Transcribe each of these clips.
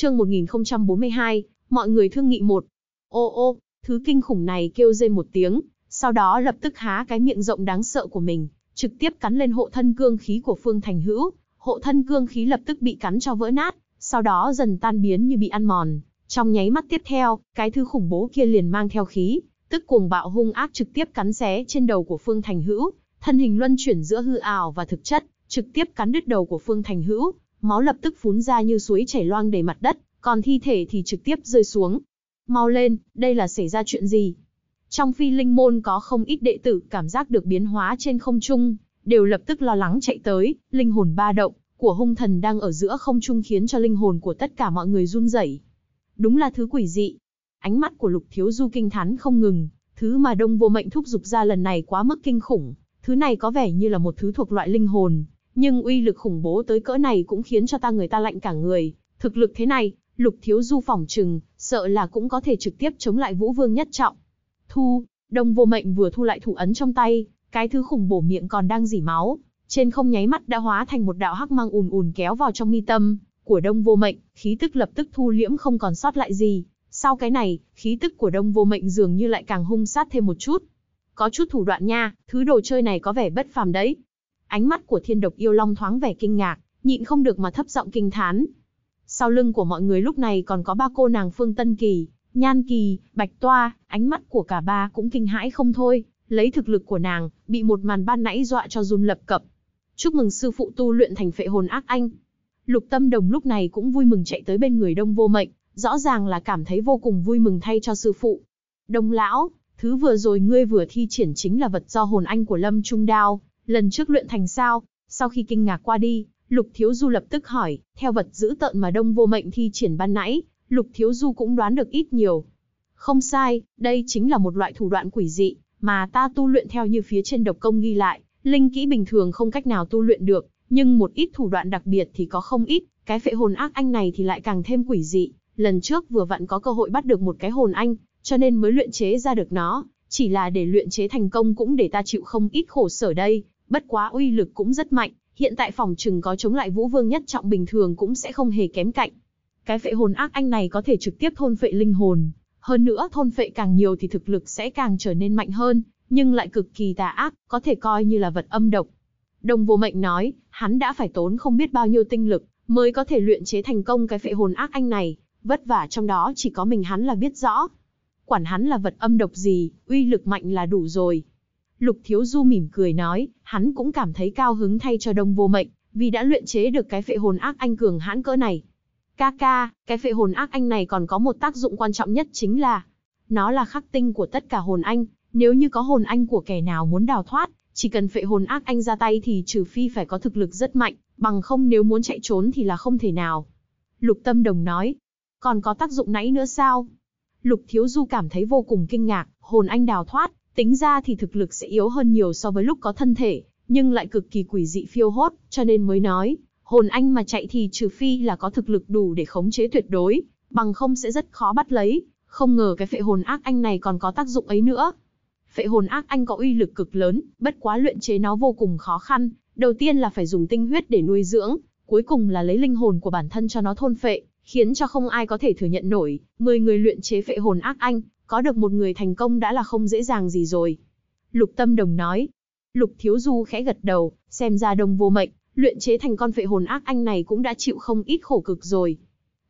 Chương 1042, mọi người thương nghị một. Ô ô, thứ kinh khủng này kêu rên một tiếng, sau đó lập tức há cái miệng rộng đáng sợ của mình, trực tiếp cắn lên hộ thân cương khí của Phương Thành Hữu, hộ thân cương khí lập tức bị cắn cho vỡ nát, sau đó dần tan biến như bị ăn mòn. Trong nháy mắt tiếp theo, cái thứ khủng bố kia liền mang theo khí, tức cuồng bạo hung ác trực tiếp cắn xé trên đầu của Phương Thành Hữu, thân hình luân chuyển giữa hư ảo và thực chất, trực tiếp cắn đứt đầu của Phương Thành Hữu, máu lập tức phún ra như suối chảy loang đầy mặt đất, còn thi thể thì trực tiếp rơi xuống. Mau lên, đây là xảy ra chuyện gì? Trong phi linh môn có không ít đệ tử cảm giác được biến hóa trên không trung, đều lập tức lo lắng chạy tới, linh hồn ba động của hung thần đang ở giữa không trung khiến cho linh hồn của tất cả mọi người run rẩy. Đúng là thứ quỷ dị. Ánh mắt của Lục Thiếu Du kinh thán không ngừng, thứ mà Đông Vô Mệnh thúc giục ra lần này quá mức kinh khủng, thứ này có vẻ như là một thứ thuộc loại linh hồn, nhưng uy lực khủng bố tới cỡ này cũng khiến cho ta người ta lạnh cả người, thực lực thế này, Lục Thiếu Du phỏng trừng, sợ là cũng có thể trực tiếp chống lại Vũ Vương nhất trọng. Thu, Đông Vô Mệnh vừa thu lại thủ ấn trong tay, cái thứ khủng bố miệng còn đang dỉ máu, trên không nháy mắt đã hóa thành một đạo hắc mang ùn ùn kéo vào trong mi tâm của Đông Vô Mệnh, khí tức lập tức thu liễm không còn sót lại gì. Sau cái này, khí tức của Đông Vô Mệnh dường như lại càng hung sát thêm một chút. Có chút thủ đoạn nha, thứ đồ chơi này có vẻ bất phàm đấy, Ánh mắt của thiên độc yêu long thoáng vẻ kinh ngạc, nhịn không được mà thấp giọng kinh thán. Sau lưng của mọi người lúc này còn có ba cô nàng Phương Tân Kỳ, Nhan Kỳ, Bạch Toa, ánh mắt của cả ba cũng kinh hãi không thôi, lấy thực lực của nàng, bị một màn ban nãy dọa cho run lập cập. Chúc mừng sư phụ tu luyện thành phệ hồn ác anh. Lục Tâm Đồng lúc này cũng vui mừng chạy tới bên người Đông Vô Mệnh, rõ ràng là cảm thấy vô cùng vui mừng thay cho sư phụ. Đông lão, thứ vừa rồi ngươi vừa thi triển chính là vật do hồn anh của Lâm Trung Đao, Lần trước luyện thành sao? Sau khi kinh ngạc qua đi, Lục Thiếu Du lập tức hỏi, theo vật giữ tợn mà Đông Vô Mệnh thi triển ban nãy, Lục Thiếu Du cũng đoán được ít nhiều. Không sai, đây chính là một loại thủ đoạn quỷ dị, mà ta tu luyện theo như phía trên độc công ghi lại, linh kỹ bình thường không cách nào tu luyện được, nhưng một ít thủ đoạn đặc biệt thì có không ít, cái phệ hồn ác anh này thì lại càng thêm quỷ dị, lần trước vừa vặn có cơ hội bắt được một cái hồn anh, cho nên mới luyện chế ra được nó, chỉ là để luyện chế thành công cũng để ta chịu không ít khổ sở đây, bất quá uy lực cũng rất mạnh, hiện tại phòng trừng có chống lại Vũ Vương nhất trọng bình thường cũng sẽ không hề kém cạnh. Cái phệ hồn ác anh này có thể trực tiếp thôn phệ linh hồn, hơn nữa thôn phệ càng nhiều thì thực lực sẽ càng trở nên mạnh hơn, nhưng lại cực kỳ tà ác, có thể coi như là vật âm độc. Đồng vô mệnh nói, hắn đã phải tốn không biết bao nhiêu tinh lực, mới có thể luyện chế thành công cái phệ hồn ác anh này, vất vả trong đó chỉ có mình hắn là biết rõ. Quản hắn là vật âm độc gì, uy lực mạnh là đủ rồi, Lục Thiếu Du mỉm cười nói, hắn cũng cảm thấy cao hứng thay cho đông vô mệnh, vì đã luyện chế được cái phệ hồn ác anh cường hãn cỡ này. Ca ca, cái phệ hồn ác anh này còn có một tác dụng quan trọng nhất chính là, nó là khắc tinh của tất cả hồn anh, nếu như có hồn anh của kẻ nào muốn đào thoát, chỉ cần phệ hồn ác anh ra tay thì trừ phi phải có thực lực rất mạnh, bằng không nếu muốn chạy trốn thì là không thể nào. Lục Tâm Đồng nói, còn có tác dụng nãy nữa sao? Lục Thiếu Du cảm thấy vô cùng kinh ngạc, hồn anh đào thoát, Tính ra thì thực lực sẽ yếu hơn nhiều so với lúc có thân thể, nhưng lại cực kỳ quỷ dị phiêu hốt, cho nên mới nói, hồn anh mà chạy thì trừ phi là có thực lực đủ để khống chế tuyệt đối, bằng không sẽ rất khó bắt lấy, không ngờ cái phệ hồn ác anh này còn có tác dụng ấy nữa. Phệ hồn ác anh có uy lực cực lớn, bất quá luyện chế nó vô cùng khó khăn, đầu tiên là phải dùng tinh huyết để nuôi dưỡng, cuối cùng là lấy linh hồn của bản thân cho nó thôn phệ, khiến cho không ai có thể thừa nhận nổi, 10 người luyện chế phệ hồn ác anh, có được một người thành công đã là không dễ dàng gì rồi. Lục Tâm Đồng nói. Lục Thiếu Du khẽ gật đầu, xem ra đồng vô mệnh, luyện chế thành con vệ hồn ác anh này cũng đã chịu không ít khổ cực rồi.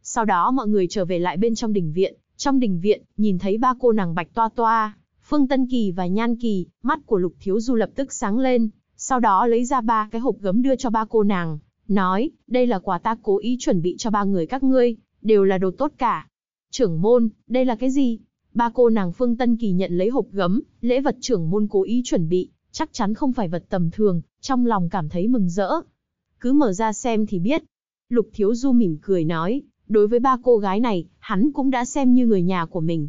Sau đó mọi người trở về lại bên trong đỉnh viện, trong đỉnh viện, nhìn thấy ba cô nàng Bạch Toa Toa, Phương Tân Kỳ và Nhan Kỳ, mắt của Lục Thiếu Du lập tức sáng lên, sau đó lấy ra ba cái hộp gấm đưa cho ba cô nàng, nói, đây là quà ta cố ý chuẩn bị cho ba người các ngươi, đều là đồ tốt cả. Trưởng môn, đây là cái gì? ba cô nàng Phương Tân Kỳ nhận lấy hộp gấm, lễ vật trưởng môn cố ý chuẩn bị, chắc chắn không phải vật tầm thường, trong lòng cảm thấy mừng rỡ. Cứ mở ra xem thì biết. Lục Thiếu Du mỉm cười nói, đối với ba cô gái này, hắn cũng đã xem như người nhà của mình.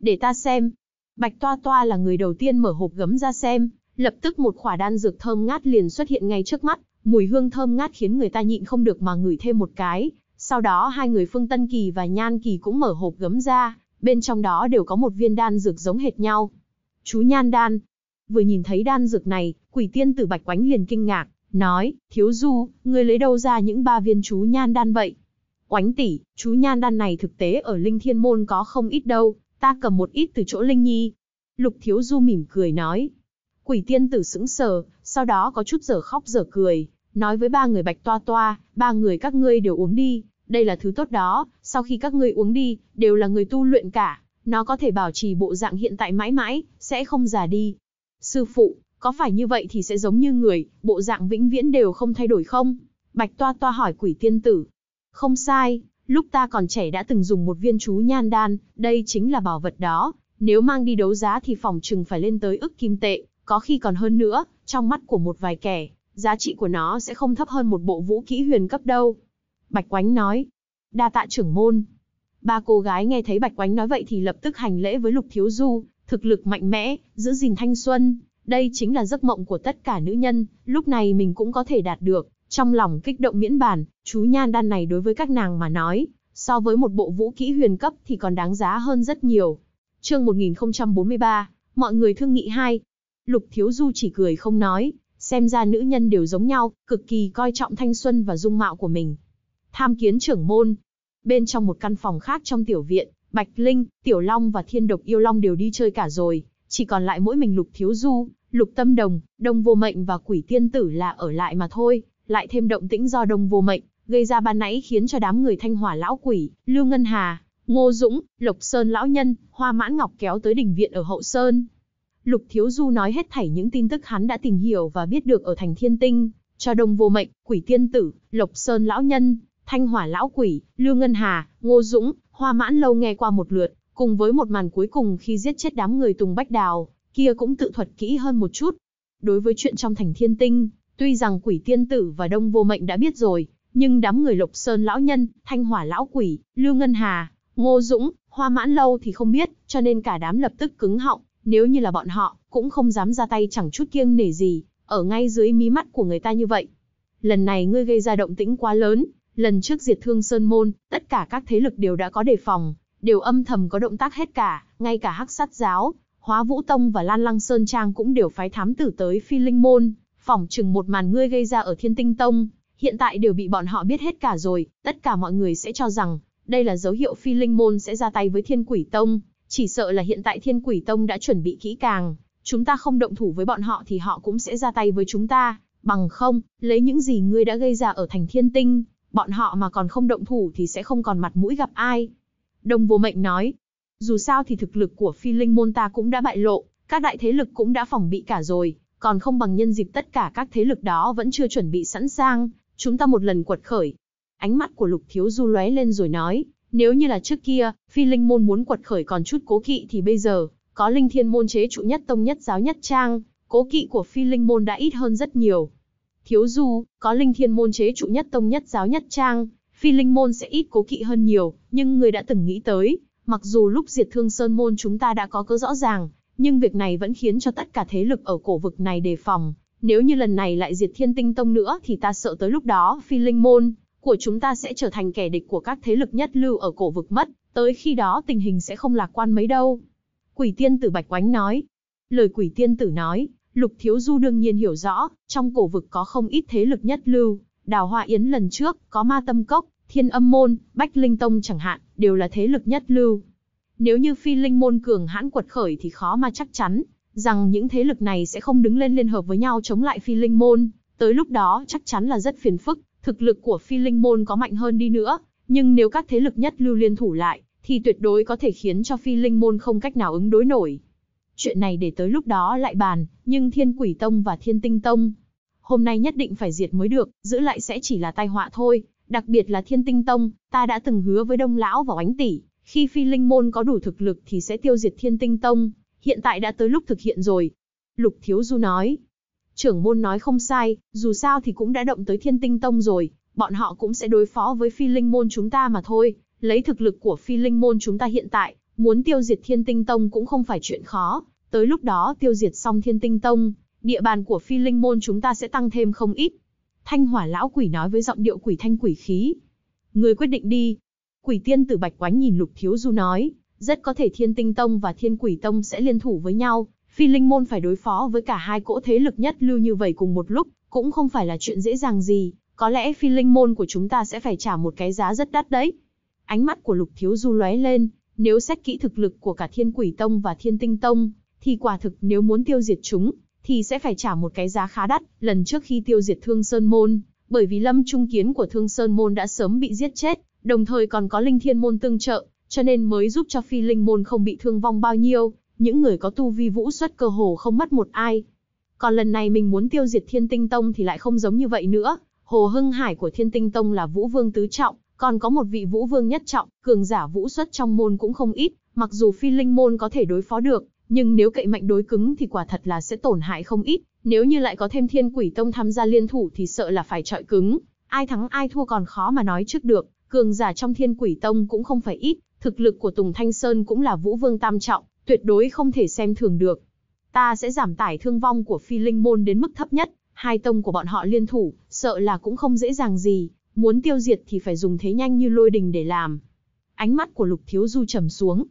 Để ta xem. Bạch Toa Toa là người đầu tiên mở hộp gấm ra xem, lập tức một khỏa đan dược thơm ngát liền xuất hiện ngay trước mắt, mùi hương thơm ngát khiến người ta nhịn không được mà ngửi thêm một cái. Sau đó hai người Phương Tân Kỳ và Nhan Kỳ cũng mở hộp gấm ra, bên trong đó đều có một viên đan dược giống hệt nhau. Chú nhan đan. Vừa nhìn thấy đan dược này, quỷ tiên tử bạch quánh liền kinh ngạc, nói, thiếu du, ngươi lấy đâu ra những ba viên chú nhan đan vậy? quánh tỷ, chú nhan đan này thực tế ở linh thiên môn có không ít đâu, ta cầm một ít từ chỗ linh nhi. Lục thiếu du mỉm cười nói. Quỷ tiên tử sững sờ, sau đó có chút giở khóc giở cười, nói với ba người bạch toa toa, ba người các ngươi đều uống đi, đây là thứ tốt đó, sau khi các ngươi uống đi, đều là người tu luyện cả, nó có thể bảo trì bộ dạng hiện tại mãi mãi, sẽ không già đi. Sư phụ, có phải như vậy thì sẽ giống như người, bộ dạng vĩnh viễn đều không thay đổi không? Bạch Toa Toa hỏi quỷ tiên tử. Không sai, lúc ta còn trẻ đã từng dùng một viên chú nhan đan, đây chính là bảo vật đó, nếu mang đi đấu giá thì phòng chừng phải lên tới ức kim tệ, có khi còn hơn nữa, trong mắt của một vài kẻ, giá trị của nó sẽ không thấp hơn một bộ vũ kỹ huyền cấp đâu. Bạch Quánh nói, đa tạ trưởng môn. Ba cô gái nghe thấy Bạch Quánh nói vậy thì lập tức hành lễ với Lục Thiếu Du, thực lực mạnh mẽ, giữ gìn thanh xuân. Đây chính là giấc mộng của tất cả nữ nhân, lúc này mình cũng có thể đạt được. Trong lòng kích động miễn bàn, chú nhan đan này đối với các nàng mà nói, so với một bộ vũ kỹ huyền cấp thì còn đáng giá hơn rất nhiều. Chương 1043, mọi người thương nghị hai. Lục Thiếu Du chỉ cười không nói, xem ra nữ nhân đều giống nhau, cực kỳ coi trọng thanh xuân và dung mạo của mình tham kiến trưởng môn. Bên trong một căn phòng khác trong tiểu viện, Bạch Linh, Tiểu Long và Thiên Độc Yêu Long đều đi chơi cả rồi, chỉ còn lại mỗi mình Lục Thiếu Du, Lục Tâm Đồng, Đông Vô Mệnh và Quỷ Tiên Tử là ở lại mà thôi, lại thêm động tĩnh do Đông Vô Mệnh gây ra ban nãy khiến cho đám người Thanh Hỏa lão quỷ, Lưu Ngân Hà, Ngô Dũng, Lộc Sơn lão nhân, Hoa Mãn Ngọc kéo tới đỉnh viện ở hậu sơn. Lục Thiếu Du nói hết thảy những tin tức hắn đã tìm hiểu và biết được ở thành Thiên Tinh, cho Đông Vô Mệnh, Quỷ Tiên Tử, Lộc Sơn lão nhân, Thanh Hỏa Lão Quỷ, Lưu Ngân Hà, Ngô Dũng, Hoa Mãn Lâu nghe qua một lượt, cùng với một màn cuối cùng khi giết chết đám người Tùng Bách Đào, kia cũng tự thuật kỹ hơn một chút. Đối với chuyện trong thành thiên tinh, tuy rằng quỷ tiên tử và đông vô mệnh đã biết rồi, nhưng đám người Lộc Sơn Lão Nhân, Thanh Hỏa Lão Quỷ, Lưu Ngân Hà, Ngô Dũng, Hoa Mãn Lâu thì không biết, cho nên cả đám lập tức cứng họng, nếu như là bọn họ, cũng không dám ra tay chẳng chút kiêng nể gì, ở ngay dưới mí mắt của người ta như vậy. Lần này ngươi gây ra động tĩnh quá lớn, Lần trước diệt thương Sơn Môn, tất cả các thế lực đều đã có đề phòng, đều âm thầm có động tác hết cả, ngay cả hắc sát giáo, hóa vũ tông và lan lăng Sơn Trang cũng đều phái thám tử tới phi linh môn, phòng chừng một màn ngươi gây ra ở thiên tinh tông, hiện tại đều bị bọn họ biết hết cả rồi, tất cả mọi người sẽ cho rằng, đây là dấu hiệu phi linh môn sẽ ra tay với thiên quỷ tông, chỉ sợ là hiện tại thiên quỷ tông đã chuẩn bị kỹ càng, chúng ta không động thủ với bọn họ thì họ cũng sẽ ra tay với chúng ta, bằng không, lấy những gì ngươi đã gây ra ở thành thiên tinh, bọn họ mà còn không động thủ thì sẽ không còn mặt mũi gặp ai. Đồng vô mệnh nói, dù sao thì thực lực của phi linh môn ta cũng đã bại lộ, các đại thế lực cũng đã phòng bị cả rồi, còn không bằng nhân dịp tất cả các thế lực đó vẫn chưa chuẩn bị sẵn sàng, chúng ta một lần quật khởi. Ánh mắt của lục thiếu du lóe lên rồi nói, nếu như là trước kia, phi linh môn muốn quật khởi còn chút cố kỵ thì bây giờ, có linh thiên môn chế trụ nhất tông nhất giáo nhất trang, cố kỵ của phi linh môn đã ít hơn rất nhiều, Thiếu du, có linh thiên môn chế trụ nhất tông nhất giáo nhất trang, phi linh môn sẽ ít cố kỵ hơn nhiều, nhưng người đã từng nghĩ tới, mặc dù lúc diệt thương sơn môn chúng ta đã có cơ rõ ràng, nhưng việc này vẫn khiến cho tất cả thế lực ở cổ vực này đề phòng. Nếu như lần này lại diệt thiên tinh tông nữa thì ta sợ tới lúc đó phi linh môn của chúng ta sẽ trở thành kẻ địch của các thế lực nhất lưu ở cổ vực mất, tới khi đó tình hình sẽ không lạc quan mấy đâu. Quỷ tiên tử Bạch Quánh nói. Lời quỷ tiên tử nói, Lục Thiếu Du đương nhiên hiểu rõ, trong cổ vực có không ít thế lực nhất lưu, Đào Hoa Yến lần trước, có Ma Tâm Cốc, Thiên Âm Môn, Bách Linh Tông chẳng hạn, đều là thế lực nhất lưu. Nếu như phi linh môn cường hãn quật khởi thì khó mà chắc chắn, rằng những thế lực này sẽ không đứng lên liên hợp với nhau chống lại phi linh môn, tới lúc đó chắc chắn là rất phiền phức, thực lực của phi linh môn có mạnh hơn đi nữa, nhưng nếu các thế lực nhất lưu liên thủ lại, thì tuyệt đối có thể khiến cho phi linh môn không cách nào ứng đối nổi. Chuyện này để tới lúc đó lại bàn, nhưng Thiên Quỷ Tông và Thiên Tinh Tông, hôm nay nhất định phải diệt mới được, giữ lại sẽ chỉ là tai họa thôi, đặc biệt là Thiên Tinh Tông, ta đã từng hứa với Đông lão và Oánh tỷ, khi Phi Linh môn có đủ thực lực thì sẽ tiêu diệt Thiên Tinh Tông, hiện tại đã tới lúc thực hiện rồi." Lục Thiếu Du nói. Trưởng môn nói không sai, dù sao thì cũng đã động tới Thiên Tinh Tông rồi, bọn họ cũng sẽ đối phó với Phi Linh môn chúng ta mà thôi, lấy thực lực của Phi Linh môn chúng ta hiện tại, Muốn tiêu diệt thiên tinh tông cũng không phải chuyện khó, tới lúc đó tiêu diệt xong thiên tinh tông, địa bàn của phi linh môn chúng ta sẽ tăng thêm không ít. Thanh hỏa lão quỷ nói với giọng điệu quỷ thanh quỷ khí. Người quyết định đi. Quỷ tiên tử bạch quánh nhìn lục thiếu du nói, rất có thể thiên tinh tông và thiên quỷ tông sẽ liên thủ với nhau, phi linh môn phải đối phó với cả hai cỗ thế lực nhất lưu như vậy cùng một lúc, cũng không phải là chuyện dễ dàng gì, có lẽ phi linh môn của chúng ta sẽ phải trả một cái giá rất đắt đấy. Ánh mắt của lục thiếu du lóe lên, nếu xét kỹ thực lực của cả Thiên Quỷ Tông và Thiên Tinh Tông, thì quả thực nếu muốn tiêu diệt chúng, thì sẽ phải trả một cái giá khá đắt, lần trước khi tiêu diệt Thương Sơn Môn, bởi vì lâm trung kiến của Thương Sơn Môn đã sớm bị giết chết, đồng thời còn có Linh Thiên Môn tương trợ, cho nên mới giúp cho Phi Linh Môn không bị thương vong bao nhiêu, những người có tu vi vũ xuất cơ hồ không mất một ai. Còn lần này mình muốn tiêu diệt Thiên Tinh Tông thì lại không giống như vậy nữa, Hồ Hưng Hải của Thiên Tinh Tông là Vũ Vương Tứ Trọng, còn có một vị vũ vương nhất trọng, cường giả vũ xuất trong môn cũng không ít, mặc dù phi linh môn có thể đối phó được, nhưng nếu cậy mạnh đối cứng thì quả thật là sẽ tổn hại không ít, nếu như lại có thêm thiên quỷ tông tham gia liên thủ thì sợ là phải trọi cứng, ai thắng ai thua còn khó mà nói trước được, cường giả trong thiên quỷ tông cũng không phải ít, thực lực của Tùng Thanh Sơn cũng là vũ vương tam trọng, tuyệt đối không thể xem thường được. Ta sẽ giảm tải thương vong của phi linh môn đến mức thấp nhất, hai tông của bọn họ liên thủ, sợ là cũng không dễ dàng gì, Muốn tiêu diệt thì phải dùng thế nhanh như lôi đình để làm. Ánh mắt của Lục Thiếu Du trầm xuống.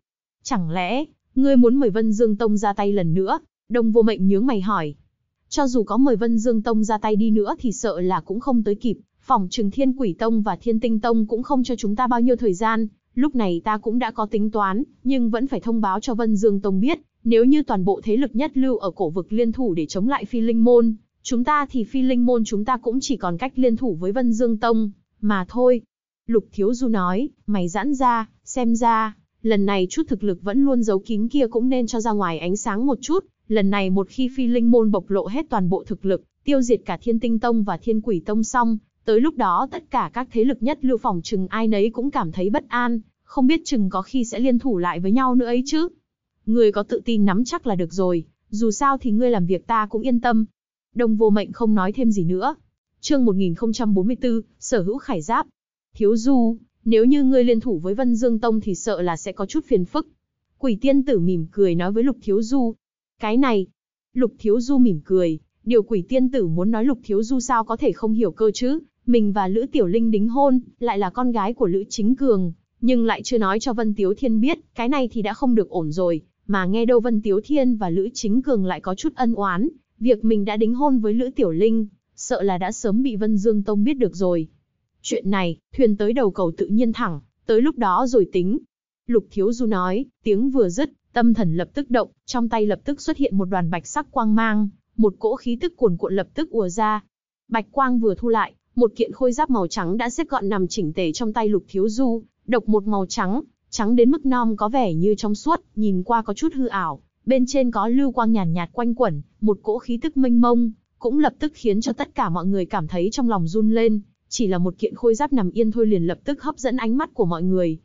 Chẳng lẽ, ngươi muốn mời Vân Dương Tông ra tay lần nữa? đồng vô mệnh nhướng mày hỏi. Cho dù có mời Vân Dương Tông ra tay đi nữa thì sợ là cũng không tới kịp. Phòng trừng Thiên Quỷ Tông và Thiên Tinh Tông cũng không cho chúng ta bao nhiêu thời gian. Lúc này ta cũng đã có tính toán, nhưng vẫn phải thông báo cho Vân Dương Tông biết, nếu như toàn bộ thế lực nhất lưu ở cổ vực liên thủ để chống lại phi linh môn, Chúng ta thì phi linh môn chúng ta cũng chỉ còn cách liên thủ với Vân Dương Tông, mà thôi. Lục Thiếu Du nói, mày giãn ra, xem ra, lần này chút thực lực vẫn luôn giấu kín kia cũng nên cho ra ngoài ánh sáng một chút. Lần này một khi phi linh môn bộc lộ hết toàn bộ thực lực, tiêu diệt cả thiên tinh tông và thiên quỷ tông xong, tới lúc đó tất cả các thế lực nhất lưu phòng chừng ai nấy cũng cảm thấy bất an, không biết chừng có khi sẽ liên thủ lại với nhau nữa ấy chứ. Người có tự tin nắm chắc là được rồi, dù sao thì ngươi làm việc ta cũng yên tâm, Đông Vô Mệnh không nói thêm gì nữa. Chương 1044, sở hữu khải giáp. Thiếu Du, nếu như ngươi liên thủ với Vân Dương Tông thì sợ là sẽ có chút phiền phức. Quỷ tiên tử mỉm cười nói với Lục Thiếu Du. Cái này, Lục Thiếu Du mỉm cười, điều quỷ tiên tử muốn nói Lục Thiếu Du sao có thể không hiểu cơ chứ, mình và Lữ Tiểu Linh đính hôn, lại là con gái của Lữ Chính Cường, nhưng lại chưa nói cho Vân Tiếu Thiên biết, cái này thì đã không được ổn rồi, mà nghe đâu Vân Tiếu Thiên và Lữ Chính Cường lại có chút ân oán, Việc mình đã đính hôn với Lữ Tiểu Linh, sợ là đã sớm bị Vân Dương Tông biết được rồi. Chuyện này, thuyền tới đầu cầu tự nhiên thẳng, tới lúc đó rồi tính. Lục Thiếu Du nói, tiếng vừa dứt, tâm thần lập tức động, trong tay lập tức xuất hiện một đoàn bạch sắc quang mang, một cỗ khí tức cuồn cuộn lập tức ùa ra. Bạch quang vừa thu lại, một kiện khôi giáp màu trắng đã xếp gọn nằm chỉnh tề trong tay Lục Thiếu Du, độc một màu trắng, trắng đến mức non có vẻ như trong suốt, nhìn qua có chút hư ảo, bên trên có lưu quang nhàn nhạt, nhạt quanh quẩn, một cỗ khí tức mênh mông, cũng lập tức khiến cho tất cả mọi người cảm thấy trong lòng run lên, chỉ là một kiện khôi giáp nằm yên thôi liền lập tức hấp dẫn ánh mắt của mọi người.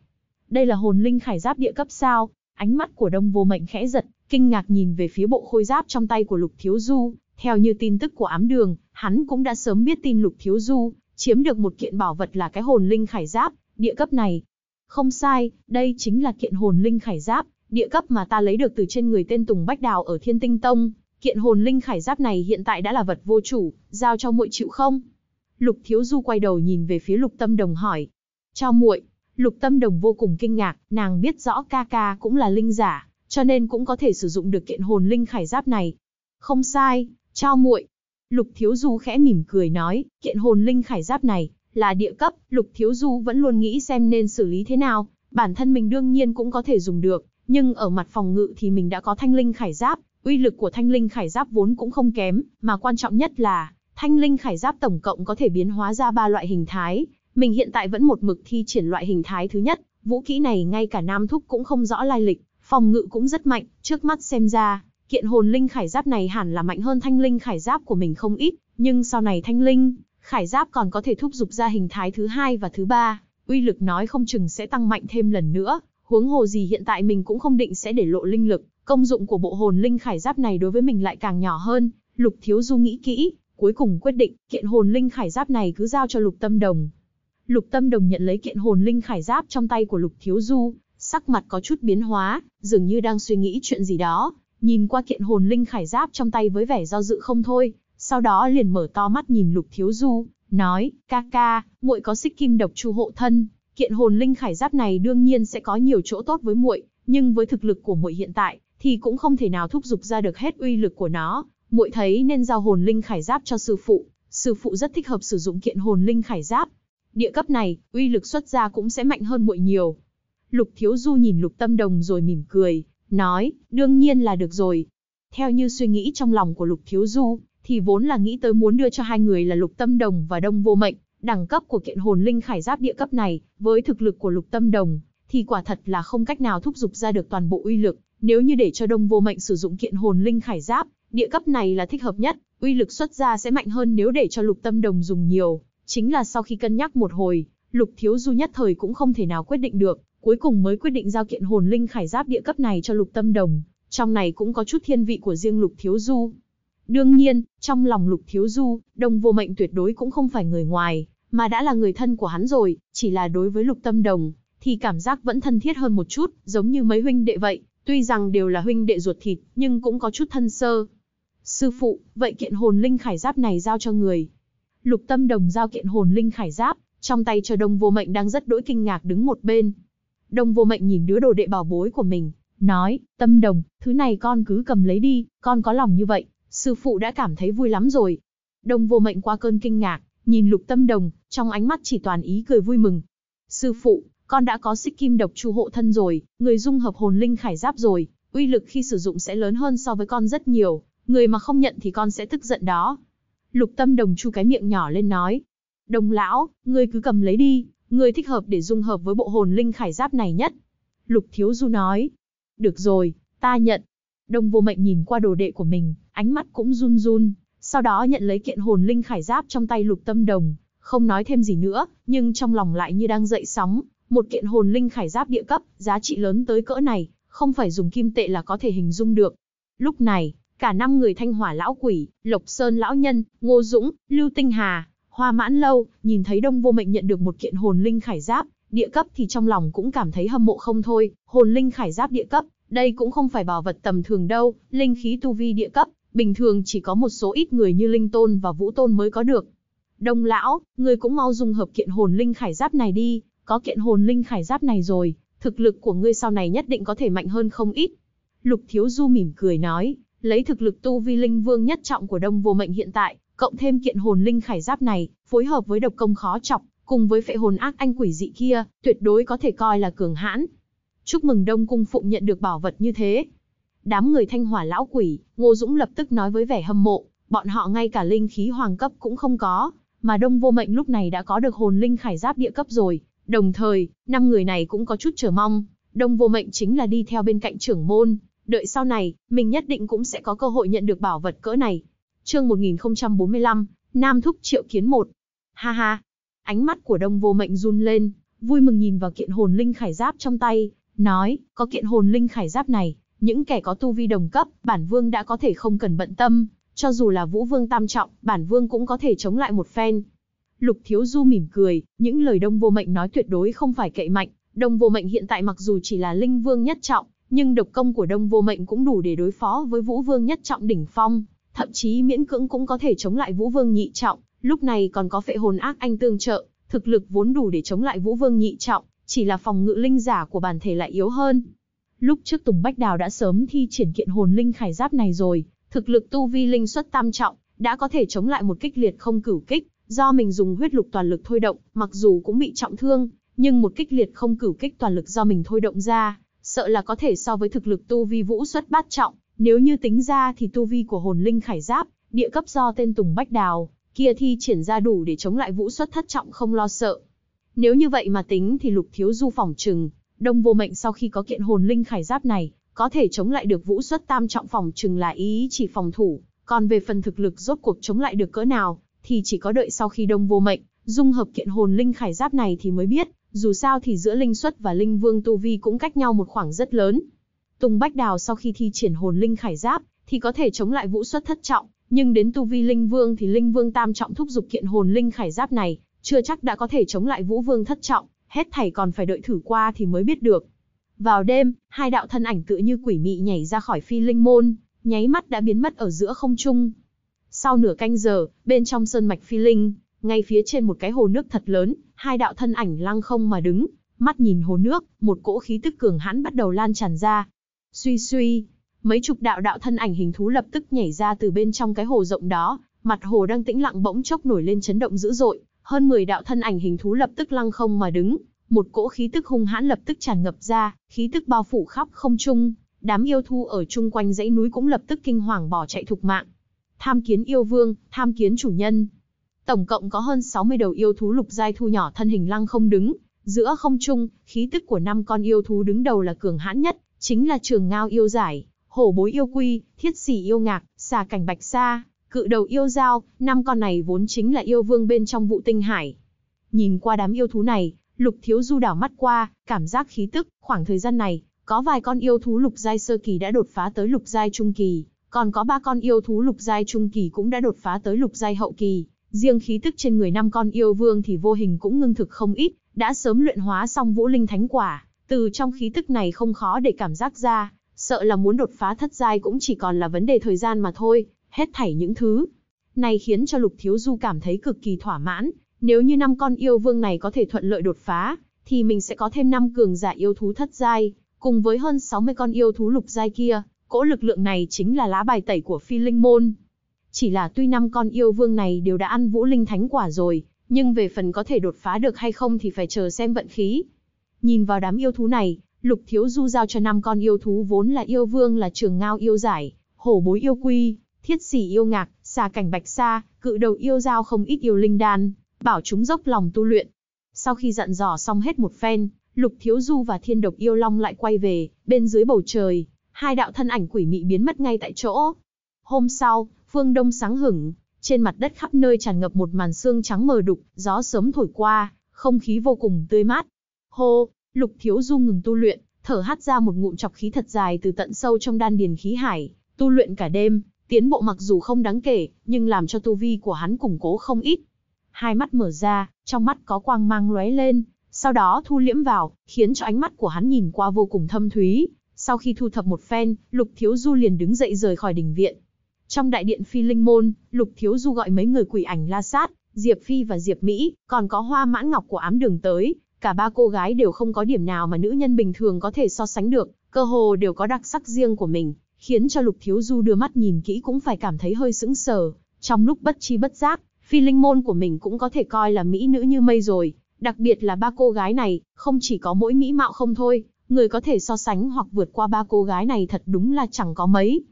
Đây là hồn linh khải giáp địa cấp sao? Ánh mắt của Đông Vô Mệnh khẽ giật, kinh ngạc nhìn về phía bộ khôi giáp trong tay của Lục Thiếu Du, theo như tin tức của ám đường, hắn cũng đã sớm biết tin Lục Thiếu Du chiếm được một kiện bảo vật là cái hồn linh khải giáp địa cấp này. Không sai, đây chính là kiện hồn linh khải giáp địa cấp mà ta lấy được từ trên người tên Tùng Bách Đào ở Thiên Tinh Tông, kiện hồn linh khải giáp này hiện tại đã là vật vô chủ, giao cho muội chịu không? Lục Thiếu Du quay đầu nhìn về phía Lục Tâm Đồng hỏi. Cho muội, Lục Tâm Đồng vô cùng kinh ngạc, nàng biết rõ ca ca cũng là linh giả, cho nên cũng có thể sử dụng được kiện hồn linh khải giáp này. Không sai, cho muội. Lục Thiếu Du khẽ mỉm cười nói, kiện hồn linh khải giáp này là địa cấp, Lục Thiếu Du vẫn luôn nghĩ xem nên xử lý thế nào, bản thân mình đương nhiên cũng có thể dùng được, nhưng ở mặt phòng ngự thì mình đã có thanh linh khải giáp, uy lực của thanh linh khải giáp vốn cũng không kém, mà quan trọng nhất là thanh linh khải giáp tổng cộng có thể biến hóa ra ba loại hình thái. Mình hiện tại vẫn một mực thi triển loại hình thái thứ nhất, vũ kỹ này ngay cả Nam Thúc cũng không rõ lai lịch, phòng ngự cũng rất mạnh, trước mắt xem ra, kiện hồn linh khải giáp này hẳn là mạnh hơn thanh linh khải giáp của mình không ít, nhưng sau này thanh linh, khải giáp còn có thể thúc giục ra hình thái thứ hai và thứ ba, uy lực nói không chừng sẽ tăng mạnh thêm lần nữa huống hồ gì hiện tại mình cũng không định sẽ để lộ linh lực, công dụng của bộ hồn linh khải giáp này đối với mình lại càng nhỏ hơn, Lục Thiếu Du nghĩ kỹ, cuối cùng quyết định, kiện hồn linh khải giáp này cứ giao cho Lục Tâm Đồng. Lục Tâm Đồng nhận lấy kiện hồn linh khải giáp trong tay của Lục Thiếu Du, sắc mặt có chút biến hóa, dường như đang suy nghĩ chuyện gì đó, nhìn qua kiện hồn linh khải giáp trong tay với vẻ do dự không thôi, sau đó liền mở to mắt nhìn Lục Thiếu Du, nói, ca ca, muội có xích kim độc chu hộ thân, Kiện hồn linh khải giáp này đương nhiên sẽ có nhiều chỗ tốt với muội, nhưng với thực lực của muội hiện tại thì cũng không thể nào thúc giục ra được hết uy lực của nó, muội thấy nên giao hồn linh khải giáp cho sư phụ, sư phụ rất thích hợp sử dụng kiện hồn linh khải giáp. Địa cấp này, uy lực xuất ra cũng sẽ mạnh hơn muội nhiều. Lục Thiếu Du nhìn Lục Tâm Đồng rồi mỉm cười, nói, đương nhiên là được rồi. Theo như suy nghĩ trong lòng của Lục Thiếu Du, thì vốn là nghĩ tới muốn đưa cho hai người là Lục Tâm Đồng và Đông Vô Mệnh, đẳng cấp của kiện hồn linh khải giáp địa cấp này, với thực lực của lục tâm đồng, thì quả thật là không cách nào thúc giục ra được toàn bộ uy lực. Nếu như để cho đông vô mệnh sử dụng kiện hồn linh khải giáp, địa cấp này là thích hợp nhất, uy lực xuất ra sẽ mạnh hơn nếu để cho lục tâm đồng dùng nhiều. Chính là sau khi cân nhắc một hồi, lục thiếu du nhất thời cũng không thể nào quyết định được, cuối cùng mới quyết định giao kiện hồn linh khải giáp địa cấp này cho lục tâm đồng. Trong này cũng có chút thiên vị của riêng lục thiếu du. Đương nhiên, trong lòng Lục Thiếu Du, đồng Vô Mệnh tuyệt đối cũng không phải người ngoài, mà đã là người thân của hắn rồi, chỉ là đối với Lục Tâm Đồng, thì cảm giác vẫn thân thiết hơn một chút, giống như mấy huynh đệ vậy, tuy rằng đều là huynh đệ ruột thịt, nhưng cũng có chút thân sơ. Sư phụ, vậy kiện hồn linh khải giáp này giao cho người. Lục Tâm Đồng giao kiện hồn linh khải giáp, trong tay cho đồng Vô Mệnh đang rất đỗi kinh ngạc đứng một bên. đồng Vô Mệnh nhìn đứa đồ đệ bảo bối của mình, nói, Tâm Đồng, thứ này con cứ cầm lấy đi, con có lòng như vậy, sư phụ đã cảm thấy vui lắm rồi. Đông vô mệnh qua cơn kinh ngạc, nhìn lục tâm đồng, trong ánh mắt chỉ toàn ý cười vui mừng. Sư phụ, con đã có xích kim độc chu hộ thân rồi, người dung hợp hồn linh khải giáp rồi, uy lực khi sử dụng sẽ lớn hơn so với con rất nhiều, người mà không nhận thì con sẽ tức giận đó. Lục tâm đồng chu cái miệng nhỏ lên nói. Đồng lão, ngươi cứ cầm lấy đi, ngươi thích hợp để dung hợp với bộ hồn linh khải giáp này nhất. Lục thiếu du nói. Được rồi, ta nhận. Đông vô mệnh nhìn qua đồ đệ của mình, ánh mắt cũng run run, sau đó nhận lấy kiện hồn linh khải giáp trong tay lục tâm đồng, không nói thêm gì nữa, nhưng trong lòng lại như đang dậy sóng, một kiện hồn linh khải giáp địa cấp, giá trị lớn tới cỡ này, không phải dùng kim tệ là có thể hình dung được. Lúc này, cả năm người thanh hỏa lão quỷ, lộc sơn lão nhân, ngô dũng, lưu tinh hà, hoa mãn lâu, nhìn thấy đông vô mệnh nhận được một kiện hồn linh khải giáp, địa cấp thì trong lòng cũng cảm thấy hâm mộ không thôi, hồn linh khải giáp địa cấp, đây cũng không phải bảo vật tầm thường đâu, linh khí tu vi địa cấp, bình thường chỉ có một số ít người như Linh Tôn và Vũ Tôn mới có được. Đông lão, ngươi cũng mau dùng hợp kiện hồn linh khải giáp này đi, có kiện hồn linh khải giáp này rồi, thực lực của ngươi sau này nhất định có thể mạnh hơn không ít. Lục Thiếu Du mỉm cười nói, lấy thực lực tu vi linh vương nhất trọng của Đông Vô Mệnh hiện tại, cộng thêm kiện hồn linh khải giáp này, phối hợp với độc công khó chọc, cùng với phệ hồn ác anh quỷ dị kia, tuyệt đối có thể coi là cường hãn. Chúc mừng Đông Cung Phụng nhận được bảo vật như thế. Đám người thanh hỏa lão quỷ, Ngô Dũng lập tức nói với vẻ hâm mộ, bọn họ ngay cả linh khí hoàng cấp cũng không có, mà Đông Vô Mệnh lúc này đã có được hồn linh khải giáp địa cấp rồi. Đồng thời, năm người này cũng có chút chờ mong, Đông Vô Mệnh chính là đi theo bên cạnh trưởng môn, đợi sau này, mình nhất định cũng sẽ có cơ hội nhận được bảo vật cỡ này. Chương 1045, Nam Thúc Triệu Kiến một Ha ha! Ánh mắt của Đông Vô Mệnh run lên, vui mừng nhìn vào kiện hồn linh khải giáp trong tay, nói, có kiện hồn linh khải giáp này, những kẻ có tu vi đồng cấp, bản vương đã có thể không cần bận tâm, cho dù là vũ vương tam trọng, bản vương cũng có thể chống lại một phen. Lục Thiếu Du mỉm cười, những lời đông vô mệnh nói tuyệt đối không phải kệ mạnh, đông vô mệnh hiện tại mặc dù chỉ là linh vương nhất trọng, nhưng độc công của đông vô mệnh cũng đủ để đối phó với vũ vương nhất trọng đỉnh phong, thậm chí miễn cưỡng cũng có thể chống lại vũ vương nhị trọng, lúc này còn có phệ hồn ác anh tương trợ, thực lực vốn đủ để chống lại vũ vương nhị trọng, chỉ là phòng ngự linh giả của bản thể lại yếu hơn. Lúc trước Tùng Bách Đào đã sớm thi triển kiện hồn linh khải giáp này rồi, thực lực tu vi linh xuất tam trọng, đã có thể chống lại một kích liệt không cửu kích, do mình dùng huyết lục toàn lực thôi động, mặc dù cũng bị trọng thương, nhưng một kích liệt không cửu kích toàn lực do mình thôi động ra, sợ là có thể so với thực lực tu vi vũ xuất bát trọng, nếu như tính ra thì tu vi của hồn linh khải giáp, địa cấp do tên Tùng Bách Đào, kia thi triển ra đủ để chống lại vũ xuất thất trọng không lo sợ. Nếu như vậy mà tính thì lục thiếu du phỏng trừng, Đông Vô Mệnh sau khi có kiện hồn linh khải giáp này, có thể chống lại được vũ xuất tam trọng phòng chừng là ý chỉ phòng thủ, còn về phần thực lực rốt cuộc chống lại được cỡ nào, thì chỉ có đợi sau khi Đông Vô Mệnh dung hợp kiện hồn linh khải giáp này thì mới biết, dù sao thì giữa linh xuất và linh vương tu vi cũng cách nhau một khoảng rất lớn. Tùng Bách Đào sau khi thi triển hồn linh khải giáp, thì có thể chống lại vũ xuất thất trọng, nhưng đến tu vi linh vương thì linh vương tam trọng thúc dục kiện hồn linh khải giáp này, chưa chắc đã có thể chống lại vũ vương thất trọng, hết thảy còn phải đợi thử qua thì mới biết được. Vào đêm, hai đạo thân ảnh tựa như quỷ mị nhảy ra khỏi phi linh môn, nháy mắt đã biến mất ở giữa không trung. Sau nửa canh giờ, bên trong sơn mạch phi linh, ngay phía trên một cái hồ nước thật lớn, hai đạo thân ảnh lăng không mà đứng, mắt nhìn hồ nước, một cỗ khí tức cường hãn bắt đầu lan tràn ra. Suy suy, mấy chục đạo đạo thân ảnh hình thú lập tức nhảy ra từ bên trong cái hồ rộng đó, mặt hồ đang tĩnh lặng bỗng chốc nổi lên chấn động dữ dội. Hơn 10 đạo thân ảnh hình thú lập tức lăng không mà đứng, một cỗ khí tức hung hãn lập tức tràn ngập ra, khí tức bao phủ khắp không trung, đám yêu thú ở chung quanh dãy núi cũng lập tức kinh hoàng bỏ chạy thục mạng. Tham kiến yêu vương, tham kiến chủ nhân. Tổng cộng có hơn 60 đầu yêu thú lục giai thu nhỏ thân hình lăng không đứng, giữa không trung, khí tức của năm con yêu thú đứng đầu là cường hãn nhất, chính là trường ngao yêu giải, hổ bối yêu quy, thiết sỉ yêu ngạc, xà cảnh bạch sa, Cự đầu yêu dao, năm con này vốn chính là yêu vương bên trong vụ tinh hải. Nhìn qua đám yêu thú này, lục thiếu du đảo mắt qua, cảm giác khí tức, khoảng thời gian này, có vài con yêu thú lục giai sơ kỳ đã đột phá tới lục giai trung kỳ, còn có ba con yêu thú lục giai trung kỳ cũng đã đột phá tới lục giai hậu kỳ, riêng khí tức trên người năm con yêu vương thì vô hình cũng ngưng thực không ít, đã sớm luyện hóa xong Vũ Linh Thánh Quả, từ trong khí tức này không khó để cảm giác ra, sợ là muốn đột phá thất giai cũng chỉ còn là vấn đề thời gian mà thôi, hết thảy những thứ. Này khiến cho Lục Thiếu Du cảm thấy cực kỳ thỏa mãn, nếu như năm con yêu vương này có thể thuận lợi đột phá, thì mình sẽ có thêm năm cường giả yêu thú thất giai, cùng với hơn 60 con yêu thú lục giai kia, cỗ lực lượng này chính là lá bài tẩy của Phi Linh Môn. Chỉ là tuy năm con yêu vương này đều đã ăn Vũ Linh Thánh quả rồi, nhưng về phần có thể đột phá được hay không thì phải chờ xem vận khí. Nhìn vào đám yêu thú này, Lục Thiếu Du giao cho năm con yêu thú vốn là yêu vương là Trường Ngao yêu giải, hổ bối yêu quy, thiết sỉ yêu ngạc, xa cảnh bạch xa cự đầu yêu giao không ít yêu linh đan, bảo chúng dốc lòng tu luyện. Sau khi dặn dò xong hết một phen, Lục Thiếu Du và Thiên Độc Yêu Long lại quay về, bên dưới bầu trời, hai đạo thân ảnh quỷ mị biến mất ngay tại chỗ. Hôm sau, phương đông sáng hửng, trên mặt đất khắp nơi tràn ngập một màn sương trắng mờ đục, gió sớm thổi qua, không khí vô cùng tươi mát. Hô, Lục Thiếu Du ngừng tu luyện, thở hắt ra một ngụm chọc khí thật dài từ tận sâu trong đan điền khí hải, tu luyện cả đêm, Tiến bộ mặc dù không đáng kể, nhưng làm cho tu vi của hắn củng cố không ít. Hai mắt mở ra, trong mắt có quang mang lóe lên, sau đó thu liễm vào, khiến cho ánh mắt của hắn nhìn qua vô cùng thâm thúy. Sau khi thu thập một phen, Lục Thiếu Du liền đứng dậy rời khỏi đình viện. Trong đại điện phi linh môn, Lục Thiếu Du gọi mấy người quỷ ảnh la sát, Diệp Phi và Diệp Mỹ, còn có hoa mãn ngọc của ám đường tới. Cả ba cô gái đều không có điểm nào mà nữ nhân bình thường có thể so sánh được, cơ hồ đều có đặc sắc riêng của mình, khiến cho Lục Thiếu Du đưa mắt nhìn kỹ cũng phải cảm thấy hơi sững sờ, trong lúc bất chi bất giác, phi linh môn của mình cũng có thể coi là mỹ nữ như mây rồi, đặc biệt là ba cô gái này, không chỉ có mỗi mỹ mạo không thôi, người có thể so sánh hoặc vượt qua ba cô gái này thật đúng là chẳng có mấy.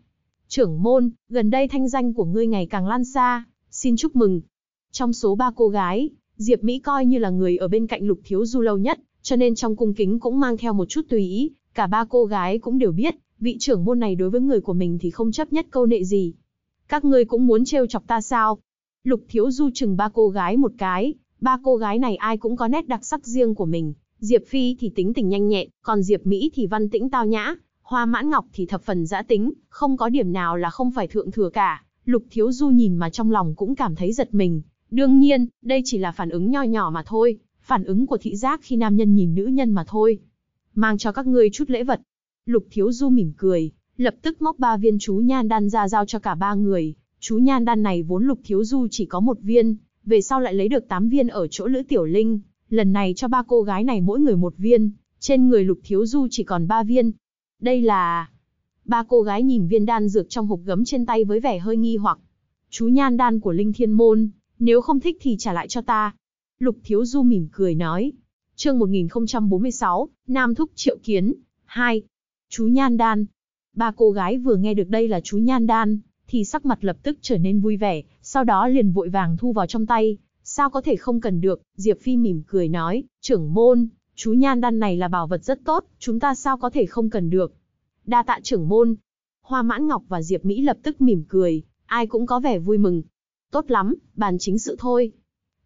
Trưởng môn, gần đây thanh danh của ngươi ngày càng lan xa, xin chúc mừng. Trong số ba cô gái, Diệp Mỹ coi như là người ở bên cạnh Lục Thiếu Du lâu nhất, cho nên trong cung kính cũng mang theo một chút tùy ý, cả ba cô gái cũng đều biết, vị trưởng môn này đối với người của mình thì không chấp nhất câu nệ gì. Các ngươi cũng muốn trêu chọc ta sao? Lục Thiếu Du chừng ba cô gái một cái, ba cô gái này ai cũng có nét đặc sắc riêng của mình. Diệp Phi thì tính tình nhanh nhẹn, còn Diệp Mỹ thì văn tĩnh tao nhã, Hoa Mãn Ngọc thì thập phần giã tính, không có điểm nào là không phải thượng thừa cả. Lục Thiếu Du nhìn mà trong lòng cũng cảm thấy giật mình. Đương nhiên, đây chỉ là phản ứng nho nhỏ mà thôi, phản ứng của thị giác khi nam nhân nhìn nữ nhân mà thôi. Mang cho các ngươi chút lễ vật, Lục Thiếu Du mỉm cười, lập tức móc ba viên chú nhan đan ra giao cho cả ba người. Chú nhan đan này vốn Lục Thiếu Du chỉ có một viên, về sau lại lấy được tám viên ở chỗ Lữ Tiểu Linh, lần này cho ba cô gái này mỗi người một viên, trên người Lục Thiếu Du chỉ còn ba viên. Đây là... Ba cô gái nhìn viên đan dược trong hộp gấm trên tay với vẻ hơi nghi hoặc. Chú nhan đan của Linh Thiên Môn, nếu không thích thì trả lại cho ta. Lục Thiếu Du mỉm cười nói. Chương 1046, Nam Thúc Triệu Kiến, 2, Chú Nhan Đan. Ba cô gái vừa nghe được đây là chú Nhan Đan, thì sắc mặt lập tức trở nên vui vẻ, sau đó liền vội vàng thu vào trong tay. Sao có thể không cần được, Diệp Phi mỉm cười nói, trưởng môn, chú Nhan Đan này là bảo vật rất tốt, chúng ta sao có thể không cần được. Đa tạ trưởng môn. Hoa Mãn Ngọc và Diệp Mỹ lập tức mỉm cười, ai cũng có vẻ vui mừng. Tốt lắm, bàn chính sự thôi.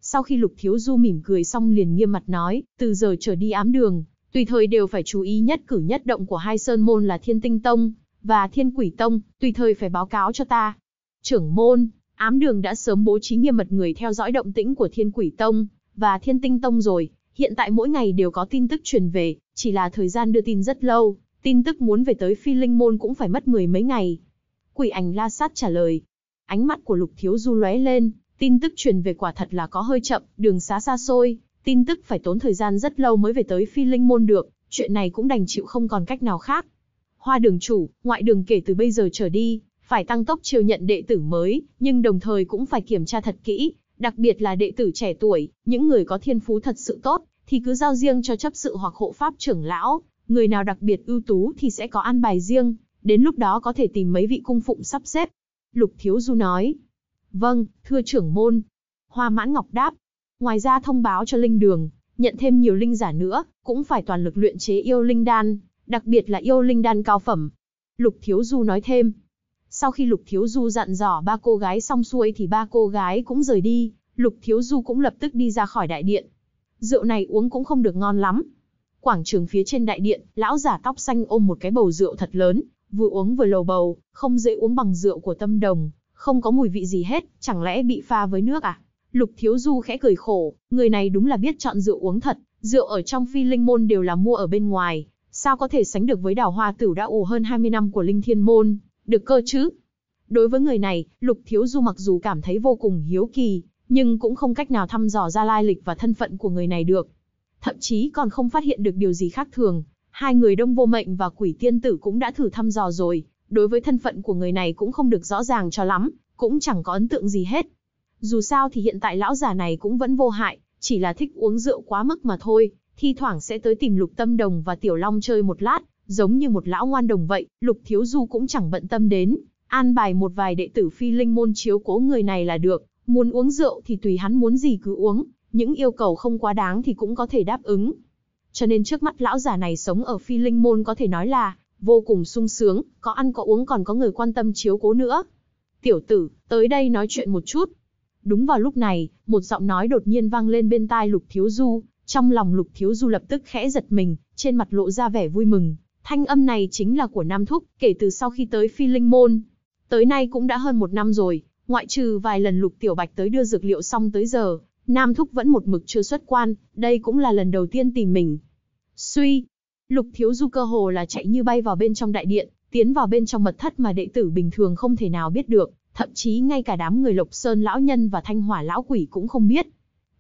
Sau khi Lục Thiếu Du mỉm cười xong liền nghiêm mặt nói, từ giờ trở đi ám đường, tùy thời đều phải chú ý nhất cử nhất động của hai sơn môn là Thiên Tinh Tông và Thiên Quỷ Tông, tùy thời phải báo cáo cho ta. Trưởng môn, ám đường đã sớm bố trí nghiêm mật người theo dõi động tĩnh của Thiên Quỷ Tông và Thiên Tinh Tông rồi, hiện tại mỗi ngày đều có tin tức truyền về, chỉ là thời gian đưa tin rất lâu, tin tức muốn về tới Phi Linh môn cũng phải mất mười mấy ngày. Quỷ ảnh La Sát trả lời. Ánh mắt của Lục Thiếu Du lóe lên, tin tức truyền về quả thật là có hơi chậm, đường xá xa xôi, tin tức phải tốn thời gian rất lâu mới về tới phi linh môn được, chuyện này cũng đành chịu không còn cách nào khác. Hoa đường chủ, ngoại đường kể từ bây giờ trở đi, phải tăng tốc chiêu nhận đệ tử mới, nhưng đồng thời cũng phải kiểm tra thật kỹ, đặc biệt là đệ tử trẻ tuổi, những người có thiên phú thật sự tốt, thì cứ giao riêng cho chấp sự hoặc hộ pháp trưởng lão, người nào đặc biệt ưu tú thì sẽ có an bài riêng, đến lúc đó có thể tìm mấy vị cung phụng sắp xếp. Lục Thiếu Du nói, vâng, thưa trưởng môn. Hoa Mãn Ngọc đáp, Ngoài ra thông báo cho linh đường, nhận thêm nhiều linh giả nữa, cũng phải toàn lực luyện chế yêu linh đan, đặc biệt là yêu linh đan cao phẩm. Lục Thiếu Du nói thêm. Sau khi Lục Thiếu Du dặn dò ba cô gái xong xuôi thì ba cô gái cũng rời đi, Lục Thiếu Du cũng lập tức đi ra khỏi đại điện. Rượu này uống cũng không được ngon lắm. Quảng trường phía trên đại điện, lão giả tóc xanh ôm một cái bầu rượu thật lớn, vừa uống vừa lầu bầu, không dễ uống bằng rượu của tâm đồng, không có mùi vị gì hết, chẳng lẽ bị pha với nước à? Lục Thiếu Du khẽ cười khổ, người này đúng là biết chọn rượu uống thật, rượu ở trong phi linh môn đều là mua ở bên ngoài, sao có thể sánh được với đào hoa tử đã ủ hơn 20 năm của linh thiên môn, được cơ chứ? Đối với người này, Lục Thiếu Du mặc dù cảm thấy vô cùng hiếu kỳ, nhưng cũng không cách nào thăm dò ra lai lịch và thân phận của người này được. Thậm chí còn không phát hiện được điều gì khác thường, hai người đông vô mệnh và quỷ tiên tử cũng đã thử thăm dò rồi, đối với thân phận của người này cũng không được rõ ràng cho lắm, cũng chẳng có ấn tượng gì hết. Dù sao thì hiện tại lão già này cũng vẫn vô hại, chỉ là thích uống rượu quá mức mà thôi, thi thoảng sẽ tới tìm Lục Tâm Đồng và Tiểu Long chơi một lát, giống như một lão ngoan đồng vậy, Lục Thiếu Du cũng chẳng bận tâm đến, an bài một vài đệ tử phi linh môn chiếu cố người này là được, muốn uống rượu thì tùy hắn muốn gì cứ uống, những yêu cầu không quá đáng thì cũng có thể đáp ứng. Cho nên trước mắt lão già này sống ở phi linh môn có thể nói là vô cùng sung sướng, có ăn có uống còn có người quan tâm chiếu cố nữa. Tiểu tử, tới đây nói chuyện một chút, Đúng vào lúc này, một giọng nói đột nhiên vang lên bên tai Lục Thiếu Du, trong lòng Lục Thiếu Du lập tức khẽ giật mình, trên mặt lộ ra vẻ vui mừng. Thanh âm này chính là của Nam Thúc, kể từ sau khi tới Phi Linh Môn. Tới nay cũng đã hơn một năm rồi, ngoại trừ vài lần Lục Tiểu Bạch tới đưa dược liệu xong tới giờ, Nam Thúc vẫn một mực chưa xuất quan, đây cũng là lần đầu tiên tìm mình. Suy, Lục Thiếu Du cơ hồ là chạy như bay vào bên trong đại điện, tiến vào bên trong mật thất mà đệ tử bình thường không thể nào biết được, thậm chí ngay cả đám người Lộc Sơn lão nhân và Thanh Hỏa lão quỷ cũng không biết.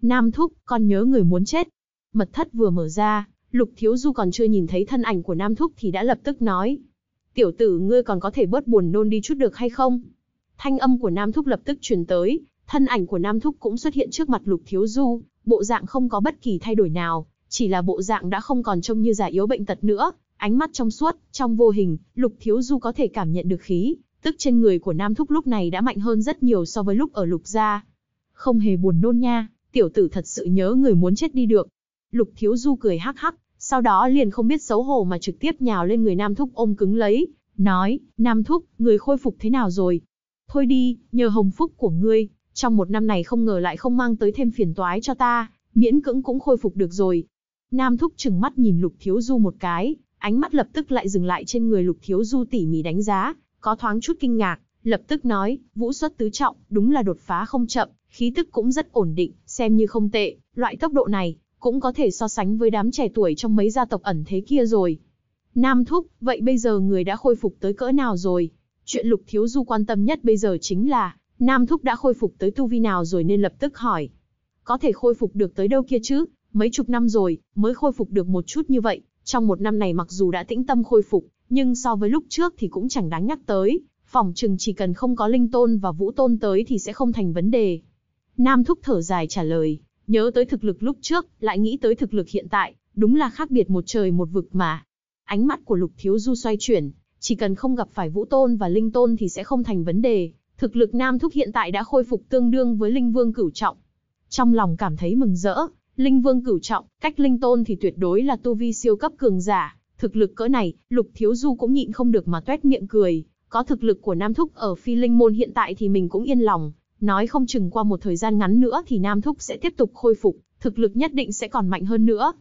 Nam Thúc, con nhớ người muốn chết. Mật thất vừa mở ra, Lục Thiếu Du còn chưa nhìn thấy thân ảnh của Nam Thúc thì đã lập tức nói. Tiểu tử ngươi còn có thể bớt buồn nôn đi chút được hay không? Thanh âm của Nam Thúc lập tức truyền tới, thân ảnh của Nam Thúc cũng xuất hiện trước mặt Lục Thiếu Du, bộ dạng không có bất kỳ thay đổi nào, chỉ là bộ dạng đã không còn trông như già yếu bệnh tật nữa, ánh mắt trong suốt, trong vô hình, Lục Thiếu Du có thể cảm nhận được khí, Tức trên người của Nam Thúc lúc này đã mạnh hơn rất nhiều so với lúc ở Lục Gia. Không hề buồn nôn nha, tiểu tử thật sự nhớ người muốn chết đi được. Lục Thiếu Du cười hắc hắc, sau đó liền không biết xấu hổ mà trực tiếp nhào lên người Nam Thúc ôm cứng lấy, nói, Nam Thúc, người khôi phục thế nào rồi? Thôi đi, nhờ hồng phúc của ngươi, trong một năm này không ngờ lại không mang tới thêm phiền toái cho ta, miễn cưỡng cũng khôi phục được rồi. Nam Thúc trừng mắt nhìn Lục Thiếu Du một cái, ánh mắt lập tức lại dừng lại trên người Lục Thiếu Du tỉ mỉ đánh giá, có thoáng chút kinh ngạc, lập tức nói, vũ xuất tứ trọng, đúng là đột phá không chậm, khí tức cũng rất ổn định, xem như không tệ, loại tốc độ này, cũng có thể so sánh với đám trẻ tuổi trong mấy gia tộc ẩn thế kia rồi. Nam Thúc, vậy bây giờ người đã khôi phục tới cỡ nào rồi? Chuyện Lục Thiếu Du quan tâm nhất bây giờ chính là, Nam Thúc đã khôi phục tới tu vi nào rồi nên lập tức hỏi. Có thể khôi phục được tới đâu kia chứ, mấy chục năm rồi, mới khôi phục được một chút như vậy, trong một năm này mặc dù đã tĩnh tâm khôi phục, nhưng so với lúc trước thì cũng chẳng đáng nhắc tới, Phòng chừng chỉ cần không có linh tôn và vũ tôn tới thì sẽ không thành vấn đề. Nam Thúc thở dài trả lời, nhớ tới thực lực lúc trước, lại nghĩ tới thực lực hiện tại, đúng là khác biệt một trời một vực mà. Ánh mắt của Lục Thiếu Du xoay chuyển, chỉ cần không gặp phải vũ tôn và linh tôn thì sẽ không thành vấn đề, thực lực Nam Thúc hiện tại đã khôi phục tương đương với linh vương cửu trọng. Trong lòng cảm thấy mừng rỡ, linh vương cửu trọng, cách linh tôn thì tuyệt đối là tu vi siêu cấp cường giả, Thực lực cỡ này, Lục Thiếu Du cũng nhịn không được mà tuét miệng cười. Có thực lực của Nam Thúc ở Phi Linh Môn hiện tại thì mình cũng yên lòng. Nói không chừng qua một thời gian ngắn nữa thì Nam Thúc sẽ tiếp tục khôi phục, thực lực nhất định sẽ còn mạnh hơn nữa.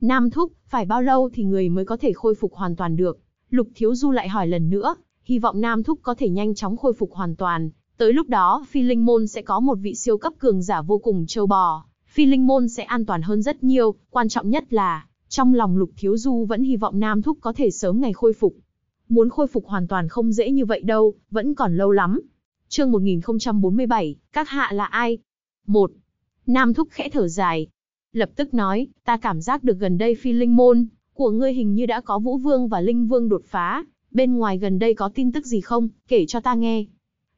Nam Thúc, phải bao lâu thì người mới có thể khôi phục hoàn toàn được? Lục Thiếu Du lại hỏi lần nữa, hy vọng Nam Thúc có thể nhanh chóng khôi phục hoàn toàn. Tới lúc đó, Phi Linh Môn sẽ có một vị siêu cấp cường giả vô cùng châu bò. Phi Linh Môn sẽ an toàn hơn rất nhiều, quan trọng nhất là trong lòng Lục Thiếu Du vẫn hy vọng Nam Thúc có thể sớm ngày khôi phục. Muốn khôi phục hoàn toàn không dễ như vậy đâu, vẫn còn lâu lắm. Chương 1047, các hạ là ai? Một, Nam Thúc khẽ thở dài. Lập tức nói, ta cảm giác được gần đây phi linh môn, của ngươi hình như đã có Vũ Vương và Linh Vương đột phá, bên ngoài gần đây có tin tức gì không, kể cho ta nghe.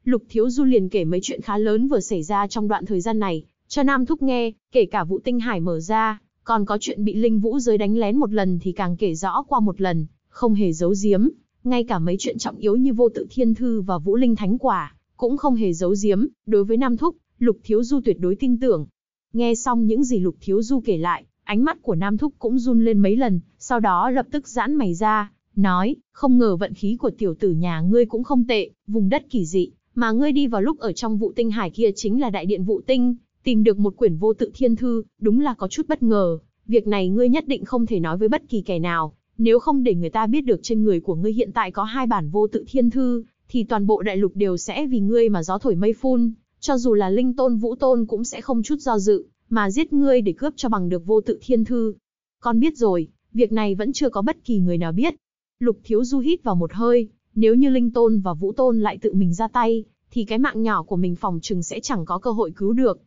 Lục Thiếu Du liền kể mấy chuyện khá lớn vừa xảy ra trong đoạn thời gian này, cho Nam Thúc nghe, kể cả vụ tinh hải mở ra, còn có chuyện bị linh vũ giới đánh lén một lần thì càng kể rõ qua một lần, không hề giấu giếm. Ngay cả mấy chuyện trọng yếu như vô tự thiên thư và vũ linh thánh quả, cũng không hề giấu giếm. Đối với Nam Thúc, Lục Thiếu Du tuyệt đối tin tưởng. Nghe xong những gì Lục Thiếu Du kể lại, ánh mắt của Nam Thúc cũng run lên mấy lần, sau đó lập tức giãn mày ra, nói, không ngờ vận khí của tiểu tử nhà ngươi cũng không tệ, vùng đất kỳ dị, mà ngươi đi vào lúc ở trong vụ tinh hải kia chính là đại điện vụ tinh, tìm được một quyển vô tự thiên thư, đúng là có chút bất ngờ, việc này ngươi nhất định không thể nói với bất kỳ kẻ nào, nếu không để người ta biết được trên người của ngươi hiện tại có hai bản vô tự thiên thư, thì toàn bộ đại lục đều sẽ vì ngươi mà gió thổi mây phun, cho dù là linh tôn vũ tôn cũng sẽ không chút do dự, mà giết ngươi để cướp cho bằng được vô tự thiên thư. Con biết rồi, việc này vẫn chưa có bất kỳ người nào biết. Lục thiếu du hít vào một hơi, nếu như linh tôn và vũ tôn lại tự mình ra tay, thì cái mạng nhỏ của mình phòng chừng sẽ chẳng có cơ hội cứu được,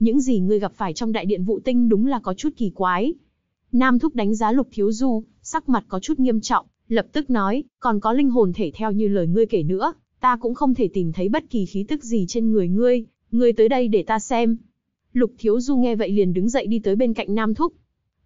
những gì ngươi gặp phải trong đại điện vụ tinh đúng là có chút kỳ quái. Nam Thúc đánh giá Lục Thiếu Du, sắc mặt có chút nghiêm trọng, lập tức nói, còn có linh hồn thể theo như lời ngươi kể nữa, ta cũng không thể tìm thấy bất kỳ khí tức gì trên người ngươi, ngươi tới đây để ta xem. Lục Thiếu Du nghe vậy liền đứng dậy đi tới bên cạnh Nam Thúc.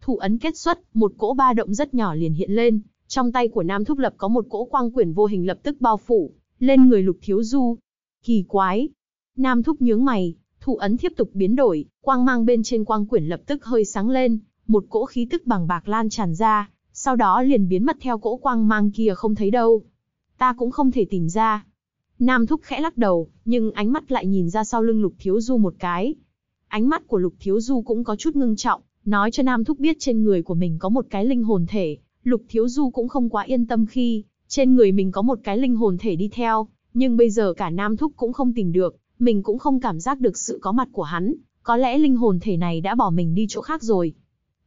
Thủ ấn kết xuất, một cỗ ba động rất nhỏ liền hiện lên, trong tay của Nam Thúc lập có một cỗ quang quyển vô hình lập tức bao phủ, lên người Lục Thiếu Du. Kỳ quái! Nam Thúc nhướng mày, Thụ ấn tiếp tục biến đổi, quang mang bên trên quang quyển lập tức hơi sáng lên, một cỗ khí tức bằng bạc lan tràn ra, sau đó liền biến mất theo cỗ quang mang kia không thấy đâu. Ta cũng không thể tìm ra. Nam Thúc khẽ lắc đầu, nhưng ánh mắt lại nhìn ra sau lưng Lục Thiếu Du một cái. Ánh mắt của Lục Thiếu Du cũng có chút ngưng trọng, nói cho Nam Thúc biết trên người của mình có một cái linh hồn thể. Lục Thiếu Du cũng không quá yên tâm khi, trên người mình có một cái linh hồn thể đi theo, nhưng bây giờ cả Nam Thúc cũng không tìm được, mình cũng không cảm giác được sự có mặt của hắn, có lẽ linh hồn thể này đã bỏ mình đi chỗ khác rồi.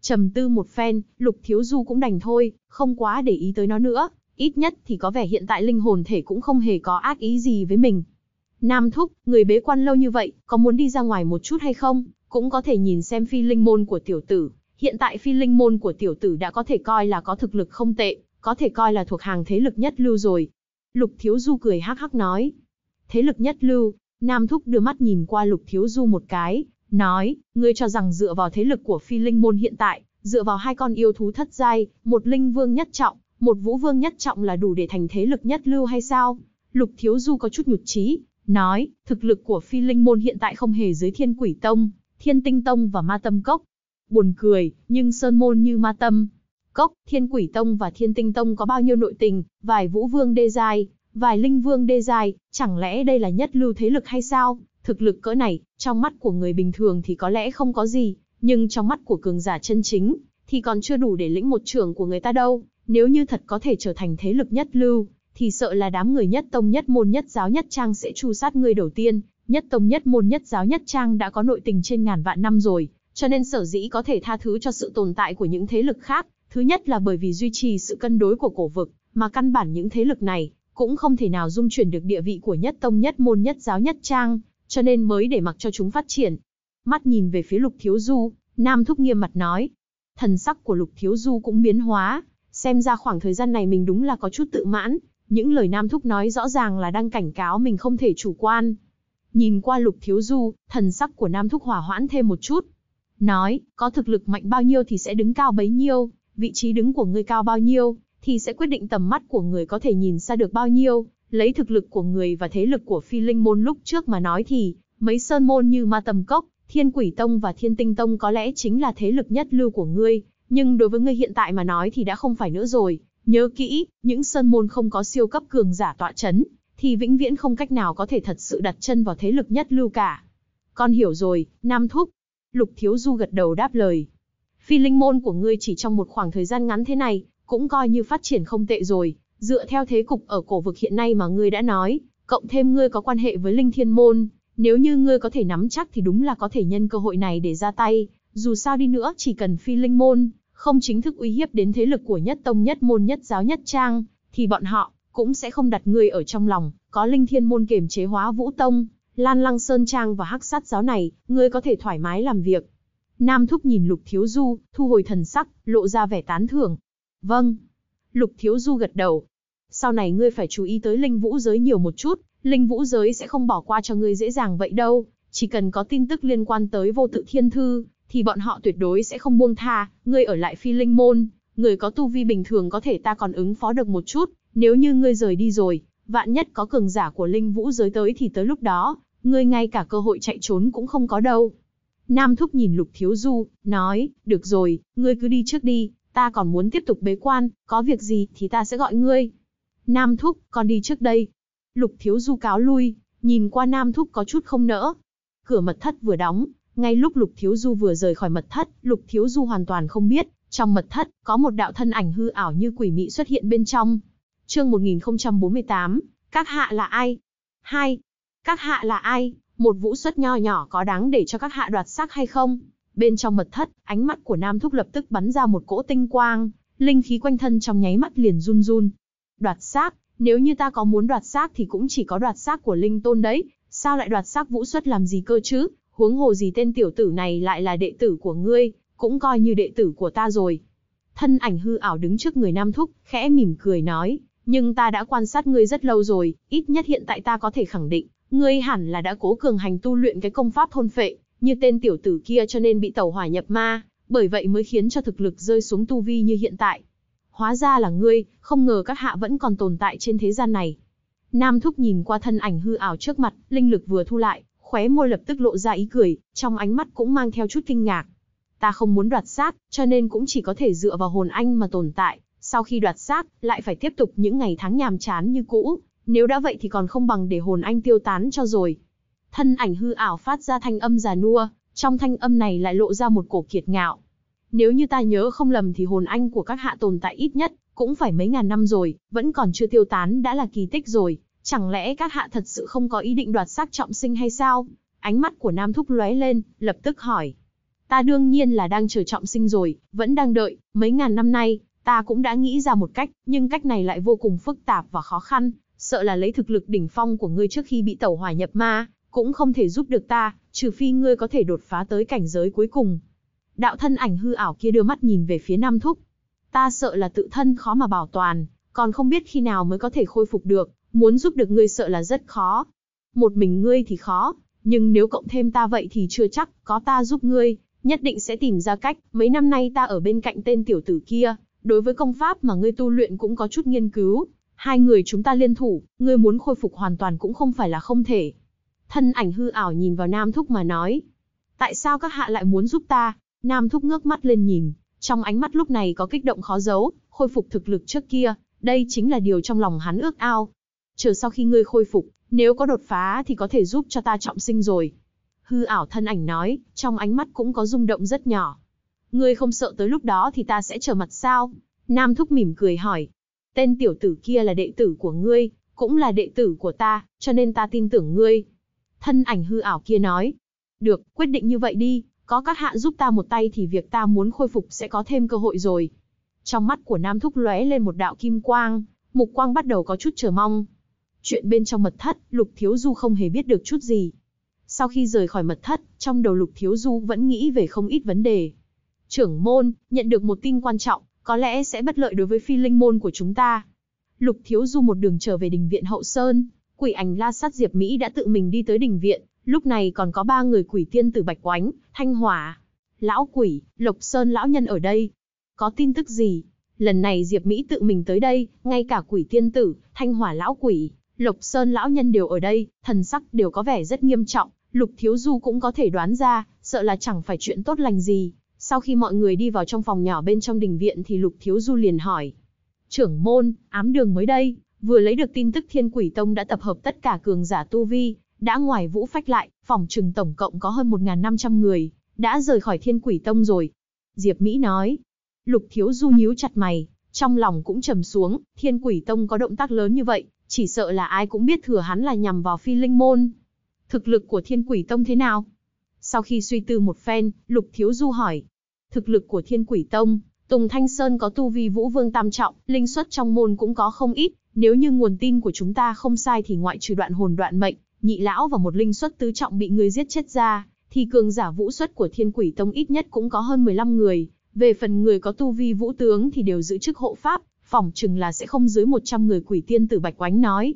Trầm tư một phen, Lục Thiếu Du cũng đành thôi, không quá để ý tới nó nữa, ít nhất thì có vẻ hiện tại linh hồn thể cũng không hề có ác ý gì với mình. Nam Thúc, người bế quan lâu như vậy, có muốn đi ra ngoài một chút hay không, cũng có thể nhìn xem phi linh môn của tiểu tử. Hiện tại phi linh môn của tiểu tử đã có thể coi là có thực lực không tệ, có thể coi là thuộc hàng thế lực nhất lưu rồi. Lục Thiếu Du cười hắc hắc nói. Thế lực nhất lưu, Nam Thúc đưa mắt nhìn qua Lục Thiếu Du một cái, nói, ngươi cho rằng dựa vào thế lực của phi linh môn hiện tại, dựa vào hai con yêu thú thất giai, một linh vương nhất trọng, một vũ vương nhất trọng là đủ để thành thế lực nhất lưu hay sao? Lục Thiếu Du có chút nhụt chí, nói, thực lực của phi linh môn hiện tại không hề dưới thiên quỷ tông, thiên tinh tông và ma tâm cốc. Buồn cười, nhưng sơn môn như ma tâm. Cốc, thiên quỷ tông và thiên tinh tông có bao nhiêu nội tình, vài vũ vương đê giai, Vài linh vương đê dài, chẳng lẽ đây là nhất lưu thế lực hay sao? Thực lực cỡ này, trong mắt của người bình thường thì có lẽ không có gì, nhưng trong mắt của cường giả chân chính, thì còn chưa đủ để lĩnh một trưởng của người ta đâu. Nếu như thật có thể trở thành thế lực nhất lưu, thì sợ là đám người nhất tông nhất môn nhất giáo nhất trang sẽ tru sát người đầu tiên. Nhất tông nhất môn nhất giáo nhất trang đã có nội tình trên ngàn vạn năm rồi, cho nên sở dĩ có thể tha thứ cho sự tồn tại của những thế lực khác. Thứ nhất là bởi vì duy trì sự cân đối của cổ vực, mà căn bản những thế lực này cũng không thể nào dung chuyển được địa vị của nhất tông nhất môn nhất giáo nhất trang, cho nên mới để mặc cho chúng phát triển. Mắt nhìn về phía Lục Thiếu Du, Nam Thúc nghiêm mặt nói. Thần sắc của Lục Thiếu Du cũng biến hóa, xem ra khoảng thời gian này mình đúng là có chút tự mãn, những lời Nam Thúc nói rõ ràng là đang cảnh cáo mình không thể chủ quan. Nhìn qua Lục Thiếu Du, thần sắc của Nam Thúc hỏa hoãn thêm một chút. Nói, có thực lực mạnh bao nhiêu thì sẽ đứng cao bấy nhiêu, vị trí đứng của ngươi cao bao nhiêu, thì sẽ quyết định tầm mắt của người có thể nhìn xa được bao nhiêu. Lấy thực lực của người và thế lực của phi linh môn lúc trước mà nói thì, mấy sơn môn như ma tầm cốc, thiên quỷ tông và thiên tinh tông có lẽ chính là thế lực nhất lưu của ngươi, nhưng đối với ngươi hiện tại mà nói thì đã không phải nữa rồi. Nhớ kỹ, những sơn môn không có siêu cấp cường giả tọa chấn, thì vĩnh viễn không cách nào có thể thật sự đặt chân vào thế lực nhất lưu cả. Con hiểu rồi, Nam Thúc. Lục Thiếu Du gật đầu đáp lời. Phi linh môn của ngươi chỉ trong một khoảng thời gian ngắn thế này, cũng coi như phát triển không tệ rồi, dựa theo thế cục ở cổ vực hiện nay mà ngươi đã nói, cộng thêm ngươi có quan hệ với Linh Thiên Môn, nếu như ngươi có thể nắm chắc thì đúng là có thể nhân cơ hội này để ra tay, dù sao đi nữa chỉ cần phi Linh Môn, không chính thức uy hiếp đến thế lực của nhất tông nhất môn nhất giáo nhất trang, thì bọn họ cũng sẽ không đặt ngươi ở trong lòng, có Linh Thiên Môn kiềm chế hóa Vũ Tông, Lan Lăng Sơn Trang và Hắc Sát Giáo này, ngươi có thể thoải mái làm việc. Nam Thúc nhìn Lục Thiếu Du, thu hồi thần sắc, lộ ra vẻ tán thưởng, Vâng. Lục Thiếu Du gật đầu. Sau này ngươi phải chú ý tới linh vũ giới nhiều một chút, linh vũ giới sẽ không bỏ qua cho ngươi dễ dàng vậy đâu. Chỉ cần có tin tức liên quan tới vô tự thiên thư, thì bọn họ tuyệt đối sẽ không buông tha. Ngươi ở lại phi linh môn, người có tu vi bình thường có thể ta còn ứng phó được một chút. Nếu như ngươi rời đi rồi, vạn nhất có cường giả của linh vũ giới tới thì tới lúc đó, ngươi ngay cả cơ hội chạy trốn cũng không có đâu. Nam Thúc nhìn Lục Thiếu Du, nói, được rồi, ngươi cứ đi trước đi, ta còn muốn tiếp tục bế quan, có việc gì thì ta sẽ gọi ngươi. Nam Thúc, con đi trước đây. Lục Thiếu Du cáo lui, nhìn qua Nam Thúc có chút không nỡ. Cửa mật thất vừa đóng, ngay lúc Lục Thiếu Du vừa rời khỏi mật thất, Lục Thiếu Du hoàn toàn không biết, trong mật thất, có một đạo thân ảnh hư ảo như quỷ mị xuất hiện bên trong. Chương 1048, các hạ là ai? Hai, các hạ là ai? Một vũ xuất nho nhỏ có đáng để cho các hạ đoạt xác hay không? Bên trong mật thất, ánh mắt của Nam Thúc lập tức bắn ra một cỗ tinh quang, linh khí quanh thân trong nháy mắt liền run run. Đoạt xác, nếu như ta có muốn đoạt xác thì cũng chỉ có đoạt xác của linh tôn đấy, sao lại đoạt xác vũ xuất làm gì cơ chứ, huống hồ gì tên tiểu tử này lại là đệ tử của ngươi, cũng coi như đệ tử của ta rồi. Thân ảnh hư ảo đứng trước người Nam Thúc, khẽ mỉm cười nói, nhưng ta đã quan sát ngươi rất lâu rồi, ít nhất hiện tại ta có thể khẳng định, ngươi hẳn là đã cố cường hành tu luyện cái công pháp thôn phệ, như tên tiểu tử kia cho nên bị tẩu hỏa nhập ma, bởi vậy mới khiến cho thực lực rơi xuống tu vi như hiện tại. Hóa ra là ngươi, không ngờ các hạ vẫn còn tồn tại trên thế gian này. Nam Thúc nhìn qua thân ảnh hư ảo trước mặt, linh lực vừa thu lại, khóe môi lập tức lộ ra ý cười, trong ánh mắt cũng mang theo chút kinh ngạc. Ta không muốn đoạt sát, cho nên cũng chỉ có thể dựa vào hồn anh mà tồn tại, sau khi đoạt sát, lại phải tiếp tục những ngày tháng nhàm chán như cũ, nếu đã vậy thì còn không bằng để hồn anh tiêu tán cho rồi thân ảnh hư ảo phát ra thanh âm già nua, trong thanh âm này lại lộ ra một cổ kiệt ngạo. Nếu như ta nhớ không lầm thì hồn anh của các hạ tồn tại ít nhất, cũng phải mấy ngàn năm rồi, vẫn còn chưa tiêu tán đã là kỳ tích rồi, chẳng lẽ các hạ thật sự không có ý định đoạt xác trọng sinh hay sao? Ánh mắt của Nam Thúc lóe lên, lập tức hỏi. Ta đương nhiên là đang chờ trọng sinh rồi, vẫn đang đợi, mấy ngàn năm nay, ta cũng đã nghĩ ra một cách, nhưng cách này lại vô cùng phức tạp và khó khăn, sợ là lấy thực lực đỉnh phong của ngươi trước khi bị tẩu hỏa nhập ma, cũng không thể giúp được ta, trừ phi ngươi có thể đột phá tới cảnh giới cuối cùng. Đạo thân ảnh hư ảo kia đưa mắt nhìn về phía Nam Thúc. Ta sợ là tự thân khó mà bảo toàn, còn không biết khi nào mới có thể khôi phục được, muốn giúp được ngươi sợ là rất khó. Một mình ngươi thì khó, nhưng nếu cộng thêm ta vậy thì chưa chắc, có ta giúp ngươi, nhất định sẽ tìm ra cách. Mấy năm nay ta ở bên cạnh tên tiểu tử kia, đối với công pháp mà ngươi tu luyện cũng có chút nghiên cứu. Hai người chúng ta liên thủ, ngươi muốn khôi phục hoàn toàn cũng không phải là không thể. Thân ảnh hư ảo nhìn vào Nam Thúc mà nói. Tại sao các hạ lại muốn giúp ta? Nam Thúc ngước mắt lên nhìn, trong ánh mắt lúc này có kích động khó giấu, khôi phục thực lực trước kia, đây chính là điều trong lòng hắn ước ao. Chờ sau khi ngươi khôi phục, nếu có đột phá thì có thể giúp cho ta trọng sinh rồi. Hư ảo thân ảnh nói, trong ánh mắt cũng có rung động rất nhỏ. Ngươi không sợ tới lúc đó thì ta sẽ trở mặt sao? Nam Thúc mỉm cười hỏi. Tên tiểu tử kia là đệ tử của ngươi, cũng là đệ tử của ta, cho nên ta tin tưởng ngươi. Thân ảnh hư ảo kia nói. Được, quyết định như vậy đi, có các hạ giúp ta một tay thì việc ta muốn khôi phục sẽ có thêm cơ hội rồi. Trong mắt của Nam Thúc lóe lên một đạo kim quang, mục quang bắt đầu có chút chờ mong. Chuyện bên trong mật thất, Lục Thiếu Du không hề biết được chút gì. Sau khi rời khỏi mật thất, trong đầu Lục Thiếu Du vẫn nghĩ về không ít vấn đề. Trưởng môn, nhận được một tin quan trọng, có lẽ sẽ bất lợi đối với phi linh môn của chúng ta. Lục Thiếu Du một đường trở về đình viện hậu sơn, Quỷ ảnh la sát Diệp Mỹ đã tự mình đi tới đình viện, lúc này còn có ba người quỷ tiên tử Bạch Oánh, Thanh hỏa, Lão Quỷ, Lộc Sơn Lão Nhân ở đây. Có tin tức gì? Lần này Diệp Mỹ tự mình tới đây, ngay cả quỷ tiên tử, Thanh hỏa, Lão Quỷ, Lộc Sơn Lão Nhân đều ở đây, thần sắc đều có vẻ rất nghiêm trọng, Lục Thiếu Du cũng có thể đoán ra, sợ là chẳng phải chuyện tốt lành gì. Sau khi mọi người đi vào trong phòng nhỏ bên trong đình viện thì Lục Thiếu Du liền hỏi. Trưởng môn, ám đường mới đây, Vừa lấy được tin tức Thiên Quỷ Tông đã tập hợp tất cả cường giả tu vi, đã ngoài vũ phách lại, phòng trừng tổng cộng có hơn 1.500 người, đã rời khỏi Thiên Quỷ Tông rồi. Diệp Mỹ nói, Lục Thiếu Du nhíu chặt mày, trong lòng cũng trầm xuống, Thiên Quỷ Tông có động tác lớn như vậy, chỉ sợ là ai cũng biết thừa hắn là nhằm vào phi linh môn. Thực lực của Thiên Quỷ Tông thế nào? Sau khi suy tư một phen, Lục Thiếu Du hỏi, thực lực của Thiên Quỷ Tông, Tùng Thanh Sơn có tu vi vũ vương tam trọng, linh suất trong môn cũng có không ít, nếu như nguồn tin của chúng ta không sai thì ngoại trừ đoạn hồn đoạn mệnh, nhị lão và một linh xuất tứ trọng bị người giết chết ra, thì cường giả vũ xuất của thiên quỷ tông ít nhất cũng có hơn 15 người. Về phần người có tu vi vũ tướng thì đều giữ chức hộ pháp, phỏng chừng là sẽ không dưới 100 người quỷ tiên tử Bạch Oánh nói.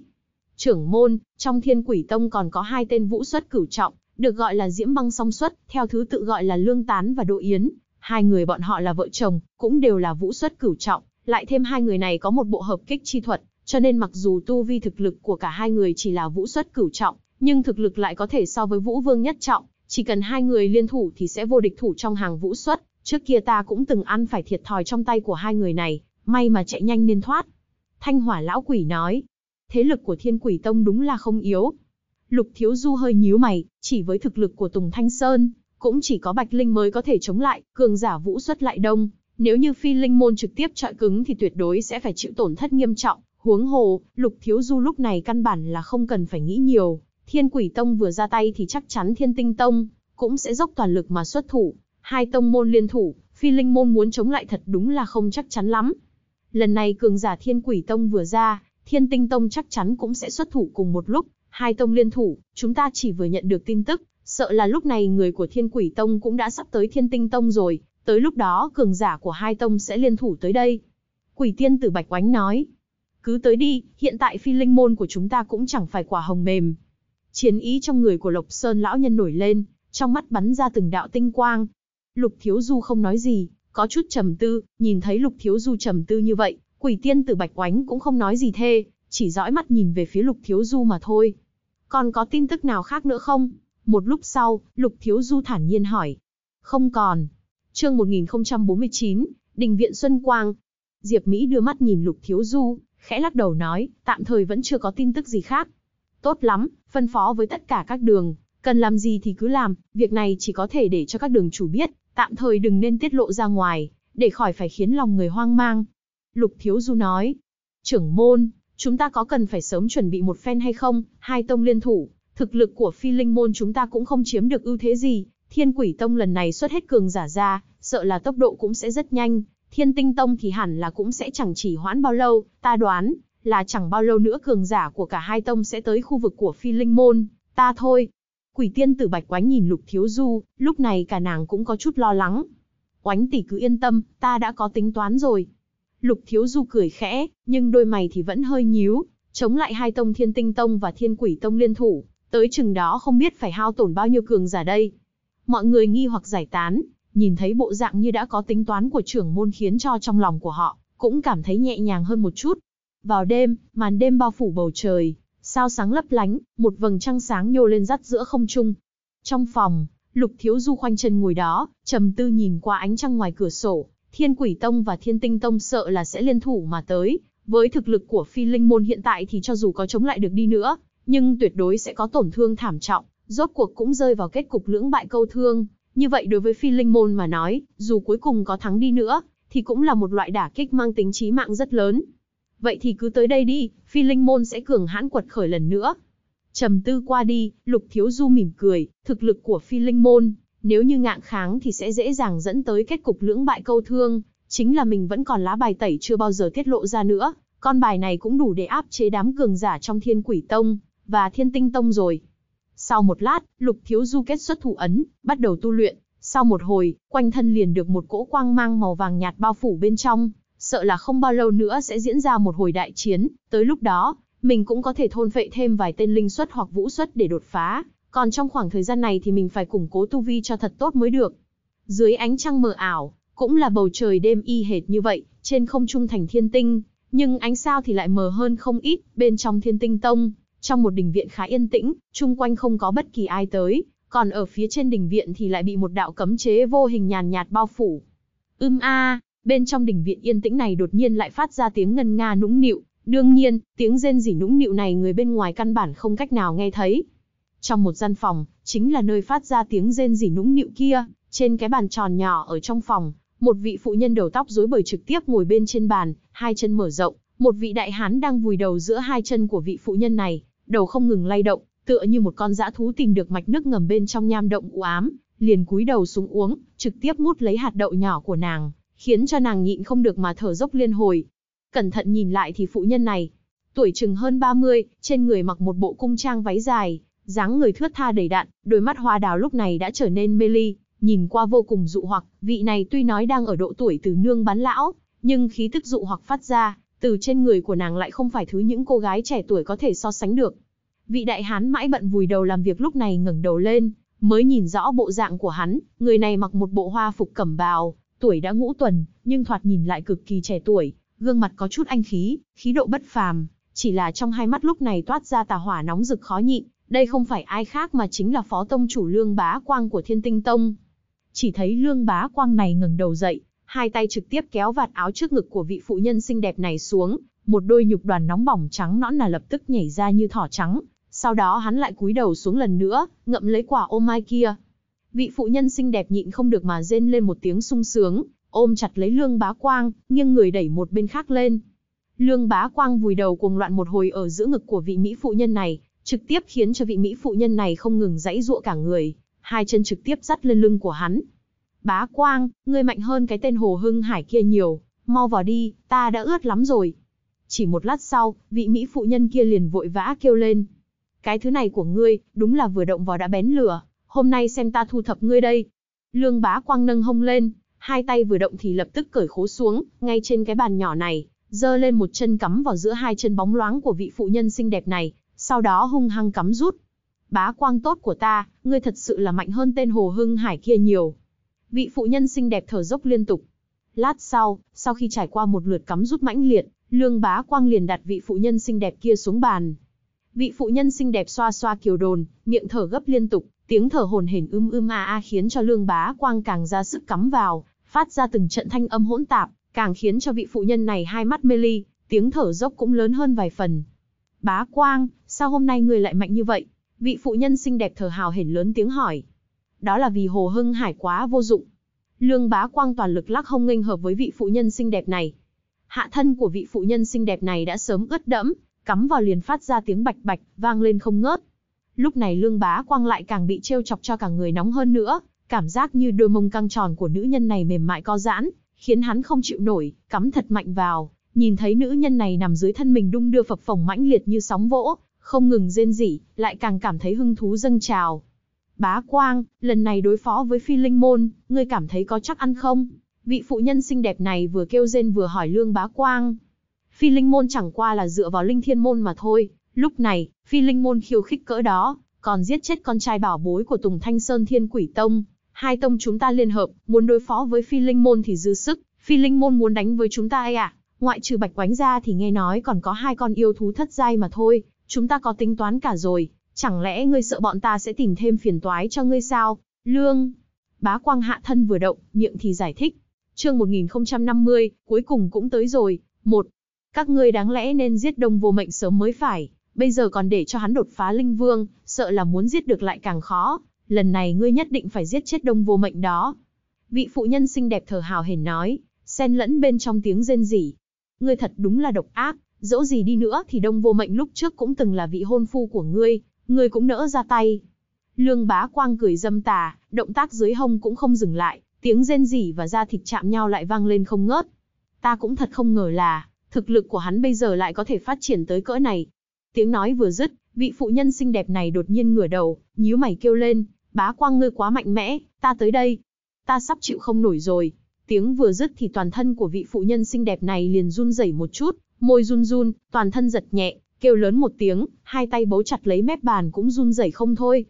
Trưởng môn, trong thiên quỷ tông còn có hai tên vũ xuất cửu trọng, được gọi là diễm băng song xuất, theo thứ tự gọi là lương tán và đỗ yến. Hai người bọn họ là vợ chồng, cũng đều là vũ xuất cửu trọng, lại thêm hai người này có một bộ hợp kích chi thuật, cho nên mặc dù tu vi thực lực của cả hai người chỉ là vũ xuất cửu trọng, nhưng thực lực lại có thể so với vũ vương nhất trọng, chỉ cần hai người liên thủ thì sẽ vô địch thủ trong hàng vũ xuất. Trước kia ta cũng từng ăn phải thiệt thòi trong tay của hai người này, may mà chạy nhanh nên thoát. Thanh hỏa lão quỷ nói, thế lực của thiên quỷ tông đúng là không yếu. Lục thiếu du hơi nhíu mày, chỉ với thực lực của Tùng Thanh Sơn, cũng chỉ có Bạch Linh mới có thể chống lại, cường giả vũ xuất lại đông. Nếu như phi linh môn trực tiếp trọi cứng thì tuyệt đối sẽ phải chịu tổn thất nghiêm trọng, Huống hồ, Lục Thiếu Du lúc này căn bản là không cần phải nghĩ nhiều, Thiên Quỷ Tông vừa ra tay thì chắc chắn Thiên Tinh Tông cũng sẽ dốc toàn lực mà xuất thủ, hai tông môn liên thủ, Phi Linh môn muốn chống lại thật đúng là không chắc chắn lắm. Lần này cường giả Thiên Quỷ Tông vừa ra, Thiên Tinh Tông chắc chắn cũng sẽ xuất thủ cùng một lúc, hai tông liên thủ, chúng ta chỉ vừa nhận được tin tức, sợ là lúc này người của Thiên Quỷ Tông cũng đã sắp tới Thiên Tinh Tông rồi, tới lúc đó cường giả của hai tông sẽ liên thủ tới đây. Quỷ tiên tử Bạch Oánh nói, cứ tới đi, hiện tại phi linh môn của chúng ta cũng chẳng phải quả hồng mềm. Chiến ý trong người của Lộc Sơn lão nhân nổi lên, trong mắt bắn ra từng đạo tinh quang. Lục Thiếu Du không nói gì, có chút trầm tư, nhìn thấy Lục Thiếu Du trầm tư như vậy, quỷ tiên tử Bạch Oánh cũng không nói gì thê, chỉ dõi mắt nhìn về phía Lục Thiếu Du mà thôi. Còn có tin tức nào khác nữa không? Một lúc sau, Lục Thiếu Du thản nhiên hỏi. Không còn. Chương 1049, Đình Viện Xuân Quang. Diệp Mỹ đưa mắt nhìn Lục Thiếu Du, khẽ lắc đầu nói, tạm thời vẫn chưa có tin tức gì khác. Tốt lắm, phân phó với tất cả các đường, cần làm gì thì cứ làm, việc này chỉ có thể để cho các đường chủ biết, tạm thời đừng nên tiết lộ ra ngoài, để khỏi phải khiến lòng người hoang mang. Lục Thiếu Du nói, trưởng môn, chúng ta có cần phải sớm chuẩn bị một phen hay không, hai tông liên thủ, thực lực của phi linh môn chúng ta cũng không chiếm được ưu thế gì, thiên quỷ tông lần này xuất hết cường giả ra, sợ là tốc độ cũng sẽ rất nhanh, thiên tinh tông thì hẳn là cũng sẽ chẳng chỉ hoãn bao lâu, ta đoán, là chẳng bao lâu nữa cường giả của cả hai tông sẽ tới khu vực của phi linh môn, ta thôi. Quỷ tiên tử bạch quánh nhìn lục thiếu du, lúc này cả nàng cũng có chút lo lắng. Oánh tỷ cứ yên tâm, ta đã có tính toán rồi. Lục thiếu du cười khẽ, nhưng đôi mày thì vẫn hơi nhíu, chống lại hai tông thiên tinh tông và thiên quỷ tông liên thủ, tới chừng đó không biết phải hao tổn bao nhiêu cường giả đây. Mọi người nghi hoặc giải tán, nhìn thấy bộ dạng như đã có tính toán của trưởng môn khiến cho trong lòng của họ cũng cảm thấy nhẹ nhàng hơn một chút. Vào đêm, màn đêm bao phủ bầu trời, sao sáng lấp lánh, một vầng trăng sáng nhô lên rắt giữa không trung. Trong phòng, Lục Thiếu Du khoanh chân ngồi đó, trầm tư nhìn qua ánh trăng ngoài cửa sổ, Thiên Quỷ Tông và Thiên Tinh Tông sợ là sẽ liên thủ mà tới, với thực lực của Phi Linh môn hiện tại thì cho dù có chống lại được đi nữa, nhưng tuyệt đối sẽ có tổn thương thảm trọng, rốt cuộc cũng rơi vào kết cục lưỡng bại câu thương, như vậy đối với phi linh môn mà nói, dù cuối cùng có thắng đi nữa, thì cũng là một loại đả kích mang tính chí mạng rất lớn. Vậy thì cứ tới đây đi, phi linh môn sẽ cường hãn quật khởi lần nữa. Trầm tư qua đi, Lục Thiếu Du mỉm cười, thực lực của phi linh môn, nếu như ngạng kháng thì sẽ dễ dàng dẫn tới kết cục lưỡng bại câu thương, chính là mình vẫn còn lá bài tẩy chưa bao giờ tiết lộ ra nữa, con bài này cũng đủ để áp chế đám cường giả trong thiên quỷ tông và thiên tinh tông rồi. Sau một lát, Lục Thiếu Du kết xuất thủ ấn, bắt đầu tu luyện. Sau một hồi, quanh thân liền được một cỗ quang mang màu vàng nhạt bao phủ bên trong. Sợ là không bao lâu nữa sẽ diễn ra một hồi đại chiến, tới lúc đó, mình cũng có thể thôn phệ thêm vài tên linh xuất hoặc vũ xuất để đột phá. Còn trong khoảng thời gian này thì mình phải củng cố tu vi cho thật tốt mới được. Dưới ánh trăng mờ ảo, cũng là bầu trời đêm y hệt như vậy, trên không trung thành thiên tinh, nhưng ánh sao thì lại mờ hơn không ít, bên trong thiên tinh tông, trong một đình viện khá yên tĩnh, chung quanh không có bất kỳ ai tới, còn ở phía trên đình viện thì lại bị một đạo cấm chế vô hình nhàn nhạt bao phủ. Ưm a, bên trong đình viện yên tĩnh này đột nhiên lại phát ra tiếng ngân nga nũng nịu, đương nhiên, tiếng rên rỉ nũng nịu này người bên ngoài căn bản không cách nào nghe thấy. Trong một gian phòng, chính là nơi phát ra tiếng rên rỉ nũng nịu kia, trên cái bàn tròn nhỏ ở trong phòng, một vị phụ nhân đầu tóc rối bời trực tiếp ngồi bên trên bàn, hai chân mở rộng, một vị đại hán đang vùi đầu giữa hai chân của vị phụ nhân này, đầu không ngừng lay động, tựa như một con dã thú tìm được mạch nước ngầm bên trong nham động u ám, liền cúi đầu xuống uống, trực tiếp mút lấy hạt đậu nhỏ của nàng, khiến cho nàng nhịn không được mà thở dốc liên hồi. Cẩn thận nhìn lại thì phụ nhân này, tuổi chừng hơn 30, trên người mặc một bộ cung trang váy dài, dáng người thướt tha đầy đặn, đôi mắt hoa đào lúc này đã trở nên mê ly, nhìn qua vô cùng dụ hoặc, vị này tuy nói đang ở độ tuổi từ nương bán lão, nhưng khí tức dụ hoặc phát ra, từ trên người của nàng lại không phải thứ những cô gái trẻ tuổi có thể so sánh được. Vị đại hán mãi bận vùi đầu làm việc lúc này ngẩng đầu lên, mới nhìn rõ bộ dạng của hắn, người này mặc một bộ hoa phục cẩm bào, tuổi đã ngũ tuần, nhưng thoạt nhìn lại cực kỳ trẻ tuổi, gương mặt có chút anh khí, khí độ bất phàm, chỉ là trong hai mắt lúc này toát ra tà hỏa nóng rực khó nhịn, đây không phải ai khác mà chính là phó tông chủ Lương Bá Quang của Thiên Tinh Tông. Chỉ thấy Lương Bá Quang này ngẩng đầu dậy, hai tay trực tiếp kéo vạt áo trước ngực của vị phụ nhân xinh đẹp này xuống, một đôi nhục đoàn nóng bỏng trắng nõn là lập tức nhảy ra như thỏ trắng, sau đó hắn lại cúi đầu xuống lần nữa, ngậm lấy quả ô mai kia. Vị phụ nhân xinh đẹp nhịn không được mà rên lên một tiếng sung sướng, ôm chặt lấy Lương Bá Quang, nghiêng người đẩy một bên khác lên. Lương Bá Quang vùi đầu cuồng loạn một hồi ở giữa ngực của vị mỹ phụ nhân này, trực tiếp khiến cho vị mỹ phụ nhân này không ngừng giãy giụa cả người, hai chân trực tiếp dắt lên lưng của hắn, Bá Quang, ngươi mạnh hơn cái tên Hồ Hưng Hải kia nhiều, mau vào đi, ta đã ướt lắm rồi. Chỉ một lát sau, vị Mỹ phụ nhân kia liền vội vã kêu lên. Cái thứ này của ngươi, đúng là vừa động vào đã bén lửa, hôm nay xem ta thu thập ngươi đây. Lương Bá Quang nâng hông lên, hai tay vừa động thì lập tức cởi khố xuống, ngay trên cái bàn nhỏ này, giơ lên một chân cắm vào giữa hai chân bóng loáng của vị phụ nhân xinh đẹp này, sau đó hung hăng cắm rút. Bá Quang tốt của ta, ngươi thật sự là mạnh hơn tên Hồ Hưng Hải kia nhiều vị phụ nhân xinh đẹp thở dốc liên tục. Lát sau, sau khi trải qua một lượt cắm rút mãnh liệt, Lương Bá Quang liền đặt vị phụ nhân xinh đẹp kia xuống bàn. Vị phụ nhân xinh đẹp xoa xoa kiều đồn, miệng thở gấp liên tục, tiếng thở hồn hển ưm ưm a a khiến cho Lương Bá Quang càng ra sức cắm vào, phát ra từng trận thanh âm hỗn tạp, càng khiến cho vị phụ nhân này hai mắt mê ly, tiếng thở dốc cũng lớn hơn vài phần. Bá Quang, sao hôm nay người lại mạnh như vậy? Vị phụ nhân xinh đẹp thở hào hển lớn tiếng hỏi đó là vì Hồ Hưng Hải quá vô dụng. Lương Bá Quang toàn lực lắc không nghênh hợp với vị phụ nhân xinh đẹp này. Hạ thân của vị phụ nhân xinh đẹp này đã sớm ướt đẫm, cắm vào liền phát ra tiếng bạch bạch, vang lên không ngớt. Lúc này Lương Bá Quang lại càng bị trêu chọc cho cả người nóng hơn nữa, cảm giác như đôi mông căng tròn của nữ nhân này mềm mại co giãn, khiến hắn không chịu nổi, cắm thật mạnh vào, nhìn thấy nữ nhân này nằm dưới thân mình đung đưa phập phồng mãnh liệt như sóng vỗ, không ngừng rên rỉ, lại càng cảm thấy hưng thú dâng trào. Bá Quang, lần này đối phó với phi linh môn, ngươi cảm thấy có chắc ăn không? Vị phụ nhân xinh đẹp này vừa kêu rên vừa hỏi Lương Bá Quang. Phi linh môn chẳng qua là dựa vào linh thiên môn mà thôi, lúc này, phi linh môn khiêu khích cỡ đó, còn giết chết con trai bảo bối của Tùng Thanh Sơn Thiên Quỷ Tông. Hai tông chúng ta liên hợp, muốn đối phó với phi linh môn thì dư sức, phi linh môn muốn đánh với chúng ta ai ạ? Ngoại trừ bạch quánh ra thì nghe nói còn có hai con yêu thú thất giai mà thôi, chúng ta có tính toán cả rồi, Chẳng lẽ ngươi sợ bọn ta sẽ tìm thêm phiền toái cho ngươi sao? Lương! Bá quang hạ thân vừa động, miệng thì giải thích. chương 1050, cuối cùng cũng tới rồi. Một, Các ngươi đáng lẽ nên giết đông vô mệnh sớm mới phải. Bây giờ còn để cho hắn đột phá linh vương, sợ là muốn giết được lại càng khó. Lần này ngươi nhất định phải giết chết đông vô mệnh đó. Vị phụ nhân xinh đẹp thở hào hển nói, xen lẫn bên trong tiếng rên rỉ. Ngươi thật đúng là độc ác, dẫu gì đi nữa thì đông vô mệnh lúc trước cũng từng là vị hôn phu của ngươi, Ngươi cũng nỡ ra tay. Lương bá quang cười dâm tà, động tác dưới hông cũng không dừng lại, tiếng rên rỉ và da thịt chạm nhau lại vang lên không ngớt. Ta cũng thật không ngờ là, thực lực của hắn bây giờ lại có thể phát triển tới cỡ này. Tiếng nói vừa dứt, vị phụ nhân xinh đẹp này đột nhiên ngửa đầu, nhíu mày kêu lên, bá quang ngươi quá mạnh mẽ, ta tới đây. Ta sắp chịu không nổi rồi. Tiếng vừa dứt thì toàn thân của vị phụ nhân xinh đẹp này liền run rẩy một chút, môi run run, toàn thân giật nhẹ, Kêu lớn một tiếng, hai tay bấu chặt lấy mép bàn cũng run rẩy không thôi.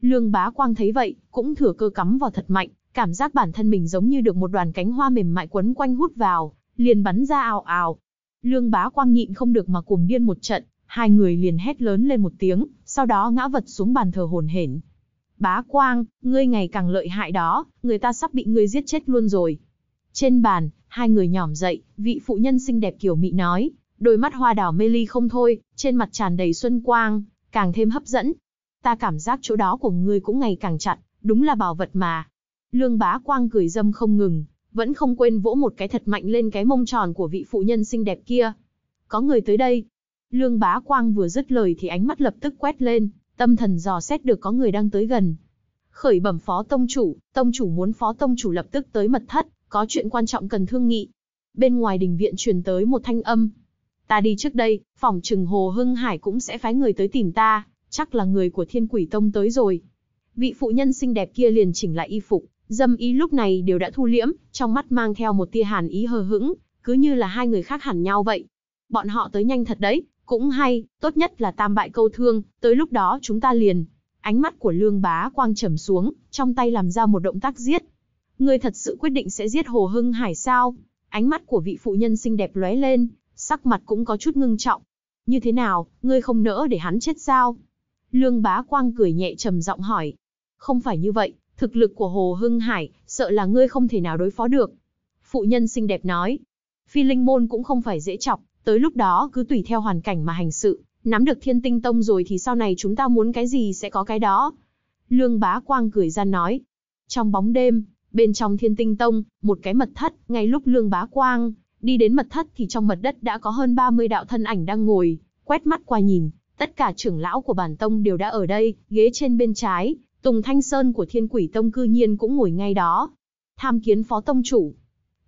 Lương bá quang thấy vậy, cũng thừa cơ cắm vào thật mạnh, cảm giác bản thân mình giống như được một đoàn cánh hoa mềm mại quấn quanh hút vào, liền bắn ra ào ào. Lương bá quang nhịn không được mà cuồng điên một trận, hai người liền hét lớn lên một tiếng, sau đó ngã vật xuống bàn thờ hồn hển. Bá quang, ngươi ngày càng lợi hại đó, người ta sắp bị ngươi giết chết luôn rồi. Trên bàn, hai người nhỏm dậy, vị phụ nhân xinh đẹp kiểu mị nói, đôi mắt hoa đào mê ly không thôi, trên mặt tràn đầy xuân quang, càng thêm hấp dẫn. Ta cảm giác chỗ đó của ngươi cũng ngày càng chặt, đúng là bảo vật mà. Lương bá quang cười dâm không ngừng, vẫn không quên vỗ một cái thật mạnh lên cái mông tròn của vị phụ nhân xinh đẹp kia. Có người tới đây. Lương bá quang vừa dứt lời thì ánh mắt lập tức quét lên, tâm thần dò xét được có người đang tới gần. Khởi bẩm phó tông chủ, tông chủ muốn phó tông chủ lập tức tới mật thất, có chuyện quan trọng cần thương nghị. Bên ngoài đình viện truyền tới một thanh âm, Ta đi trước đây, phòng trừng Hồ Hưng Hải cũng sẽ phái người tới tìm ta, chắc là người của thiên quỷ tông tới rồi. Vị phụ nhân xinh đẹp kia liền chỉnh lại y phục, dâm ý lúc này đều đã thu liễm, trong mắt mang theo một tia hàn ý hờ hững, cứ như là hai người khác hẳn nhau vậy. Bọn họ tới nhanh thật đấy, cũng hay, tốt nhất là tam bại câu thương, tới lúc đó chúng ta liền. Ánh mắt của lương bá quang trầm xuống, trong tay làm ra một động tác giết. Người thật sự quyết định sẽ giết Hồ Hưng Hải sao? Ánh mắt của vị phụ nhân xinh đẹp lóe lên, sắc mặt cũng có chút ngưng trọng. Như thế nào, ngươi không nỡ để hắn chết sao? Lương bá quang cười nhẹ trầm giọng hỏi. Không phải như vậy, thực lực của Hồ Hưng Hải, sợ là ngươi không thể nào đối phó được. Phụ nhân xinh đẹp nói. Phi linh môn cũng không phải dễ chọc, tới lúc đó cứ tùy theo hoàn cảnh mà hành sự, nắm được thiên tinh tông rồi thì sau này chúng ta muốn cái gì sẽ có cái đó. Lương bá quang cười ra nói. Trong bóng đêm, bên trong thiên tinh tông, một cái mật thất, ngay lúc lương bá quang, Đi đến mật thất thì trong mật đất đã có hơn 30 đạo thân ảnh đang ngồi, quét mắt qua nhìn, tất cả trưởng lão của bản tông đều đã ở đây, ghế trên bên trái, Tùng Thanh Sơn của Thiên Quỷ Tông cư nhiên cũng ngồi ngay đó. Tham kiến phó tông chủ.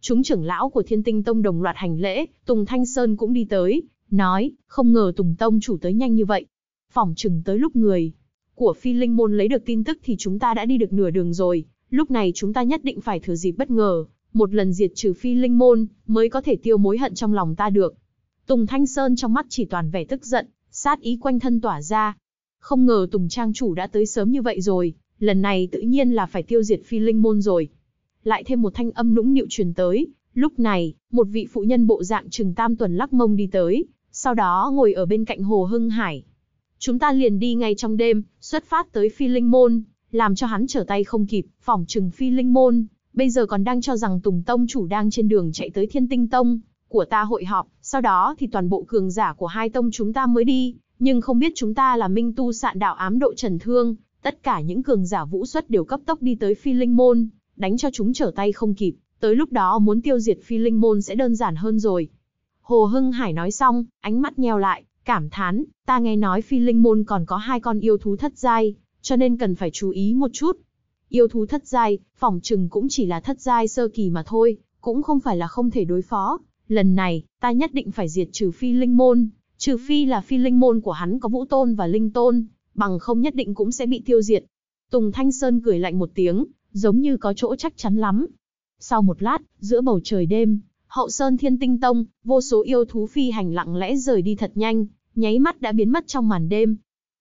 Chúng trưởng lão của Thiên Tinh Tông đồng loạt hành lễ, Tùng Thanh Sơn cũng đi tới, nói, không ngờ Tùng Tông chủ tới nhanh như vậy. Phỏng chừng tới lúc người của phi linh môn lấy được tin tức thì chúng ta đã đi được nửa đường rồi, lúc này chúng ta nhất định phải thừa dịp bất ngờ, một lần diệt trừ phi linh môn, mới có thể tiêu mối hận trong lòng ta được. Tùng Thanh Sơn trong mắt chỉ toàn vẻ tức giận, sát ý quanh thân tỏa ra. Không ngờ Tùng Trang Chủ đã tới sớm như vậy rồi, lần này tự nhiên là phải tiêu diệt phi linh môn rồi. Lại thêm một thanh âm nũng nịu truyền tới, lúc này, một vị phụ nhân bộ dạng trừng tam tuần lắc mông đi tới, sau đó ngồi ở bên cạnh hồ Hưng Hải. Chúng ta liền đi ngay trong đêm, xuất phát tới phi linh môn, làm cho hắn trở tay không kịp, phòng trừng phi linh môn, bây giờ còn đang cho rằng Tùng Tông chủ đang trên đường chạy tới Thiên Tinh Tông, của ta hội họp, sau đó thì toàn bộ cường giả của hai tông chúng ta mới đi, nhưng không biết chúng ta là Minh Tu Sạn Đạo Ám Độ Trần Thương, tất cả những cường giả vũ xuất đều cấp tốc đi tới Phi Linh Môn, đánh cho chúng trở tay không kịp, tới lúc đó muốn tiêu diệt Phi Linh Môn sẽ đơn giản hơn rồi. Hồ Hưng Hải nói xong, ánh mắt nheo lại, cảm thán, ta nghe nói Phi Linh Môn còn có hai con yêu thú thất giai, cho nên cần phải chú ý một chút, yêu thú thất giai, phòng chừng cũng chỉ là thất giai sơ kỳ mà thôi, cũng không phải là không thể đối phó. Lần này, ta nhất định phải diệt trừ phi linh môn, trừ phi là phi linh môn của hắn có vũ tôn và linh tôn, bằng không nhất định cũng sẽ bị tiêu diệt. Tùng Thanh Sơn cười lạnh một tiếng, giống như có chỗ chắc chắn lắm. Sau một lát, giữa bầu trời đêm, hậu sơn thiên tinh tông, vô số yêu thú phi hành lặng lẽ rời đi thật nhanh, nháy mắt đã biến mất trong màn đêm.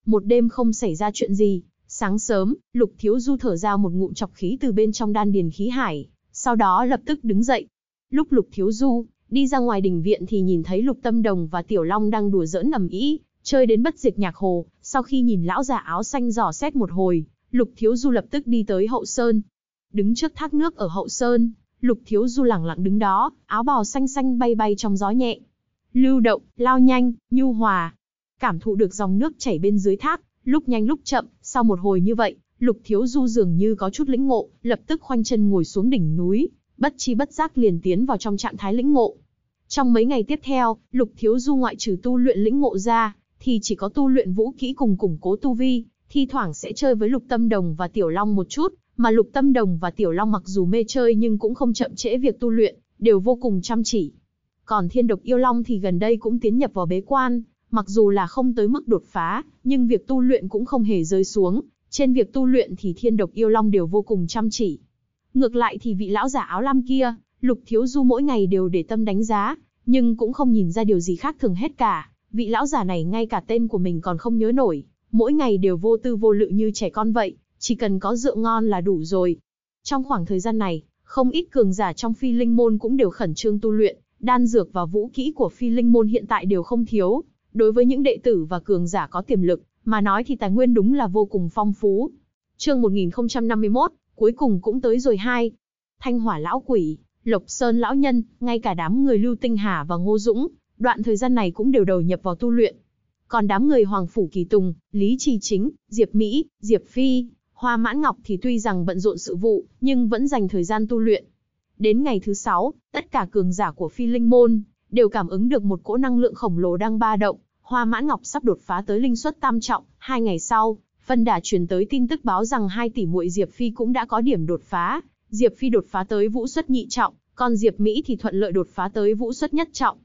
Một đêm không xảy ra chuyện gì, Sáng sớm, Lục Thiếu Du thở ra một ngụm chọc khí từ bên trong đan điền khí hải, sau đó lập tức đứng dậy. Lúc Lục Thiếu Du đi ra ngoài đình viện thì nhìn thấy Lục Tâm Đồng và Tiểu Long đang đùa giỡn nằm ĩ, chơi đến bất diệt nhạc hồ, sau khi nhìn lão già áo xanh dò xét một hồi, Lục Thiếu Du lập tức đi tới hậu sơn. Đứng trước thác nước ở hậu sơn, Lục Thiếu Du lẳng lặng đứng đó, áo bào xanh xanh bay bay trong gió nhẹ. Lưu động, lao nhanh, nhu hòa. Cảm thụ được dòng nước chảy bên dưới thác, Lúc nhanh lúc chậm, sau một hồi như vậy, Lục Thiếu Du dường như có chút lĩnh ngộ, lập tức khoanh chân ngồi xuống đỉnh núi, bất chi bất giác liền tiến vào trong trạng thái lĩnh ngộ. Trong mấy ngày tiếp theo, Lục Thiếu Du ngoại trừ tu luyện lĩnh ngộ ra, thì chỉ có tu luyện vũ kỹ cùng củng cố tu vi, thi thoảng sẽ chơi với Lục Tâm Đồng và Tiểu Long một chút, mà Lục Tâm Đồng và Tiểu Long mặc dù mê chơi nhưng cũng không chậm trễ việc tu luyện, đều vô cùng chăm chỉ. Còn Thiên Độc Yêu Long thì gần đây cũng tiến nhập vào bế quan, mặc dù là không tới mức đột phá, nhưng việc tu luyện cũng không hề rơi xuống, trên việc tu luyện thì thiên độc yêu long đều vô cùng chăm chỉ. Ngược lại thì vị lão giả áo lam kia, lục thiếu du mỗi ngày đều để tâm đánh giá, nhưng cũng không nhìn ra điều gì khác thường hết cả, vị lão giả này ngay cả tên của mình còn không nhớ nổi, mỗi ngày đều vô tư vô lự như trẻ con vậy, chỉ cần có rượu ngon là đủ rồi. Trong khoảng thời gian này, không ít cường giả trong phi linh môn cũng đều khẩn trương tu luyện, đan dược và vũ kỹ của phi linh môn hiện tại đều không thiếu, đối với những đệ tử và cường giả có tiềm lực, mà nói thì tài nguyên đúng là vô cùng phong phú. Chương 1051, cuối cùng cũng tới rồi hai. Thanh Hỏa lão quỷ, Lộc Sơn lão nhân, ngay cả đám người Lưu Tinh Hà và Ngô Dũng, đoạn thời gian này cũng đều đầu nhập vào tu luyện. Còn đám người Hoàng phủ Kỳ Tùng, Lý Trì Chính, Diệp Mỹ, Diệp Phi, Hoa Mãn Ngọc thì tuy rằng bận rộn sự vụ, nhưng vẫn dành thời gian tu luyện. Đến ngày thứ sáu, tất cả cường giả của Phi Linh môn đều cảm ứng được một cỗ năng lượng khổng lồ đang ba động, Hoa Mãn Ngọc sắp đột phá tới linh suất tam trọng, hai ngày sau, vân Đà truyền tới tin tức báo rằng hai tỷ muội Diệp Phi cũng đã có điểm đột phá, Diệp Phi đột phá tới vũ xuất nhị trọng, còn Diệp Mỹ thì thuận lợi đột phá tới vũ xuất nhất trọng.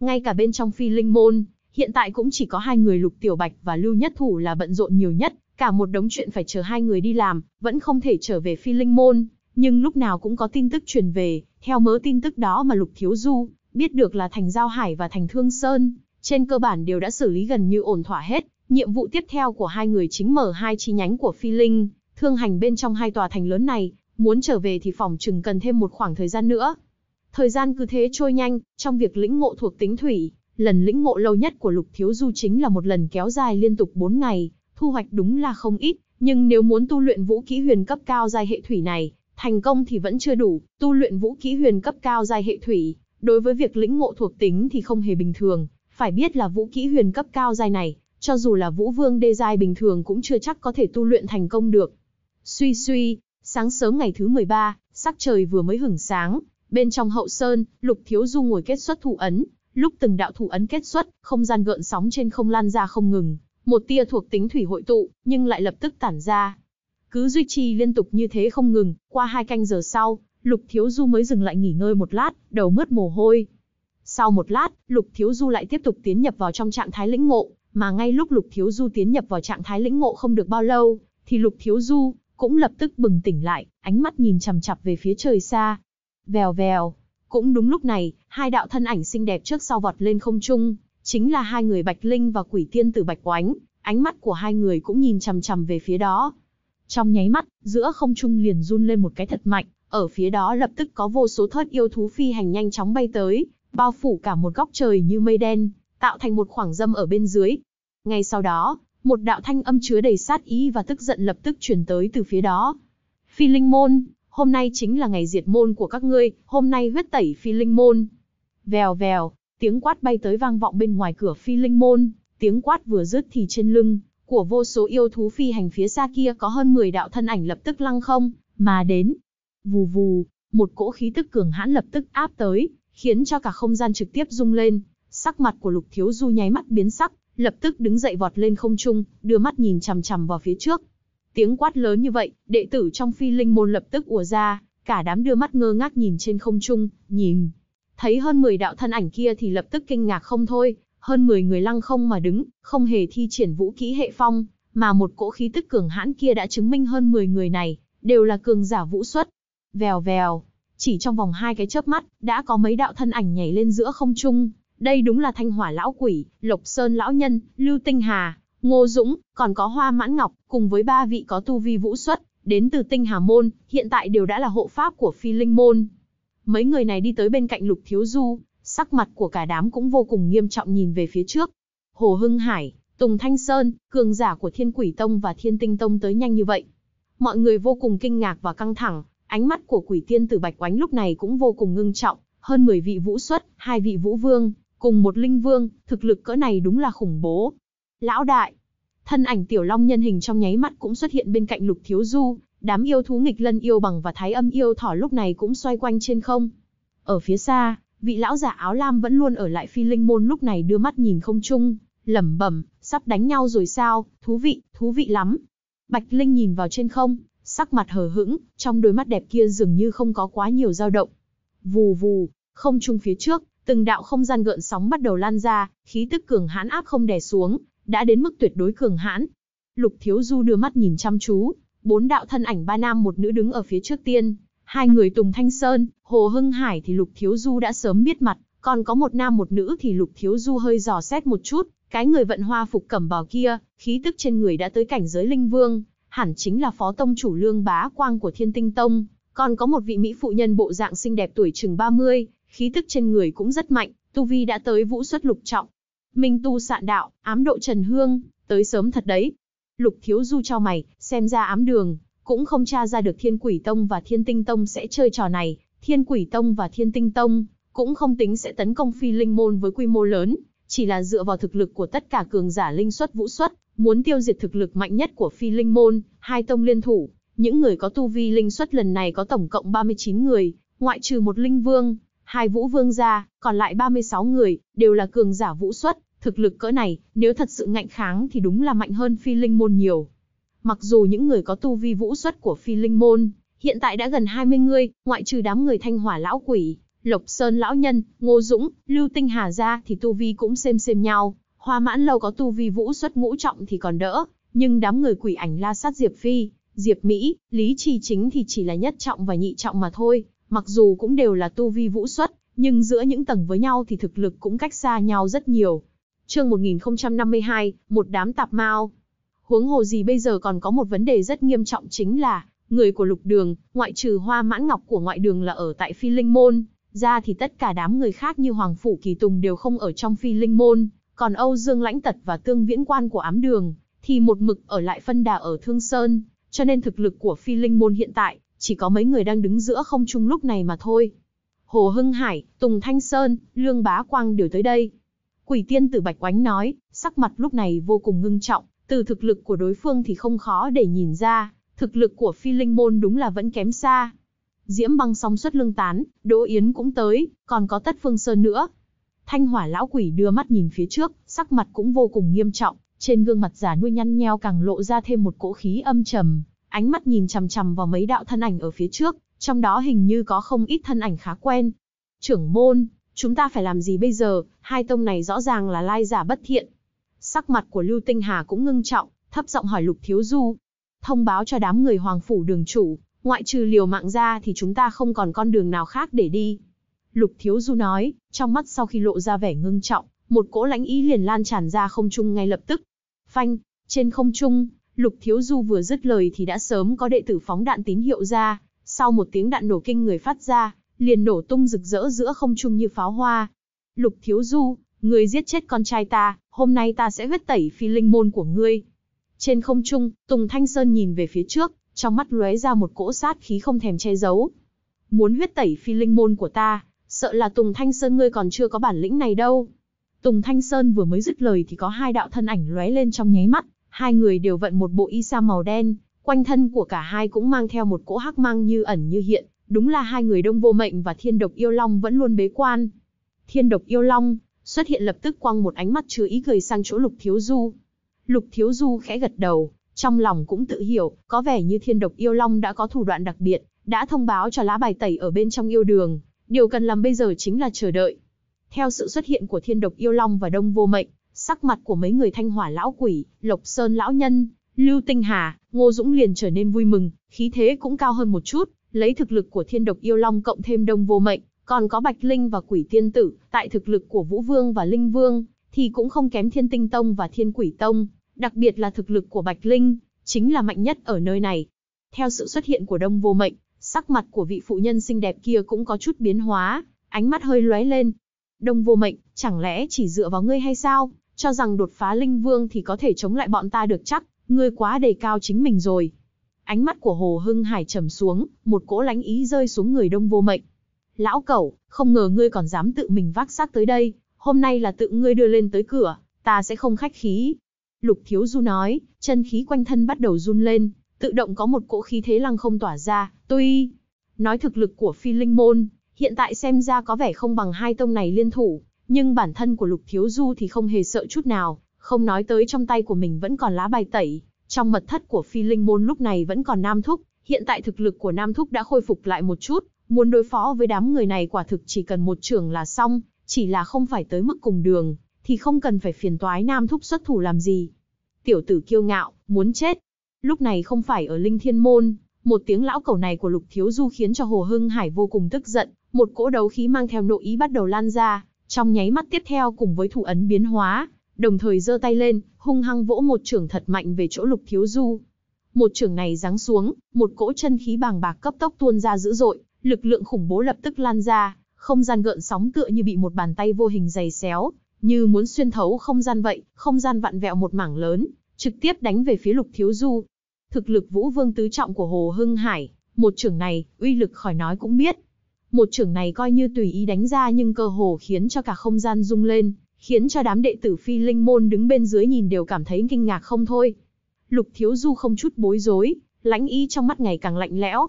Ngay cả bên trong Phi Linh môn, hiện tại cũng chỉ có hai người Lục Tiểu Bạch và Lưu Nhất Thủ là bận rộn nhiều nhất, cả một đống chuyện phải chờ hai người đi làm, vẫn không thể trở về Phi Linh môn, nhưng lúc nào cũng có tin tức truyền về, theo mớ tin tức đó mà Lục Thiếu Du, biết được là thành Giao Hải và thành Thương Sơn, trên cơ bản đều đã xử lý gần như ổn thỏa hết. Nhiệm vụ tiếp theo của hai người chính mở hai chi nhánh của Phi Linh, thương hành bên trong hai tòa thành lớn này, muốn trở về thì phòng chừng cần thêm một khoảng thời gian nữa. Thời gian cứ thế trôi nhanh, trong việc lĩnh ngộ thuộc tính thủy, lần lĩnh ngộ lâu nhất của Lục Thiếu Du chính là một lần kéo dài liên tục 4 ngày, thu hoạch đúng là không ít, nhưng nếu muốn tu luyện vũ kỹ huyền cấp cao giai hệ thủy này, thành công thì vẫn chưa đủ, tu luyện vũ kỹ huyền cấp cao giai hệ thủy, Đối với việc lĩnh ngộ thuộc tính thì không hề bình thường, phải biết là vũ kỹ huyền cấp cao giai này, cho dù là vũ vương đê giai bình thường cũng chưa chắc có thể tu luyện thành công được. Suy suy, sáng sớm ngày thứ 13, sắc trời vừa mới hửng sáng, bên trong hậu sơn, Lục Thiếu Du ngồi kết xuất thủ ấn, lúc từng đạo thủ ấn kết xuất, không gian gợn sóng trên không lan ra không ngừng, một tia thuộc tính thủy hội tụ, nhưng lại lập tức tản ra. Cứ duy trì liên tục như thế không ngừng, qua hai canh giờ sau, Lục Thiếu Du mới dừng lại nghỉ ngơi một lát, đầu mướt mồ hôi. Sau một lát, Lục Thiếu Du lại tiếp tục tiến nhập vào trong trạng thái lĩnh ngộ, mà ngay lúc Lục Thiếu Du tiến nhập vào trạng thái lĩnh ngộ không được bao lâu, thì Lục Thiếu Du cũng lập tức bừng tỉnh lại, ánh mắt nhìn chằm chằm về phía trời xa. Vèo vèo, cũng đúng lúc này, hai đạo thân ảnh xinh đẹp trước sau vọt lên không trung, chính là hai người Bạch Linh và Quỷ Tiên tử Bạch Oánh, ánh mắt của hai người cũng nhìn chằm chằm về phía đó. Trong nháy mắt, giữa không trung liền run lên một cái thật mạnh, ở phía đó lập tức có vô số thớt yêu thú phi hành nhanh chóng bay tới, bao phủ cả một góc trời như mây đen, tạo thành một khoảng dâm ở bên dưới. Ngay sau đó, một đạo thanh âm chứa đầy sát ý và tức giận lập tức truyền tới từ phía đó. Phi linh môn, hôm nay chính là ngày diệt môn của các ngươi, hôm nay huyết tẩy phi linh môn. Vèo vèo, tiếng quát bay tới vang vọng bên ngoài cửa phi linh môn, tiếng quát vừa dứt thì trên lưng, của vô số yêu thú phi hành phía xa kia có hơn 10 đạo thân ảnh lập tức lăng không, mà đến, Vù vù, một cỗ khí tức cường hãn lập tức áp tới, khiến cho cả không gian trực tiếp rung lên. Sắc mặt của Lục Thiếu Du nháy mắt biến sắc, lập tức đứng dậy vọt lên không trung, đưa mắt nhìn chằm chằm vào phía trước. Tiếng quát lớn như vậy, đệ tử trong phi linh môn lập tức ùa ra, cả đám đưa mắt ngơ ngác nhìn trên không trung, nhìn. Thấy hơn 10 đạo thân ảnh kia thì lập tức kinh ngạc không thôi, hơn 10 người lăng không mà đứng, không hề thi triển vũ khí hệ phong, mà một cỗ khí tức cường hãn kia đã chứng minh hơn 10 người này, đều là cường giả vũ xuất, vèo vèo. Chỉ trong vòng hai cái chớp mắt, đã có mấy đạo thân ảnh nhảy lên giữa không trung. Đây đúng là thanh hỏa lão quỷ, lộc sơn lão nhân, lưu tinh hà, ngô dũng, còn có hoa mãn ngọc, cùng với ba vị có tu vi vũ xuất, đến từ tinh hà môn, hiện tại đều đã là hộ pháp của phi linh môn. Mấy người này đi tới bên cạnh lục thiếu du, sắc mặt của cả đám cũng vô cùng nghiêm trọng nhìn về phía trước. Hồ Hưng Hải, Tùng Thanh Sơn, cường giả của Thiên Quỷ Tông và Thiên Tinh Tông tới nhanh như vậy. Mọi người vô cùng kinh ngạc và căng thẳng, Ánh mắt của quỷ tiên tử Bạch Oánh lúc này cũng vô cùng ngưng trọng, hơn 10 vị vũ xuất, hai vị vũ vương, cùng một linh vương, thực lực cỡ này đúng là khủng bố. Lão đại, thân ảnh tiểu long nhân hình trong nháy mắt cũng xuất hiện bên cạnh lục thiếu du, đám yêu thú nghịch lân yêu bằng và thái âm yêu thỏ lúc này cũng xoay quanh trên không. Ở phía xa, vị lão giả áo lam vẫn luôn ở lại phi linh môn lúc này đưa mắt nhìn không chung, lẩm bẩm, sắp đánh nhau rồi sao, thú vị, thú vị lắm. Bạch Linh nhìn vào trên không, sắc mặt hờ hững, trong đôi mắt đẹp kia dường như không có quá nhiều dao động. Vù vù, không trung phía trước, từng đạo không gian gợn sóng bắt đầu lan ra, khí tức cường hãn áp không đè xuống, đã đến mức tuyệt đối cường hãn. Lục Thiếu Du đưa mắt nhìn chăm chú, bốn đạo thân ảnh ba nam một nữ đứng ở phía trước tiên, hai người Tùng Thanh Sơn, Hồ Hưng Hải thì Lục Thiếu Du đã sớm biết mặt, còn có một nam một nữ thì Lục Thiếu Du hơi dò xét một chút, cái người vận hoa phục cẩm bào kia, khí tức trên người đã tới cảnh giới linh vương, hẳn chính là phó tông chủ lương bá quang của thiên tinh tông, còn có một vị mỹ phụ nhân bộ dạng xinh đẹp tuổi chừng mươi, khí tức trên người cũng rất mạnh, tu vi đã tới vũ xuất lục trọng. Minh tu sạn đạo, ám độ trần hương, tới sớm thật đấy. Lục thiếu du cho mày, xem ra ám đường, cũng không tra ra được thiên quỷ tông và thiên tinh tông sẽ chơi trò này, thiên quỷ tông và thiên tinh tông, cũng không tính sẽ tấn công phi linh môn với quy mô lớn, chỉ là dựa vào thực lực của tất cả cường giả linh xuất vũ xuất, Muốn tiêu diệt thực lực mạnh nhất của phi linh môn, hai tông liên thủ, những người có tu vi linh xuất lần này có tổng cộng 39 người, ngoại trừ một linh vương, hai vũ vương gia còn lại 36 người, đều là cường giả vũ xuất, thực lực cỡ này, nếu thật sự ngạnh kháng thì đúng là mạnh hơn phi linh môn nhiều. Mặc dù những người có tu vi vũ xuất của phi linh môn, hiện tại đã gần 20 người, ngoại trừ đám người thanh hỏa lão quỷ, lộc sơn lão nhân, ngô dũng, lưu tinh hà ra thì tu vi cũng xem xem nhau, Hoa mãn lâu có tu vi vũ xuất ngũ trọng thì còn đỡ, nhưng đám người quỷ ảnh la sát Diệp Phi, Diệp Mỹ, Lý Trì chính thì chỉ là nhất trọng và nhị trọng mà thôi, mặc dù cũng đều là tu vi vũ xuất, nhưng giữa những tầng với nhau thì thực lực cũng cách xa nhau rất nhiều. Chương 1052, một đám tạp mao. Huống hồ gì bây giờ còn có một vấn đề rất nghiêm trọng chính là, người của lục đường, ngoại trừ hoa mãn ngọc của ngoại đường là ở tại Phi Linh Môn, ra thì tất cả đám người khác như Hoàng Phủ Kỳ Tùng đều không ở trong Phi Linh Môn, còn Âu Dương Lãnh Tật và Tương Viễn Quan của ám đường, thì một mực ở lại phân đà ở Thương Sơn, cho nên thực lực của phi linh môn hiện tại, chỉ có mấy người đang đứng giữa không trung lúc này mà thôi. Hồ Hưng Hải, Tùng Thanh Sơn, Lương Bá Quang đều tới đây. Quỷ tiên tử Bạch Oánh nói, sắc mặt lúc này vô cùng ngưng trọng, từ thực lực của đối phương thì không khó để nhìn ra, thực lực của phi linh môn đúng là vẫn kém xa. Diễm băng song xuất lương tán, Đỗ Yến cũng tới, còn có tất phương sơn nữa, Thanh hỏa lão quỷ đưa mắt nhìn phía trước, sắc mặt cũng vô cùng nghiêm trọng, trên gương mặt giả nuôi nhăn nheo càng lộ ra thêm một cỗ khí âm trầm, ánh mắt nhìn chằm chằm vào mấy đạo thân ảnh ở phía trước, trong đó hình như có không ít thân ảnh khá quen. Trưởng môn, chúng ta phải làm gì bây giờ, hai tông này rõ ràng là lai giả bất thiện. Sắc mặt của Lưu Tinh Hà cũng ngưng trọng, thấp giọng hỏi Lục Thiếu Du. Thông báo cho đám người Hoàng Phủ đường chủ, ngoại trừ liều mạng ra thì chúng ta không còn con đường nào khác để đi. Lục Thiếu Du nói, trong mắt sau khi lộ ra vẻ ngưng trọng, một cỗ lãnh ý liền lan tràn ra không trung ngay lập tức. Phanh, trên không trung, Lục Thiếu Du vừa dứt lời thì đã sớm có đệ tử phóng đạn tín hiệu ra, sau một tiếng đạn nổ kinh người phát ra, liền nổ tung rực rỡ giữa không trung như pháo hoa. Lục Thiếu Du, người giết chết con trai ta, hôm nay ta sẽ huyết tẩy phi linh môn của ngươi. Trên không trung, Tùng Thanh Sơn nhìn về phía trước, trong mắt lóe ra một cỗ sát khí không thèm che giấu. Muốn huyết tẩy phi linh môn của ta, sợ là Tùng Thanh Sơn ngươi còn chưa có bản lĩnh này đâu. Tùng Thanh Sơn vừa mới dứt lời thì có hai đạo thân ảnh lóe lên trong nháy mắt, hai người đều vận một bộ y sa màu đen, quanh thân của cả hai cũng mang theo một cỗ hắc mang như ẩn như hiện, đúng là hai người Đông Vô Mệnh và Thiên Độc Yêu Long vẫn luôn bế quan. Thiên Độc Yêu Long xuất hiện lập tức quăng một ánh mắt chứa ý cười sang chỗ Lục Thiếu Du. Lục Thiếu Du khẽ gật đầu, trong lòng cũng tự hiểu, có vẻ như Thiên Độc Yêu Long đã có thủ đoạn đặc biệt, đã thông báo cho lá bài tẩy ở bên trong yêu đường, Điều cần làm bây giờ chính là chờ đợi. Theo sự xuất hiện của thiên độc yêu long và đông vô mệnh, sắc mặt của mấy người thanh hỏa lão quỷ, lộc sơn lão nhân, lưu tinh hà, ngô dũng liền trở nên vui mừng, khí thế cũng cao hơn một chút, lấy thực lực của thiên độc yêu long cộng thêm đông vô mệnh, còn có bạch linh và quỷ tiên tử, tại thực lực của vũ vương và linh vương, thì cũng không kém thiên tinh tông và thiên quỷ tông, đặc biệt là thực lực của bạch linh, chính là mạnh nhất ở nơi này. Theo sự xuất hiện của đông vô mệnh, Sắc mặt của vị phụ nhân xinh đẹp kia cũng có chút biến hóa, ánh mắt hơi lóe lên. Đông vô mệnh, chẳng lẽ chỉ dựa vào ngươi hay sao? Cho rằng đột phá linh vương thì có thể chống lại bọn ta được chắc, ngươi quá đề cao chính mình rồi. Ánh mắt của Hồ Hưng Hải trầm xuống, một cỗ lánh ý rơi xuống người đông vô mệnh. Lão cẩu, không ngờ ngươi còn dám tự mình vác xác tới đây, hôm nay là tự ngươi đưa lên tới cửa, ta sẽ không khách khí. Lục Thiếu Du nói, chân khí quanh thân bắt đầu run lên, tự động có một cỗ khí thế lăng không tỏa ra, tuy nói thực lực của phi linh môn, hiện tại xem ra có vẻ không bằng hai tông này liên thủ, nhưng bản thân của Lục Thiếu Du thì không hề sợ chút nào, không nói tới trong tay của mình vẫn còn lá bài tẩy, trong mật thất của phi linh môn lúc này vẫn còn Nam Thúc, hiện tại thực lực của Nam Thúc đã khôi phục lại một chút, muốn đối phó với đám người này quả thực chỉ cần một trường là xong, chỉ là không phải tới mức cùng đường, thì không cần phải phiền toái Nam Thúc xuất thủ làm gì. Tiểu tử kiêu ngạo, muốn chết, Lúc này không phải ở Linh Thiên Môn, một tiếng lão cẩu này của Lục Thiếu Du khiến cho Hồ Hưng Hải vô cùng tức giận, một cỗ đấu khí mang theo nội ý bắt đầu lan ra, trong nháy mắt tiếp theo cùng với thủ ấn biến hóa, đồng thời giơ tay lên, hung hăng vỗ một trưởng thật mạnh về chỗ Lục Thiếu Du. Một trưởng này giáng xuống, một cỗ chân khí bàng bạc cấp tốc tuôn ra dữ dội, lực lượng khủng bố lập tức lan ra, không gian gợn sóng tựa như bị một bàn tay vô hình dày xéo, như muốn xuyên thấu không gian vậy, không gian vặn vẹo một mảng lớn, trực tiếp đánh về phía Lục Thiếu Du. Thực lực Vũ Vương tứ trọng của Hồ Hưng Hải, một trưởng này, uy lực khỏi nói cũng biết. Một trưởng này coi như tùy ý đánh ra nhưng cơ hồ khiến cho cả không gian rung lên, khiến cho đám đệ tử phi linh môn đứng bên dưới nhìn đều cảm thấy kinh ngạc không thôi. Lục Thiếu Du không chút bối rối, lãnh ý trong mắt ngày càng lạnh lẽo.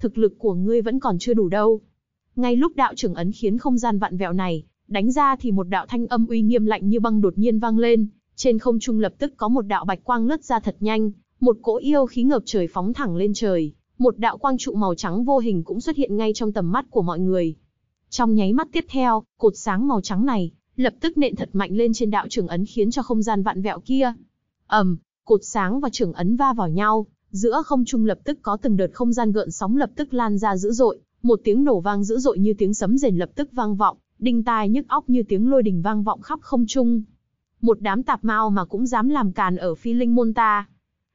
Thực lực của ngươi vẫn còn chưa đủ đâu. Ngay lúc đạo trưởng ấn khiến không gian vặn vẹo này, đánh ra thì một đạo thanh âm uy nghiêm lạnh như băng đột nhiên vang lên, trên không trung lập tức có một đạo bạch quang lướt ra thật nhanh, một cỗ yêu khí ngập trời phóng thẳng lên trời, một đạo quang trụ màu trắng vô hình cũng xuất hiện ngay trong tầm mắt của mọi người. Trong nháy mắt tiếp theo, cột sáng màu trắng này lập tức nện thật mạnh lên trên đạo trường ấn khiến cho không gian vạn vẹo kia. Ầm, cột sáng và trường ấn va vào nhau, giữa không trung lập tức có từng đợt không gian gợn sóng lập tức lan ra dữ dội, một tiếng nổ vang dữ dội như tiếng sấm rền lập tức vang vọng, đinh tai nhức óc như tiếng lôi đình vang vọng khắp không trung một đám tạp mao mà cũng dám làm càn ở phi linh môn ta.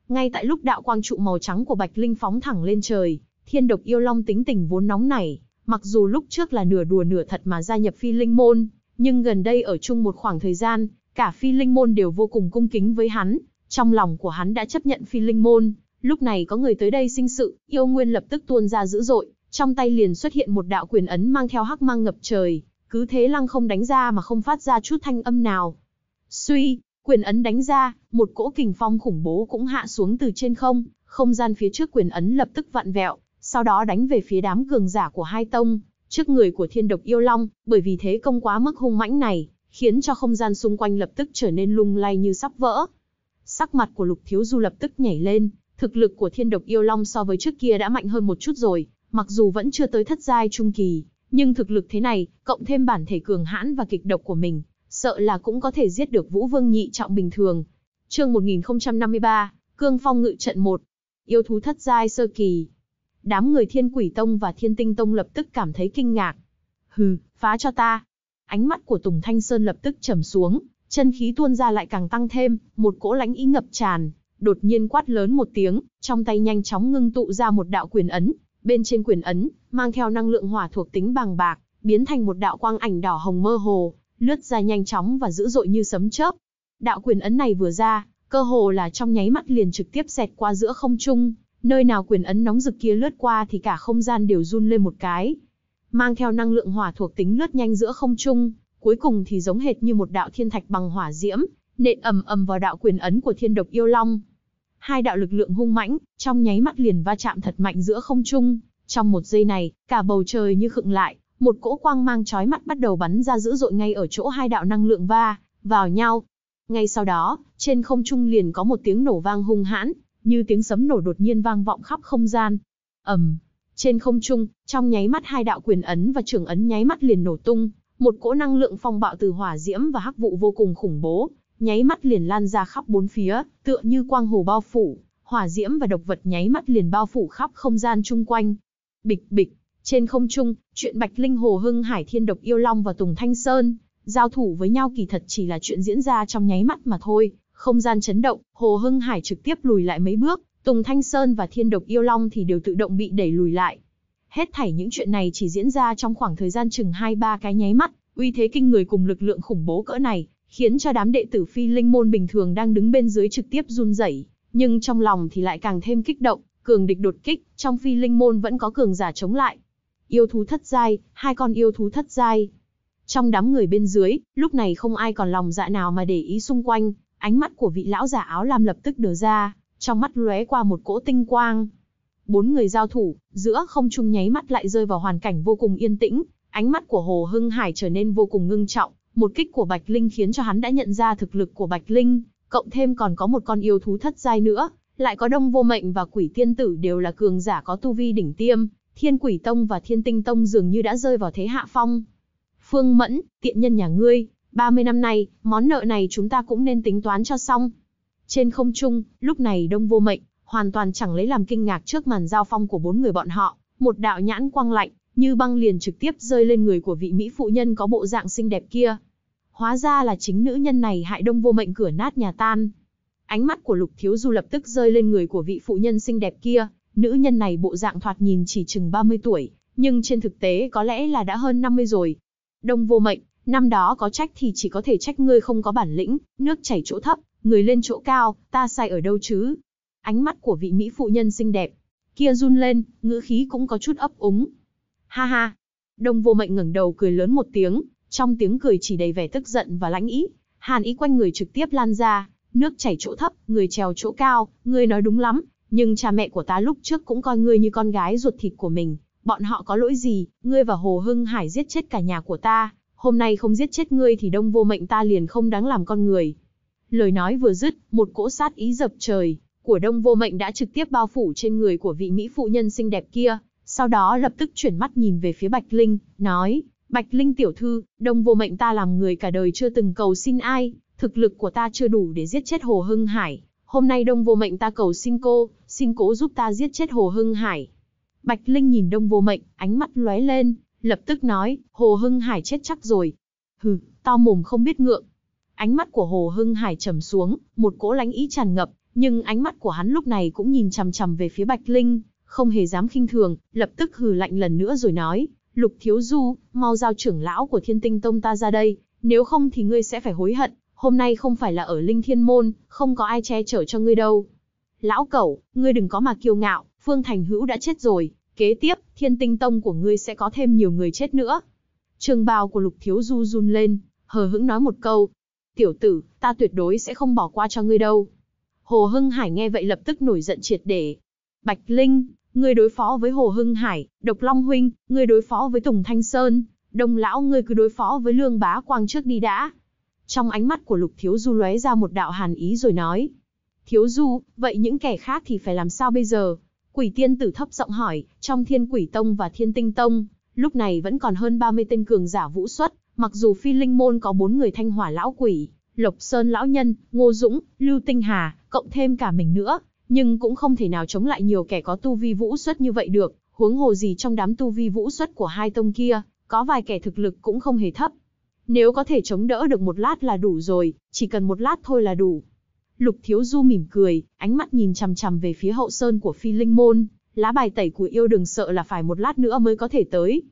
Ngay tại lúc đạo quang trụ màu trắng của Bạch Linh phóng thẳng lên trời, thiên độc yêu long tính tình vốn nóng nảy, mặc dù lúc trước là nửa đùa nửa thật mà gia nhập phi linh môn, nhưng gần đây ở chung một khoảng thời gian, cả phi linh môn đều vô cùng cung kính với hắn, trong lòng của hắn đã chấp nhận phi linh môn, lúc này có người tới đây sinh sự, yêu nguyên lập tức tuôn ra dữ dội, trong tay liền xuất hiện một đạo quyền ấn mang theo hắc mang ngập trời, cứ thế lăng không đánh ra mà không phát ra chút thanh âm nào, Suy, quyền ấn đánh ra, một cỗ kình phong khủng bố cũng hạ xuống từ trên không, không gian phía trước quyền ấn lập tức vặn vẹo, sau đó đánh về phía đám cường giả của hai tông, trước người của thiên độc yêu long, bởi vì thế công quá mức hung mãnh này, khiến cho không gian xung quanh lập tức trở nên lung lay như sắp vỡ. Sắc mặt của lục thiếu du lập tức nhảy lên, thực lực của thiên độc yêu long so với trước kia đã mạnh hơn một chút rồi, mặc dù vẫn chưa tới thất giai trung kỳ, nhưng thực lực thế này, cộng thêm bản thể cường hãn và kịch độc của mình, sợ là cũng có thể giết được Vũ Vương nhị trọng bình thường. Chương 1053, Cương Phong ngự trận 1. Yêu thú thất giai sơ kỳ. Đám người Thiên Quỷ Tông và Thiên Tinh Tông lập tức cảm thấy kinh ngạc. Hừ, phá cho ta. Ánh mắt của Tùng Thanh Sơn lập tức trầm xuống, chân khí tuôn ra lại càng tăng thêm, một cỗ lãnh ý ngập tràn, đột nhiên quát lớn một tiếng, trong tay nhanh chóng ngưng tụ ra một đạo quyền ấn, bên trên quyền ấn mang theo năng lượng hỏa thuộc tính bằng bạc, biến thành một đạo quang ảnh đỏ hồng mơ hồ, lướt ra nhanh chóng và dữ dội như sấm chớp. Đạo quyền ấn này vừa ra, cơ hồ là trong nháy mắt liền trực tiếp xẹt qua giữa không trung, nơi nào quyền ấn nóng rực kia lướt qua thì cả không gian đều run lên một cái. Mang theo năng lượng hỏa thuộc tính lướt nhanh giữa không trung, cuối cùng thì giống hệt như một đạo thiên thạch bằng hỏa diễm, nện ầm ầm vào đạo quyền ấn của Thiên Độc Yêu Long. Hai đạo lực lượng hung mãnh, trong nháy mắt liền va chạm thật mạnh giữa không trung, trong một giây này, cả bầu trời như khựng lại, một cỗ quang mang chói mắt bắt đầu bắn ra dữ dội ngay ở chỗ hai đạo năng lượng va vào nhau. Ngay sau đó, trên không trung liền có một tiếng nổ vang hung hãn, như tiếng sấm nổ đột nhiên vang vọng khắp không gian. Ầm, trên không trung, trong nháy mắt hai đạo quyền ấn và trường ấn nháy mắt liền nổ tung, một cỗ năng lượng phong bạo từ hỏa diễm và hắc vụ vô cùng khủng bố, nháy mắt liền lan ra khắp bốn phía, tựa như quang hồ bao phủ, hỏa diễm và độc vật nháy mắt liền bao phủ khắp không gian chung quanh. Bịch bịch, trên không trung, chuyện Bạch Linh Hồ Hưng Hải Thiên Độc Yêu Long và Tùng Thanh Sơn, giao thủ với nhau kỳ thật chỉ là chuyện diễn ra trong nháy mắt mà thôi. Không gian chấn động, Hồ Hưng Hải trực tiếp lùi lại mấy bước, Tùng Thanh Sơn và Thiên Độc Yêu Long thì đều tự động bị đẩy lùi lại. Hết thảy những chuyện này chỉ diễn ra trong khoảng thời gian chừng hai ba cái nháy mắt, uy thế kinh người cùng lực lượng khủng bố cỡ này, khiến cho đám đệ tử phi linh môn bình thường đang đứng bên dưới trực tiếp run rẩy, nhưng trong lòng thì lại càng thêm kích động, cường địch đột kích, trong phi linh môn vẫn có cường giả chống lại, yêu thú thất giai, hai con yêu thú thất giai. Trong đám người bên dưới, lúc này không ai còn lòng dạ nào mà để ý xung quanh, ánh mắt của vị lão giả áo lam lập tức đờ ra, trong mắt lóe qua một cỗ tinh quang. Bốn người giao thủ, giữa không trung nháy mắt lại rơi vào hoàn cảnh vô cùng yên tĩnh, ánh mắt của Hồ Hưng Hải trở nên vô cùng ngưng trọng, một kích của Bạch Linh khiến cho hắn đã nhận ra thực lực của Bạch Linh, cộng thêm còn có một con yêu thú thất giai nữa, lại có Đông Vô Mệnh và Quỷ Tiên Tử đều là cường giả có tu vi đỉnh tiêm, Thiên Quỷ Tông và Thiên Tinh Tông dường như đã rơi vào thế hạ phong. Phương Mẫn, tiện nhân nhà ngươi, 30 năm nay, món nợ này chúng ta cũng nên tính toán cho xong. Trên không trung, lúc này đông vô mệnh, hoàn toàn chẳng lấy làm kinh ngạc trước màn giao phong của bốn người bọn họ. Một đạo nhãn quang lạnh, như băng liền trực tiếp rơi lên người của vị Mỹ phụ nhân có bộ dạng xinh đẹp kia. Hóa ra là chính nữ nhân này hại đông vô mệnh cửa nát nhà tan. Ánh mắt của lục thiếu du lập tức rơi lên người của vị phụ nhân xinh đẹp kia, Nữ nhân này bộ dạng thoạt nhìn chỉ chừng 30 tuổi, nhưng trên thực tế có lẽ là đã hơn 50 rồi. Đông vô mệnh, năm đó có trách thì chỉ có thể trách ngươi không có bản lĩnh, nước chảy chỗ thấp, người lên chỗ cao, ta sai ở đâu chứ? Ánh mắt của vị Mỹ phụ nhân xinh đẹp, kia run lên, ngữ khí cũng có chút ấp úng. Ha ha! Đông vô mệnh ngẩng đầu cười lớn một tiếng, trong tiếng cười chỉ đầy vẻ tức giận và lãnh ý, hàn ý quanh người trực tiếp lan ra, nước chảy chỗ thấp, người trèo chỗ cao, người nói đúng lắm, nhưng cha mẹ của ta lúc trước cũng coi ngươi như con gái ruột thịt của mình, bọn họ có lỗi gì, ngươi và Hồ Hưng Hải giết chết cả nhà của ta, hôm nay không giết chết ngươi thì đông vô mệnh ta liền không đáng làm con người. Lời nói vừa dứt, một cỗ sát ý dập trời, của đông vô mệnh đã trực tiếp bao phủ trên người của vị Mỹ phụ nhân xinh đẹp kia, sau đó lập tức chuyển mắt nhìn về phía Bạch Linh, nói, Bạch Linh tiểu thư, đông vô mệnh ta làm người cả đời chưa từng cầu xin ai, thực lực của ta chưa đủ để giết chết Hồ Hưng Hải, hôm nay Đông Vô Mệnh ta cầu xin cô, xin cố giúp ta giết chết Hồ Hưng Hải. Bạch Linh nhìn Đông Vô Mệnh, ánh mắt lóe lên, lập tức nói, Hồ Hưng Hải chết chắc rồi. Hừ, to mồm không biết ngượng. Ánh mắt của Hồ Hưng Hải trầm xuống, một cỗ lánh ý tràn ngập, nhưng ánh mắt của hắn lúc này cũng nhìn chằm chằm về phía Bạch Linh, không hề dám khinh thường, lập tức hừ lạnh lần nữa rồi nói, Lục Thiếu Du, mau giao trưởng lão của Thiên Tinh Tông ta ra đây, nếu không thì ngươi sẽ phải hối hận, hôm nay không phải là ở Linh Thiên Môn, không có ai che chở cho ngươi đâu. Lão cẩu, ngươi đừng có mà kiêu ngạo, Phương Thành Hữu đã chết rồi, kế tiếp, thiên tinh tông của ngươi sẽ có thêm nhiều người chết nữa. Trường bào của lục thiếu du run lên, hờ hững nói một câu. Tiểu tử, ta tuyệt đối sẽ không bỏ qua cho ngươi đâu. Hồ Hưng Hải nghe vậy lập tức nổi giận triệt để. Bạch Linh, ngươi đối phó với Hồ Hưng Hải, Độc Long Huynh, ngươi đối phó với Tùng Thanh Sơn, Đông Lão ngươi cứ đối phó với Lương Bá Quang trước đi đã. Trong ánh mắt của Lục Thiếu Du lóe ra một đạo hàn ý rồi nói. Thiếu Du, vậy những kẻ khác thì phải làm sao bây giờ? Quỷ tiên tử thấp giọng hỏi, trong thiên quỷ tông và thiên tinh tông, lúc này vẫn còn hơn 30 tên cường giả vũ xuất, mặc dù phi linh môn có bốn người thanh hỏa lão quỷ, Lộc Sơn lão nhân, Ngô Dũng, Lưu Tinh Hà, cộng thêm cả mình nữa, nhưng cũng không thể nào chống lại nhiều kẻ có tu vi vũ xuất như vậy được, huống hồ gì trong đám tu vi vũ xuất của hai tông kia, có vài kẻ thực lực cũng không hề thấp, nếu có thể chống đỡ được một lát là đủ rồi, chỉ cần một lát thôi là đủ. Lục Thiếu Du mỉm cười, ánh mắt nhìn chằm chằm về phía hậu sơn của Phi Linh Môn, lá bài tẩy của yêu đừng sợ là phải một lát nữa mới có thể tới.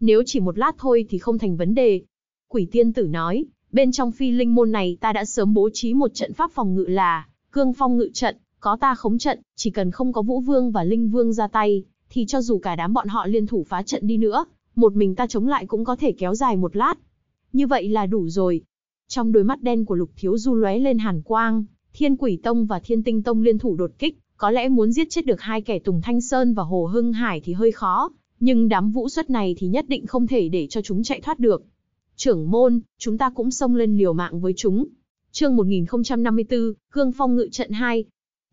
Nếu chỉ một lát thôi thì không thành vấn đề. Quỷ tiên tử nói, bên trong Phi Linh Môn này ta đã sớm bố trí một trận pháp phòng ngự là cương phong ngự trận, có ta khống trận, chỉ cần không có Vũ Vương và Linh Vương ra tay, thì cho dù cả đám bọn họ liên thủ phá trận đi nữa, một mình ta chống lại cũng có thể kéo dài một lát như vậy là đủ rồi. Trong đôi mắt đen của Lục Thiếu Du lóe lên hàn quang, Thiên Quỷ Tông và Thiên Tinh Tông liên thủ đột kích, có lẽ muốn giết chết được hai kẻ Tùng Thanh Sơn và Hồ Hưng Hải thì hơi khó, nhưng đám vũ xuất này thì nhất định không thể để cho chúng chạy thoát được. Trưởng môn, chúng ta cũng xông lên liều mạng với chúng. Chương 1054, Cương Phong ngự trận 2.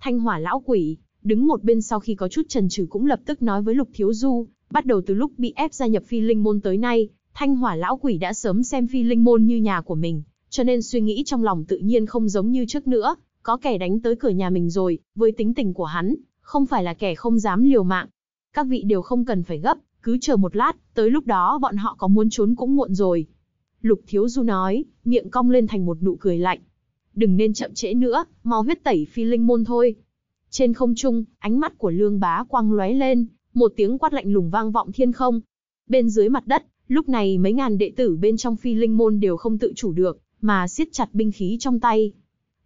Thanh Hỏa lão quỷ, đứng một bên sau khi có chút trần trừ cũng lập tức nói với Lục Thiếu Du, bắt đầu từ lúc bị ép gia nhập phi linh môn tới nay, Thanh hỏa lão quỷ đã sớm xem phi linh môn như nhà của mình, cho nên suy nghĩ trong lòng tự nhiên không giống như trước nữa, có kẻ đánh tới cửa nhà mình rồi, với tính tình của hắn, không phải là kẻ không dám liều mạng. Các vị đều không cần phải gấp, cứ chờ một lát, tới lúc đó bọn họ có muốn trốn cũng muộn rồi. Lục Thiếu Du nói, miệng cong lên thành một nụ cười lạnh. Đừng nên chậm trễ nữa, mau huyết tẩy phi linh môn thôi. Trên không trung, ánh mắt của lương bá quang lóe lên, một tiếng quát lạnh lùng vang vọng thiên không. Bên dưới mặt đất, Lúc này mấy ngàn đệ tử bên trong phi linh môn đều không tự chủ được, mà siết chặt binh khí trong tay.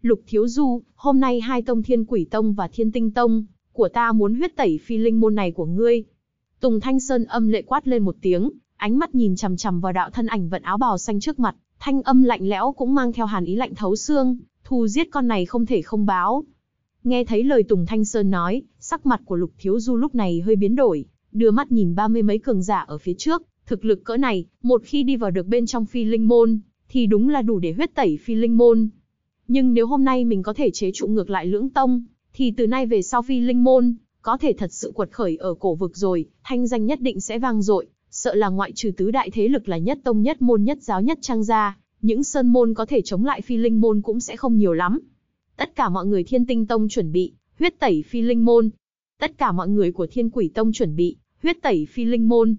Lục Thiếu Du, hôm nay hai tông Thiên Quỷ Tông và Thiên Tinh Tông, của ta muốn huyết tẩy phi linh môn này của ngươi. Tùng Thanh Sơn âm lệ quát lên một tiếng, ánh mắt nhìn chằm chằm vào đạo thân ảnh vận áo bào xanh trước mặt, thanh âm lạnh lẽo cũng mang theo hàn ý lạnh thấu xương, thù giết con này không thể không báo. Nghe thấy lời Tùng Thanh Sơn nói, sắc mặt của Lục Thiếu Du lúc này hơi biến đổi, đưa mắt nhìn ba mươi mấy cường giả ở phía trước, Thực lực cỡ này, một khi đi vào được bên trong phi linh môn, thì đúng là đủ để huyết tẩy phi linh môn. Nhưng nếu hôm nay mình có thể chế trụ ngược lại lưỡng tông, thì từ nay về sau phi linh môn, có thể thật sự quật khởi ở cổ vực rồi, thanh danh nhất định sẽ vang dội, sợ là ngoại trừ tứ đại thế lực là nhất tông nhất môn nhất giáo nhất trang gia, những sơn môn có thể chống lại phi linh môn cũng sẽ không nhiều lắm. Tất cả mọi người thiên tinh tông chuẩn bị, huyết tẩy phi linh môn. Tất cả mọi người của thiên quỷ tông chuẩn bị, huyết tẩy phi linh môn.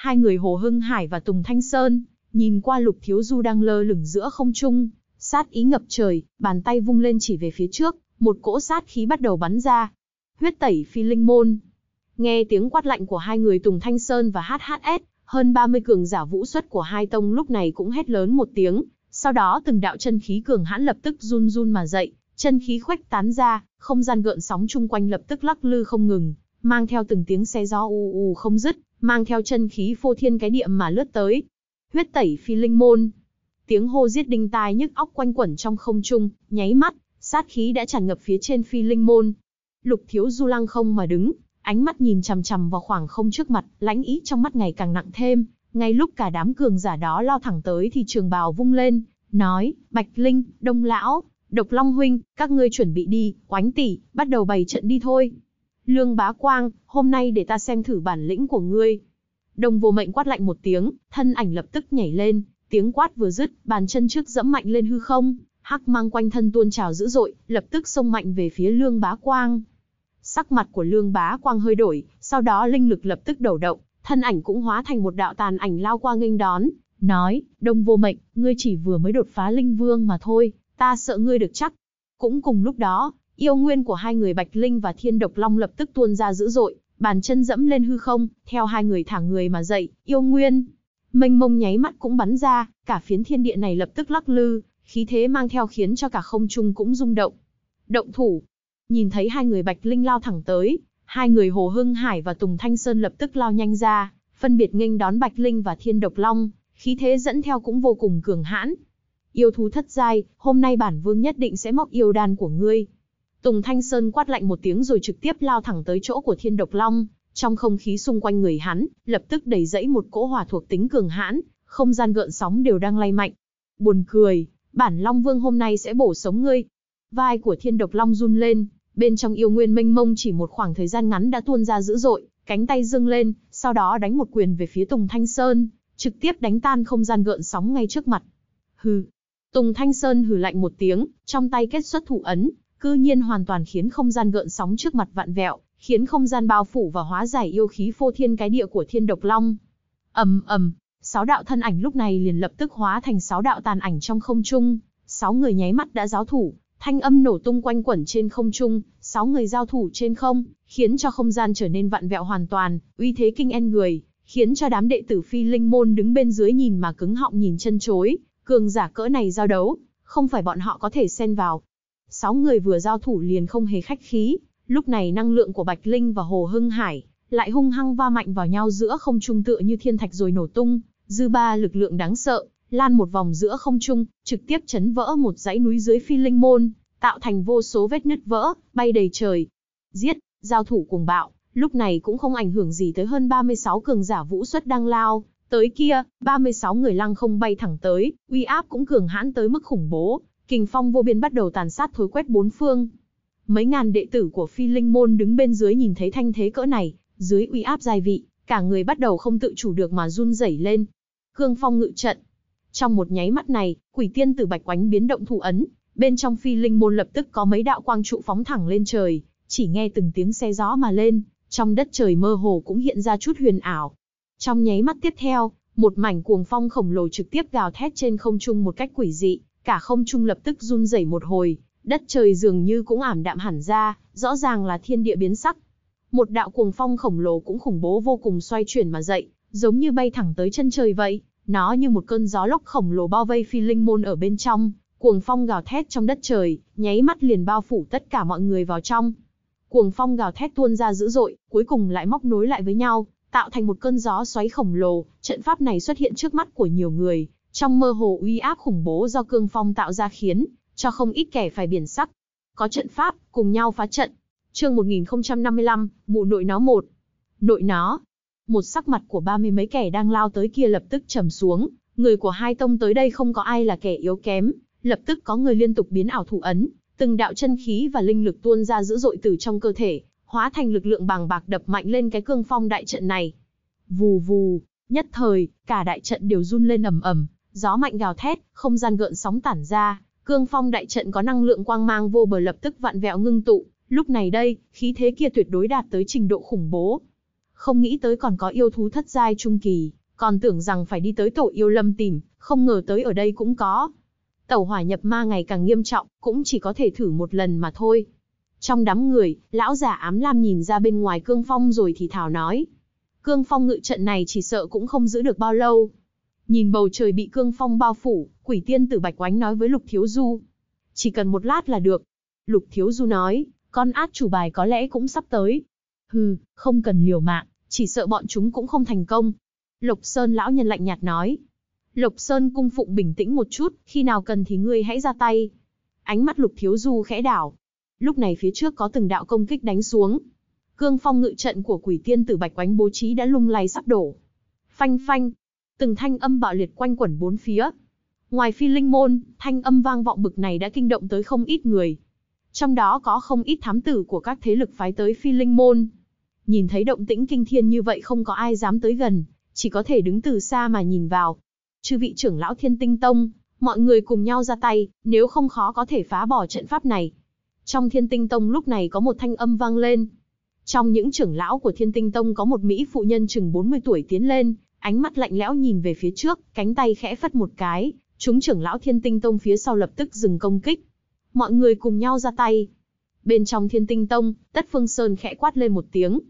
Hai người Hồ Hưng Hải và Tùng Thanh Sơn, nhìn qua Lục Thiếu Du đang lơ lửng giữa không trung, sát ý ngập trời, bàn tay vung lên chỉ về phía trước, một cỗ sát khí bắt đầu bắn ra. Huyết tẩy phi linh môn. Nghe tiếng quát lạnh của hai người Tùng Thanh Sơn và HHS, hơn 30 cường giả vũ xuất của hai tông lúc này cũng hét lớn một tiếng, sau đó từng đạo chân khí cường hãn lập tức run run mà dậy, chân khí khuếch tán ra, không gian gợn sóng chung quanh lập tức lắc lư không ngừng, mang theo từng tiếng xe gió u u không dứt, mang theo chân khí phô thiên cái địa mà lướt tới. Huyết tẩy phi linh môn. Tiếng hô giết đinh tai nhức óc quanh quẩn trong không trung, nháy mắt, sát khí đã tràn ngập phía trên phi linh môn. Lục thiếu du lăng không mà đứng, ánh mắt nhìn chằm chằm vào khoảng không trước mặt, lãnh ý trong mắt ngày càng nặng thêm. Ngay lúc cả đám cường giả đó lao thẳng tới thì trường bào vung lên, nói, Bạch Linh, Đông Lão, Độc Long Huynh, các ngươi chuẩn bị đi, quánh tỷ, bắt đầu bày trận đi thôi. Lương Bá Quang, hôm nay để ta xem thử bản lĩnh của ngươi. Đồng vô mệnh quát lạnh một tiếng, thân ảnh lập tức nhảy lên, tiếng quát vừa dứt, bàn chân trước dẫm mạnh lên hư không, hắc mang quanh thân tuôn trào dữ dội, lập tức xông mạnh về phía Lương Bá Quang. Sắc mặt của Lương Bá Quang hơi đổi, sau đó linh lực lập tức đầu động, thân ảnh cũng hóa thành một đạo tàn ảnh lao qua nghênh đón, nói, Đông Vô Mệnh, ngươi chỉ vừa mới đột phá linh vương mà thôi, ta sợ ngươi được chắc. Cũng cùng lúc đó, Yêu nguyên của hai người Bạch Linh và Thiên Độc Long lập tức tuôn ra dữ dội, bàn chân dẫm lên hư không, theo hai người thẳng người mà dậy, yêu nguyên. Mênh mông nháy mắt cũng bắn ra, cả phiến thiên địa này lập tức lắc lư, khí thế mang theo khiến cho cả không trung cũng rung động. Động thủ. Nhìn thấy hai người Bạch Linh lao thẳng tới, hai người Hồ Hưng Hải và Tùng Thanh Sơn lập tức lao nhanh ra, phân biệt nghênh đón Bạch Linh và Thiên Độc Long, khí thế dẫn theo cũng vô cùng cường hãn. Yêu thú thất giai, hôm nay bản vương nhất định sẽ móc yêu đan của ngươi. Tùng Thanh Sơn quát lạnh một tiếng rồi trực tiếp lao thẳng tới chỗ của thiên độc long, trong không khí xung quanh người hắn, lập tức đầy dẫy một cỗ hỏa thuộc tính cường hãn, không gian gợn sóng đều đang lay mạnh. Buồn cười, bản Long Vương hôm nay sẽ bổ sống ngươi. Vai của thiên độc Long run lên, bên trong yêu nguyên mênh mông chỉ một khoảng thời gian ngắn đã tuôn ra dữ dội, cánh tay dương lên, sau đó đánh một quyền về phía Tùng Thanh Sơn, trực tiếp đánh tan không gian gợn sóng ngay trước mặt. Hừ. Tùng Thanh Sơn hừ lạnh một tiếng, trong tay kết xuất thủ ấn, cư nhiên hoàn toàn khiến không gian gợn sóng trước mặt vạn vẹo, khiến không gian bao phủ và hóa giải yêu khí phô thiên cái địa của thiên độc long. ầm ầm, sáu đạo thân ảnh lúc này liền lập tức hóa thành sáu đạo tàn ảnh trong không trung, sáu người nháy mắt đã giáo thủ, thanh âm nổ tung quanh quẩn trên không trung, sáu người giao thủ trên không, khiến cho không gian trở nên vạn vẹo hoàn toàn, uy thế kinh en người, khiến cho đám đệ tử phi linh môn đứng bên dưới nhìn mà cứng họng nhìn chân chối, cường giả cỡ này giao đấu, không phải bọn họ có thể xen vào, sáu người vừa giao thủ liền không hề khách khí, lúc này năng lượng của Bạch Linh và Hồ Hưng Hải lại hung hăng va mạnh vào nhau giữa không trung tựa như thiên thạch rồi nổ tung, dư ba lực lượng đáng sợ, lan một vòng giữa không trung, trực tiếp chấn vỡ một dãy núi dưới phi linh môn, tạo thành vô số vết nứt vỡ, bay đầy trời. Giết, giao thủ cuồng bạo, lúc này cũng không ảnh hưởng gì tới hơn 36 cường giả vũ xuất đang lao, tới kia, 36 người lăng không bay thẳng tới, uy áp cũng cường hãn tới mức khủng bố, Kình phong vô biên bắt đầu tàn sát thối quét bốn phương. Mấy ngàn đệ tử của phi linh môn đứng bên dưới nhìn thấy thanh thế cỡ này, dưới uy áp giai vị, cả người bắt đầu không tự chủ được mà run rẩy lên. Cương phong ngự trận. Trong một nháy mắt này, quỷ tiên tử bạch quánh biến động thủ ấn, bên trong phi linh môn lập tức có mấy đạo quang trụ phóng thẳng lên trời, chỉ nghe từng tiếng xe gió mà lên, trong đất trời mơ hồ cũng hiện ra chút huyền ảo. Trong nháy mắt tiếp theo, một mảnh cuồng phong khổng lồ trực tiếp gào thét trên không trung một cách quỷ dị, cả không trung lập tức run rẩy một hồi, đất trời dường như cũng ảm đạm hẳn ra, rõ ràng là thiên địa biến sắc. Một đạo cuồng phong khổng lồ cũng khủng bố vô cùng xoay chuyển mà dậy, giống như bay thẳng tới chân trời vậy, nó như một cơn gió lốc khổng lồ bao vây phi linh môn ở bên trong, cuồng phong gào thét trong đất trời, nháy mắt liền bao phủ tất cả mọi người vào trong. Cuồng phong gào thét tuôn ra dữ dội, cuối cùng lại móc nối lại với nhau, tạo thành một cơn gió xoáy khổng lồ, trận pháp này xuất hiện trước mắt của nhiều người, trong mơ hồ uy áp khủng bố do cương phong tạo ra khiến cho không ít kẻ phải biển sắc. Có trận pháp, cùng nhau phá trận. Chương 1055, mụ nội nó một. Nội nó. Một sắc mặt của ba mươi mấy kẻ đang lao tới kia lập tức trầm xuống, người của hai tông tới đây không có ai là kẻ yếu kém, lập tức có người liên tục biến ảo thủ ấn, từng đạo chân khí và linh lực tuôn ra dữ dội từ trong cơ thể, hóa thành lực lượng bàng bạc đập mạnh lên cái cương phong đại trận này. Vù vù, nhất thời, cả đại trận đều run lên ầm ầm, Gió mạnh gào thét, không gian gợn sóng tản ra, cương phong đại trận có năng lượng quang mang vô bờ lập tức vạn vẹo ngưng tụ, lúc này đây, khí thế kia tuyệt đối đạt tới trình độ khủng bố. Không nghĩ tới còn có yêu thú thất giai trung kỳ, còn tưởng rằng phải đi tới tổ yêu lâm tìm, không ngờ tới ở đây cũng có. Tẩu hỏa nhập ma ngày càng nghiêm trọng, cũng chỉ có thể thử một lần mà thôi. Trong đám người, lão giả ám lam nhìn ra bên ngoài cương phong rồi thì thảo nói. Cương phong ngự trận này chỉ sợ cũng không giữ được bao lâu, Nhìn bầu trời bị cương phong bao phủ, quỷ tiên tử Bạch Oánh nói với Lục Thiếu Du. Chỉ cần một lát là được. Lục Thiếu Du nói, con át chủ bài có lẽ cũng sắp tới. Hừ, không cần liều mạng, chỉ sợ bọn chúng cũng không thành công. lục Sơn lão nhân lạnh nhạt nói. lục Sơn cung phụng bình tĩnh một chút, khi nào cần thì ngươi hãy ra tay. Ánh mắt Lục Thiếu Du khẽ đảo. Lúc này phía trước có từng đạo công kích đánh xuống. Cương phong ngự trận của quỷ tiên tử Bạch Oánh bố trí đã lung lay sắp đổ. Phanh phanh, từng thanh âm bạo liệt quanh quẩn bốn phía. Ngoài phi linh môn, thanh âm vang vọng bực này đã kinh động tới không ít người. Trong đó có không ít thám tử của các thế lực phái tới phi linh môn. Nhìn thấy động tĩnh kinh thiên như vậy không có ai dám tới gần, chỉ có thể đứng từ xa mà nhìn vào. Chư vị trưởng lão thiên tinh tông, mọi người cùng nhau ra tay, nếu không khó có thể phá bỏ trận pháp này. Trong thiên tinh tông lúc này có một thanh âm vang lên. Trong những trưởng lão của thiên tinh tông có một Mỹ phụ nhân chừng 40 tuổi tiến lên, ánh mắt lạnh lẽo nhìn về phía trước, cánh tay khẽ phất một cái, chúng trưởng lão thiên tinh tông phía sau lập tức dừng công kích. Mọi người cùng nhau ra tay. Bên trong thiên tinh tông, tất phương sơn khẽ quát lên một tiếng.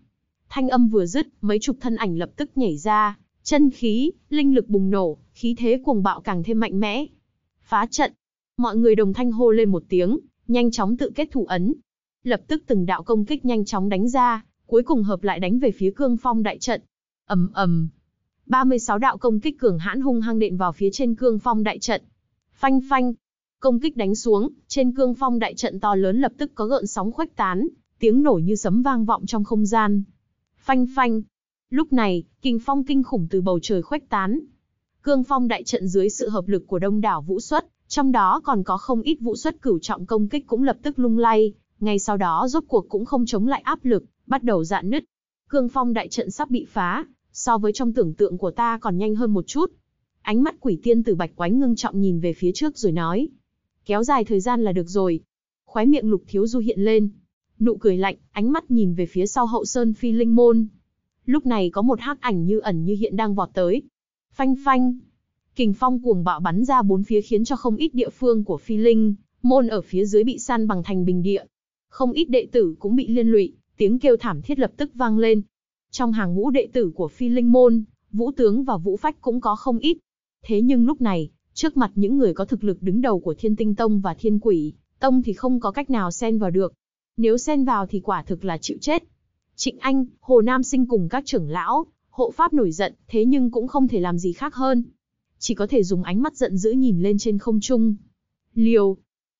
Thanh âm vừa dứt, mấy chục thân ảnh lập tức nhảy ra, chân khí, linh lực bùng nổ, khí thế cuồng bạo càng thêm mạnh mẽ. Phá trận, mọi người đồng thanh hô lên một tiếng, nhanh chóng tự kết thủ ấn. Lập tức từng đạo công kích nhanh chóng đánh ra, cuối cùng hợp lại đánh về phía cương phong đại trận. ầm ầm, 36 đạo công kích cường hãn hung hăng đện vào phía trên cương phong đại trận. Phanh phanh, công kích đánh xuống, trên cương phong đại trận to lớn lập tức có gợn sóng khuếch tán, tiếng nổ như sấm vang vọng trong không gian. Phanh phanh, lúc này, kình phong kinh khủng từ bầu trời khuếch tán. Cương phong đại trận dưới sự hợp lực của đông đảo vũ xuất, trong đó còn có không ít vũ xuất cửu trọng công kích cũng lập tức lung lay, ngay sau đó rốt cuộc cũng không chống lại áp lực, bắt đầu dạn nứt. Cương phong đại trận sắp bị phá, so với trong tưởng tượng của ta còn nhanh hơn một chút. Ánh mắt quỷ tiên tử bạch quánh ngưng trọng nhìn về phía trước rồi nói. Kéo dài thời gian là được rồi. Khóe miệng lục thiếu du hiện lên. Nụ cười lạnh, ánh mắt nhìn về phía sau hậu sơn phi linh môn. Lúc này có một hắc ảnh như ẩn như hiện đang vọt tới. Phanh phanh. Kình phong cuồng bạo bắn ra bốn phía khiến cho không ít địa phương của phi linh, môn ở phía dưới bị san bằng thành bình địa. Không ít đệ tử cũng bị liên lụy, tiếng kêu thảm thiết lập tức vang lên, trong hàng ngũ đệ tử của Phi Linh Môn, Vũ Tướng và Vũ Phách cũng có không ít. Thế nhưng lúc này, trước mặt những người có thực lực đứng đầu của Thiên Tinh Tông và Thiên Quỷ, Tông thì không có cách nào xen vào được. Nếu xen vào thì quả thực là chịu chết. Trịnh Anh, Hồ Nam Sinh cùng các trưởng lão, hộ pháp nổi giận, thế nhưng cũng không thể làm gì khác hơn. Chỉ có thể dùng ánh mắt giận dữ nhìn lên trên không trung. Liều,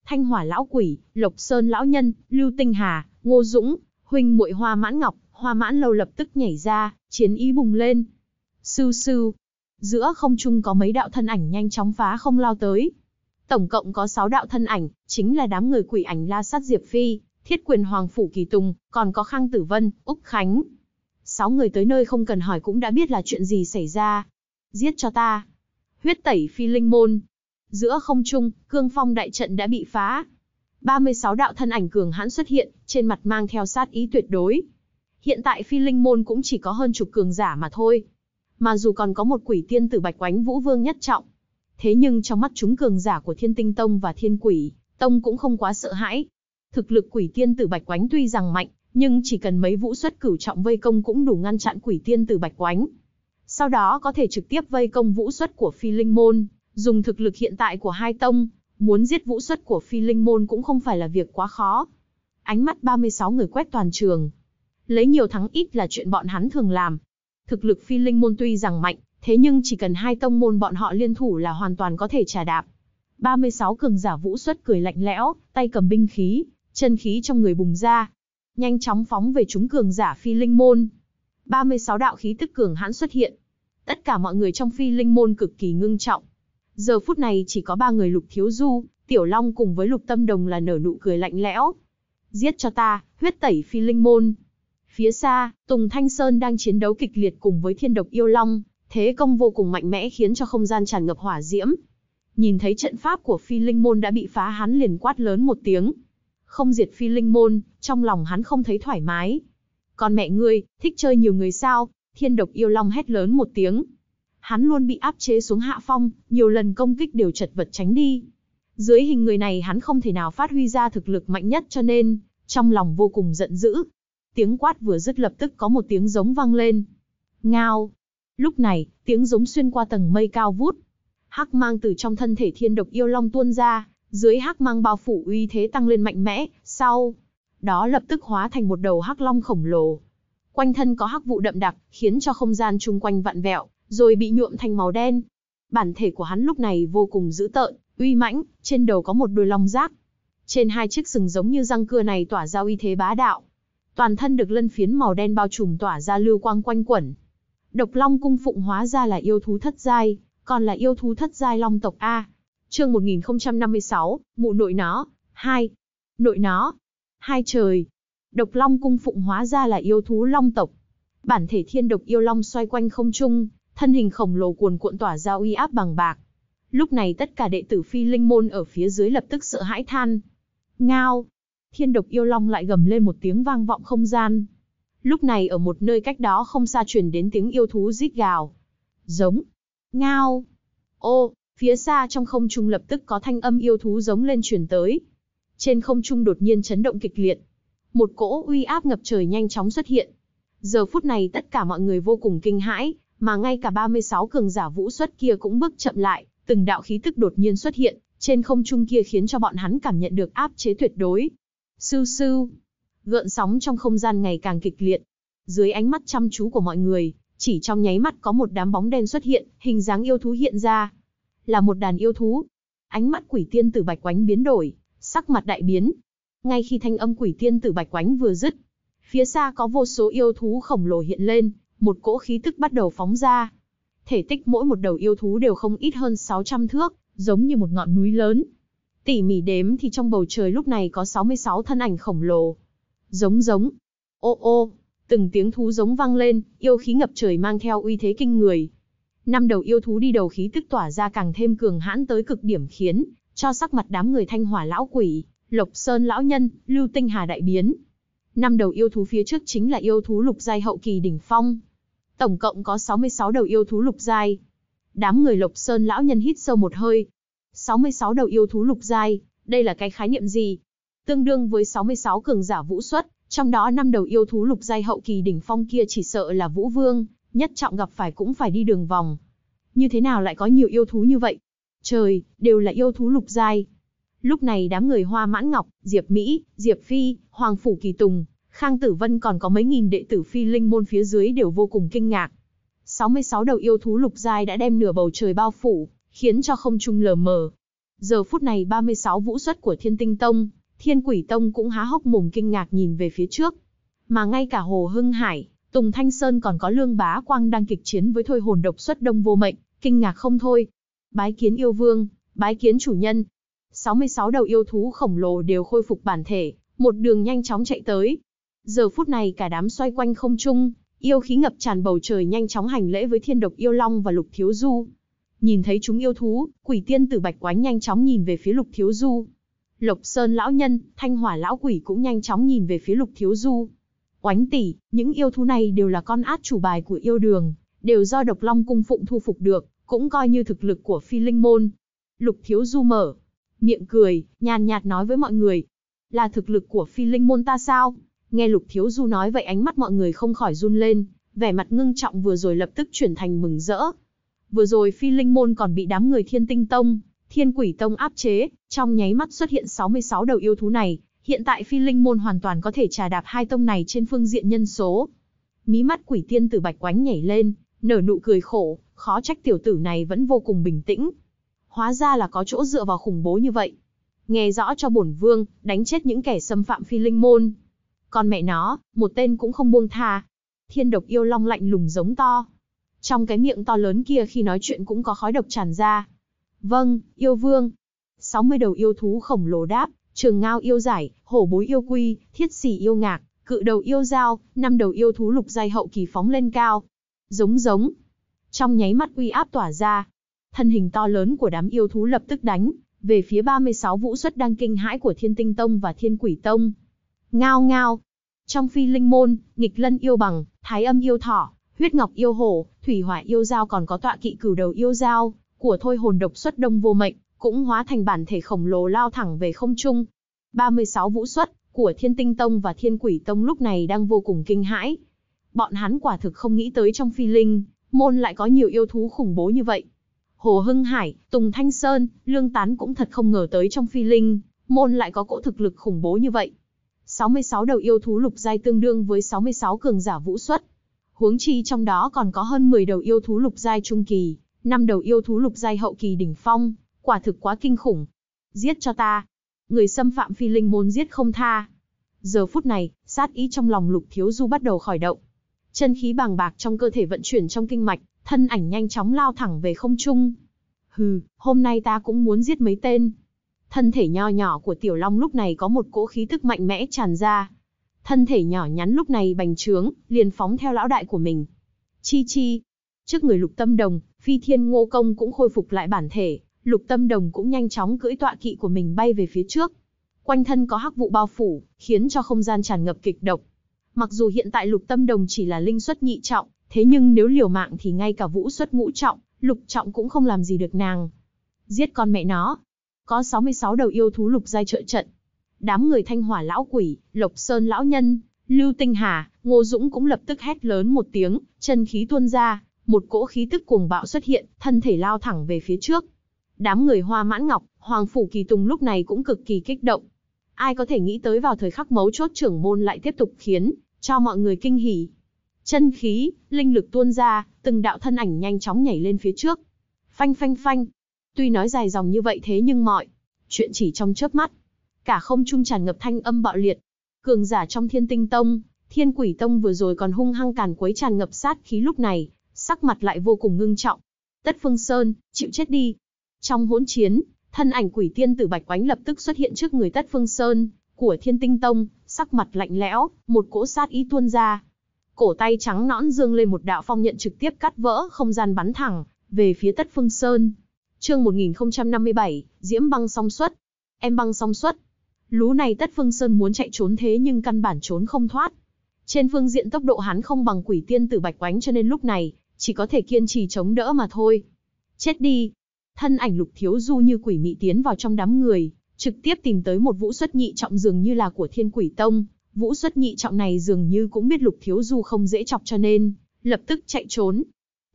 Thanh Hỏa lão quỷ, Lộc Sơn lão nhân, Lưu Tinh Hà, Ngô Dũng, huynh muội Hoa Mãn Ngọc, Hoa mãn lâu lập tức nhảy ra, chiến ý bùng lên. Sưu sưu. Giữa không trung có mấy đạo thân ảnh nhanh chóng phá không lao tới. Tổng cộng có 6 đạo thân ảnh, chính là đám người quỷ ảnh la sát Diệp Phi, thiết quyền Hoàng Phủ Kỳ Tùng, còn có Khang Tử Vân, Úc Khánh. 6 người tới nơi không cần hỏi cũng đã biết là chuyện gì xảy ra. Giết cho ta. Huyết tẩy phi linh môn. Giữa không trung, cương phong đại trận đã bị phá. 36 đạo thân ảnh cường hãn xuất hiện, trên mặt mang theo sát ý tuyệt đối hiện tại phi linh môn cũng chỉ có hơn chục cường giả mà thôi. Mà dù còn có một quỷ tiên tử bạch oánh vũ vương nhất trọng, thế nhưng trong mắt chúng cường giả của thiên tinh tông và thiên quỷ, tông cũng không quá sợ hãi. Thực lực quỷ tiên tử bạch oánh tuy rằng mạnh, nhưng chỉ cần mấy vũ xuất cửu trọng vây công cũng đủ ngăn chặn quỷ tiên tử bạch oánh. Sau đó có thể trực tiếp vây công vũ xuất của phi linh môn, dùng thực lực hiện tại của hai tông, muốn giết vũ xuất của phi linh môn cũng không phải là việc quá khó. Ánh mắt 36 người quét toàn trường, lấy nhiều thắng ít là chuyện bọn hắn thường làm. Thực lực phi linh môn tuy rằng mạnh, thế nhưng chỉ cần hai tông môn bọn họ liên thủ là hoàn toàn có thể trả đạp. 36 cường giả vũ xuất cười lạnh lẽo, tay cầm binh khí, chân khí trong người bùng ra. Nhanh chóng phóng về chúng cường giả phi linh môn. 36 đạo khí tức cường hãn xuất hiện. Tất cả mọi người trong phi linh môn cực kỳ ngưng trọng. Giờ phút này chỉ có ba người lục thiếu du, tiểu long cùng với lục tâm đồng là nở nụ cười lạnh lẽo. Giết cho ta, huyết tẩy phi linh môn. Phía xa, Tùng Thanh Sơn đang chiến đấu kịch liệt cùng với thiên độc yêu long, thế công vô cùng mạnh mẽ khiến cho không gian tràn ngập hỏa diễm. Nhìn thấy trận pháp của phi linh môn đã bị phá hắn liền quát lớn một tiếng. Không diệt phi linh môn, trong lòng hắn không thấy thoải mái. Còn mẹ ngươi, thích chơi nhiều người sao, thiên độc yêu long hét lớn một tiếng. Hắn luôn bị áp chế xuống hạ phong, nhiều lần công kích đều chật vật tránh đi. Dưới hình người này hắn không thể nào phát huy ra thực lực mạnh nhất cho nên, trong lòng vô cùng giận dữ, Tiếng quát vừa dứt lập tức có một tiếng giống vang lên. Ngao. Lúc này, tiếng giống xuyên qua tầng mây cao vút. Hắc mang từ trong thân thể thiên độc yêu long tuôn ra, dưới hắc mang bao phủ uy thế tăng lên mạnh mẽ, sau. Đó lập tức hóa thành một đầu hắc long khổng lồ. Quanh thân có hắc vụ đậm đặc, khiến cho không gian chung quanh vặn vẹo, rồi bị nhuộm thành màu đen. Bản thể của hắn lúc này vô cùng dữ tợn, uy mãnh, trên đầu có một đôi long giác. Trên hai chiếc sừng giống như răng cưa này tỏa ra uy thế bá đạo toàn thân được lân phiến màu đen bao trùm tỏa ra lưu quang quanh quẩn. Độc Long cung phụng hóa ra là yêu thú thất giai, còn là yêu thú thất giai long tộc a. Chương 1056, mụ nội nó, 2. Nội nó, hai trời. Độc Long cung phụng hóa ra là yêu thú long tộc. Bản thể thiên độc yêu long xoay quanh không trung, thân hình khổng lồ cuồn cuộn tỏa ra uy áp bằng bạc. Lúc này tất cả đệ tử phi linh môn ở phía dưới lập tức sợ hãi than. Ngao, thiên độc yêu long lại gầm lên một tiếng vang vọng không gian. Lúc này ở một nơi cách đó không xa truyền đến tiếng yêu thú rít gào. Giống. Ngao. Ô, phía xa trong không trung lập tức có thanh âm yêu thú giống lên truyền tới. Trên không trung đột nhiên chấn động kịch liệt. Một cỗ uy áp ngập trời nhanh chóng xuất hiện. Giờ phút này tất cả mọi người vô cùng kinh hãi, mà ngay cả 36 cường giả vũ xuất kia cũng bước chậm lại, từng đạo khí tức đột nhiên xuất hiện, trên không trung kia khiến cho bọn hắn cảm nhận được áp chế tuyệt đối. Sư sư, Gợn sóng trong không gian ngày càng kịch liệt. Dưới ánh mắt chăm chú của mọi người, chỉ trong nháy mắt có một đám bóng đen xuất hiện, hình dáng yêu thú hiện ra. Là một đàn yêu thú. Ánh mắt quỷ tiên tử bạch quánh biến đổi, sắc mặt đại biến. Ngay khi thanh âm quỷ tiên tử bạch quánh vừa dứt, phía xa có vô số yêu thú khổng lồ hiện lên, một cỗ khí tức bắt đầu phóng ra. Thể tích mỗi một đầu yêu thú đều không ít hơn 600 thước, giống như một ngọn núi lớn, Tỉ mỉ đếm thì trong bầu trời lúc này có 66 thân ảnh khổng lồ. Giống giống. Ô ô, từng tiếng thú giống vang lên, yêu khí ngập trời mang theo uy thế kinh người. Năm đầu yêu thú đi đầu khí tức tỏa ra càng thêm cường hãn tới cực điểm khiến cho sắc mặt đám người Thanh Hỏa lão quỷ, Lộc Sơn lão nhân, Lưu Tinh Hà đại biến. Năm đầu yêu thú phía trước chính là yêu thú lục giai hậu kỳ đỉnh phong. Tổng cộng có 66 đầu yêu thú lục giai. Đám người Lộc Sơn lão nhân hít sâu một hơi, 66 đầu yêu thú lục giai, đây là cái khái niệm gì? Tương đương với 66 cường giả vũ xuất, trong đó năm đầu yêu thú lục giai hậu kỳ đỉnh phong kia chỉ sợ là vũ vương, nhất trọng gặp phải cũng phải đi đường vòng. Như thế nào lại có nhiều yêu thú như vậy? Trời, đều là yêu thú lục giai. Lúc này đám người Hoa Mãn Ngọc, Diệp Mỹ, Diệp Phi, Hoàng Phủ Kỳ Tùng, Khang Tử Vân còn có mấy nghìn đệ tử phi linh môn phía dưới đều vô cùng kinh ngạc. 66 đầu yêu thú lục giai đã đem nửa bầu trời bao phủ, khiến cho không trung lờ mờ. Giờ phút này 36 vũ xuất của Thiên Tinh Tông, Thiên Quỷ Tông cũng há hốc mồm kinh ngạc nhìn về phía trước. Mà ngay cả Hồ Hưng Hải, Tùng Thanh Sơn còn có Lương Bá Quang đang kịch chiến với thôi hồn độc xuất đông vô mệnh, kinh ngạc không thôi. Bái kiến yêu vương, bái kiến chủ nhân. 66 đầu yêu thú khổng lồ đều khôi phục bản thể, một đường nhanh chóng chạy tới. Giờ phút này cả đám xoay quanh không trung, yêu khí ngập tràn bầu trời nhanh chóng hành lễ với thiên độc yêu long và lục thiếu du, Nhìn thấy chúng yêu thú, quỷ tiên tử bạch quái nhanh chóng nhìn về phía lục thiếu du. Lộc Sơn lão nhân, thanh hỏa lão quỷ cũng nhanh chóng nhìn về phía lục thiếu du. quánh tỷ, những yêu thú này đều là con át chủ bài của yêu đường, đều do độc long cung phụng thu phục được, cũng coi như thực lực của phi linh môn. Lục thiếu du mở, miệng cười, nhàn nhạt nói với mọi người. Là thực lực của phi linh môn ta sao? Nghe lục thiếu du nói vậy ánh mắt mọi người không khỏi run lên, vẻ mặt ngưng trọng vừa rồi lập tức chuyển thành mừng rỡ. Vừa rồi phi linh môn còn bị đám người thiên tinh tông, thiên quỷ tông áp chế, trong nháy mắt xuất hiện 66 đầu yêu thú này, hiện tại phi linh môn hoàn toàn có thể trà đạp hai tông này trên phương diện nhân số. Mí mắt quỷ tiên tử bạch quánh nhảy lên, nở nụ cười khổ, khó trách tiểu tử này vẫn vô cùng bình tĩnh. Hóa ra là có chỗ dựa vào khủng bố như vậy. Nghe rõ cho bổn vương, đánh chết những kẻ xâm phạm phi linh môn. còn mẹ nó, một tên cũng không buông tha. Thiên độc yêu long lạnh lùng giống to, trong cái miệng to lớn kia khi nói chuyện cũng có khói độc tràn ra. Vâng, yêu vương. 60 đầu yêu thú khổng lồ đáp, trường ngao yêu giải, hổ bối yêu quy, thiết xì yêu ngạc, cự đầu yêu dao, năm đầu yêu thú lục giai hậu kỳ phóng lên cao. Giống giống. Trong nháy mắt uy áp tỏa ra, thân hình to lớn của đám yêu thú lập tức đánh về phía 36 vũ xuất đang kinh hãi của Thiên Tinh Tông và Thiên Quỷ Tông. Ngao ngao. Trong phi linh môn, nghịch lân yêu bằng, thái âm yêu thỏ, huyết ngọc yêu hổ, thủy hỏa yêu giao còn có tọa kỵ cửu đầu yêu giao, của thôi hồn độc xuất đông vô mệnh, cũng hóa thành bản thể khổng lồ lao thẳng về không trung. 36 vũ xuất của Thiên Tinh Tông và Thiên Quỷ Tông lúc này đang vô cùng kinh hãi. Bọn hắn quả thực không nghĩ tới trong phi linh, môn lại có nhiều yêu thú khủng bố như vậy. Hồ Hưng Hải, Tùng Thanh Sơn, Lương Tán cũng thật không ngờ tới trong phi linh, môn lại có cỗ thực lực khủng bố như vậy. 66 đầu yêu thú lục giai tương đương với 66 cường giả vũ xuất, huống chi trong đó còn có hơn 10 đầu yêu thú lục giai trung kỳ, năm đầu yêu thú lục giai hậu kỳ đỉnh phong, quả thực quá kinh khủng. Giết cho ta. Người xâm phạm phi linh môn giết không tha. Giờ phút này, sát ý trong lòng lục thiếu du bắt đầu khởi động. Chân khí bàng bạc trong cơ thể vận chuyển trong kinh mạch, thân ảnh nhanh chóng lao thẳng về không trung. Hừ, hôm nay ta cũng muốn giết mấy tên. Thân thể nho nhỏ của tiểu long lúc này có một cỗ khí tức mạnh mẽ tràn ra, Thân thể nhỏ nhắn lúc này bành trướng, liền phóng theo lão đại của mình. Chi chi. Trước người lục tâm đồng, phi thiên ngô công cũng khôi phục lại bản thể, lục tâm đồng cũng nhanh chóng cưỡi tọa kỵ của mình bay về phía trước. Quanh thân có hắc vụ bao phủ, khiến cho không gian tràn ngập kịch độc. Mặc dù hiện tại lục tâm đồng chỉ là linh xuất nhị trọng, thế nhưng nếu liều mạng thì ngay cả vũ xuất ngũ trọng, lục trọng cũng không làm gì được nàng. Giết con mẹ nó. Có 66 đầu yêu thú lục giai trợ trận, đám người thanh hỏa lão quỷ, lộc sơn lão nhân, lưu tinh hà, ngô dũng cũng lập tức hét lớn một tiếng, chân khí tuôn ra, một cỗ khí tức cuồng bạo xuất hiện, thân thể lao thẳng về phía trước. Đám người hoa mãn ngọc, hoàng phủ kỳ tùng lúc này cũng cực kỳ kích động. Ai có thể nghĩ tới vào thời khắc mấu chốt trưởng môn lại tiếp tục khiến, cho mọi người kinh hỉ. Chân khí, linh lực tuôn ra, từng đạo thân ảnh nhanh chóng nhảy lên phía trước. Phanh phanh phanh. Tuy nói dài dòng như vậy thế nhưng mọi chuyện chỉ trong chớp mắt, cả không trung tràn ngập thanh âm bạo liệt. Cường giả trong Thiên Tinh Tông, Thiên Quỷ Tông vừa rồi còn hung hăng càn quấy tràn ngập sát khí lúc này, sắc mặt lại vô cùng ngưng trọng. Tất Phương Sơn, chịu chết đi. Trong hỗn chiến, thân ảnh Quỷ Tiên tử Bạch Oánh lập tức xuất hiện trước người Tất Phương Sơn của Thiên Tinh Tông, sắc mặt lạnh lẽo, một cỗ sát ý tuôn ra. Cổ tay trắng nõn dương lên một đạo phong nhận trực tiếp cắt vỡ không gian bắn thẳng về phía Tất Phương Sơn. Chương 1057, Diễm Băng song xuất. Em băng song xuất, Lú này Tất Phương Sơn muốn chạy trốn thế nhưng căn bản trốn không thoát. Trên phương diện tốc độ hắn không bằng quỷ tiên tử bạch quánh cho nên lúc này, chỉ có thể kiên trì chống đỡ mà thôi. Chết đi! Thân ảnh lục thiếu du như quỷ mị tiến vào trong đám người, trực tiếp tìm tới một vũ xuất nhị trọng dường như là của thiên quỷ tông. Vũ xuất nhị trọng này dường như cũng biết lục thiếu du không dễ chọc cho nên, lập tức chạy trốn.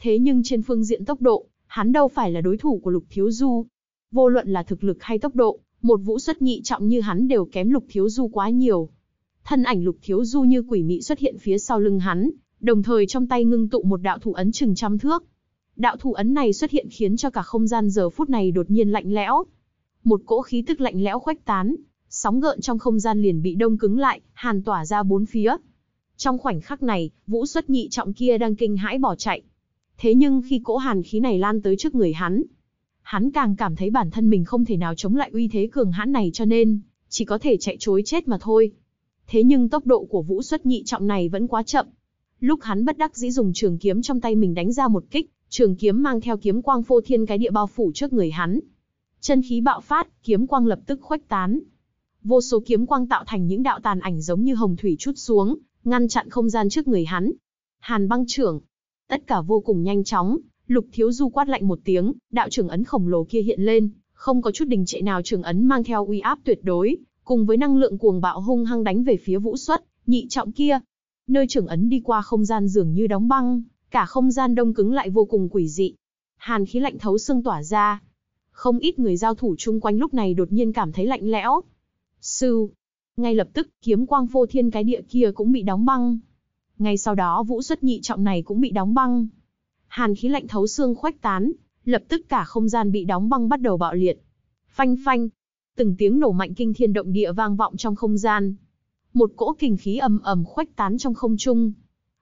Thế nhưng trên phương diện tốc độ, hắn đâu phải là đối thủ của lục thiếu du. Vô luận là thực lực hay tốc độ, một vũ xuất nhị trọng như hắn đều kém lục thiếu du quá nhiều. Thân ảnh lục thiếu du như quỷ mị xuất hiện phía sau lưng hắn, đồng thời trong tay ngưng tụ một đạo thủ ấn chừng trăm thước. Đạo thủ ấn này xuất hiện khiến cho cả không gian giờ phút này đột nhiên lạnh lẽo. Một cỗ khí tức lạnh lẽo khoách tán, sóng gợn trong không gian liền bị đông cứng lại, hàn tỏa ra bốn phía. Trong khoảnh khắc này, vũ xuất nhị trọng kia đang kinh hãi bỏ chạy. Thế nhưng khi cỗ hàn khí này lan tới trước người hắn, hắn càng cảm thấy bản thân mình không thể nào chống lại uy thế cường hãn này cho nên, chỉ có thể chạy chối chết mà thôi. Thế nhưng tốc độ của vũ xuất nhị trọng này vẫn quá chậm. Lúc hắn bất đắc dĩ dùng trường kiếm trong tay mình đánh ra một kích, trường kiếm mang theo kiếm quang phô thiên cái địa bao phủ trước người hắn. Chân khí bạo phát, kiếm quang lập tức khuếch tán. Vô số kiếm quang tạo thành những đạo tàn ảnh giống như hồng thủy chút xuống, ngăn chặn không gian trước người hắn. Hàn băng trưởng. Tất cả vô cùng nhanh chóng, Lục Thiếu Du quát lạnh một tiếng, đạo trưởng ấn khổng lồ kia hiện lên, không có chút đình trệ nào trường ấn mang theo uy áp tuyệt đối, cùng với năng lượng cuồng bạo hung hăng đánh về phía Vũ Xuất, nhị trọng kia. Nơi trường ấn đi qua không gian dường như đóng băng, cả không gian đông cứng lại vô cùng quỷ dị. Hàn khí lạnh thấu xương tỏa ra. Không ít người giao thủ chung quanh lúc này đột nhiên cảm thấy lạnh lẽo. Sư, ngay lập tức, kiếm quang vô thiên cái địa kia cũng bị đóng băng. Ngay sau đó vũ xuất nhị trọng này cũng bị đóng băng, hàn khí lạnh thấu xương khoách tán, lập tức cả không gian bị đóng băng bắt đầu bạo liệt. Phanh phanh, từng tiếng nổ mạnh kinh thiên động địa vang vọng trong không gian. Một cỗ kình khí ầm ầm khoách tán trong không trung.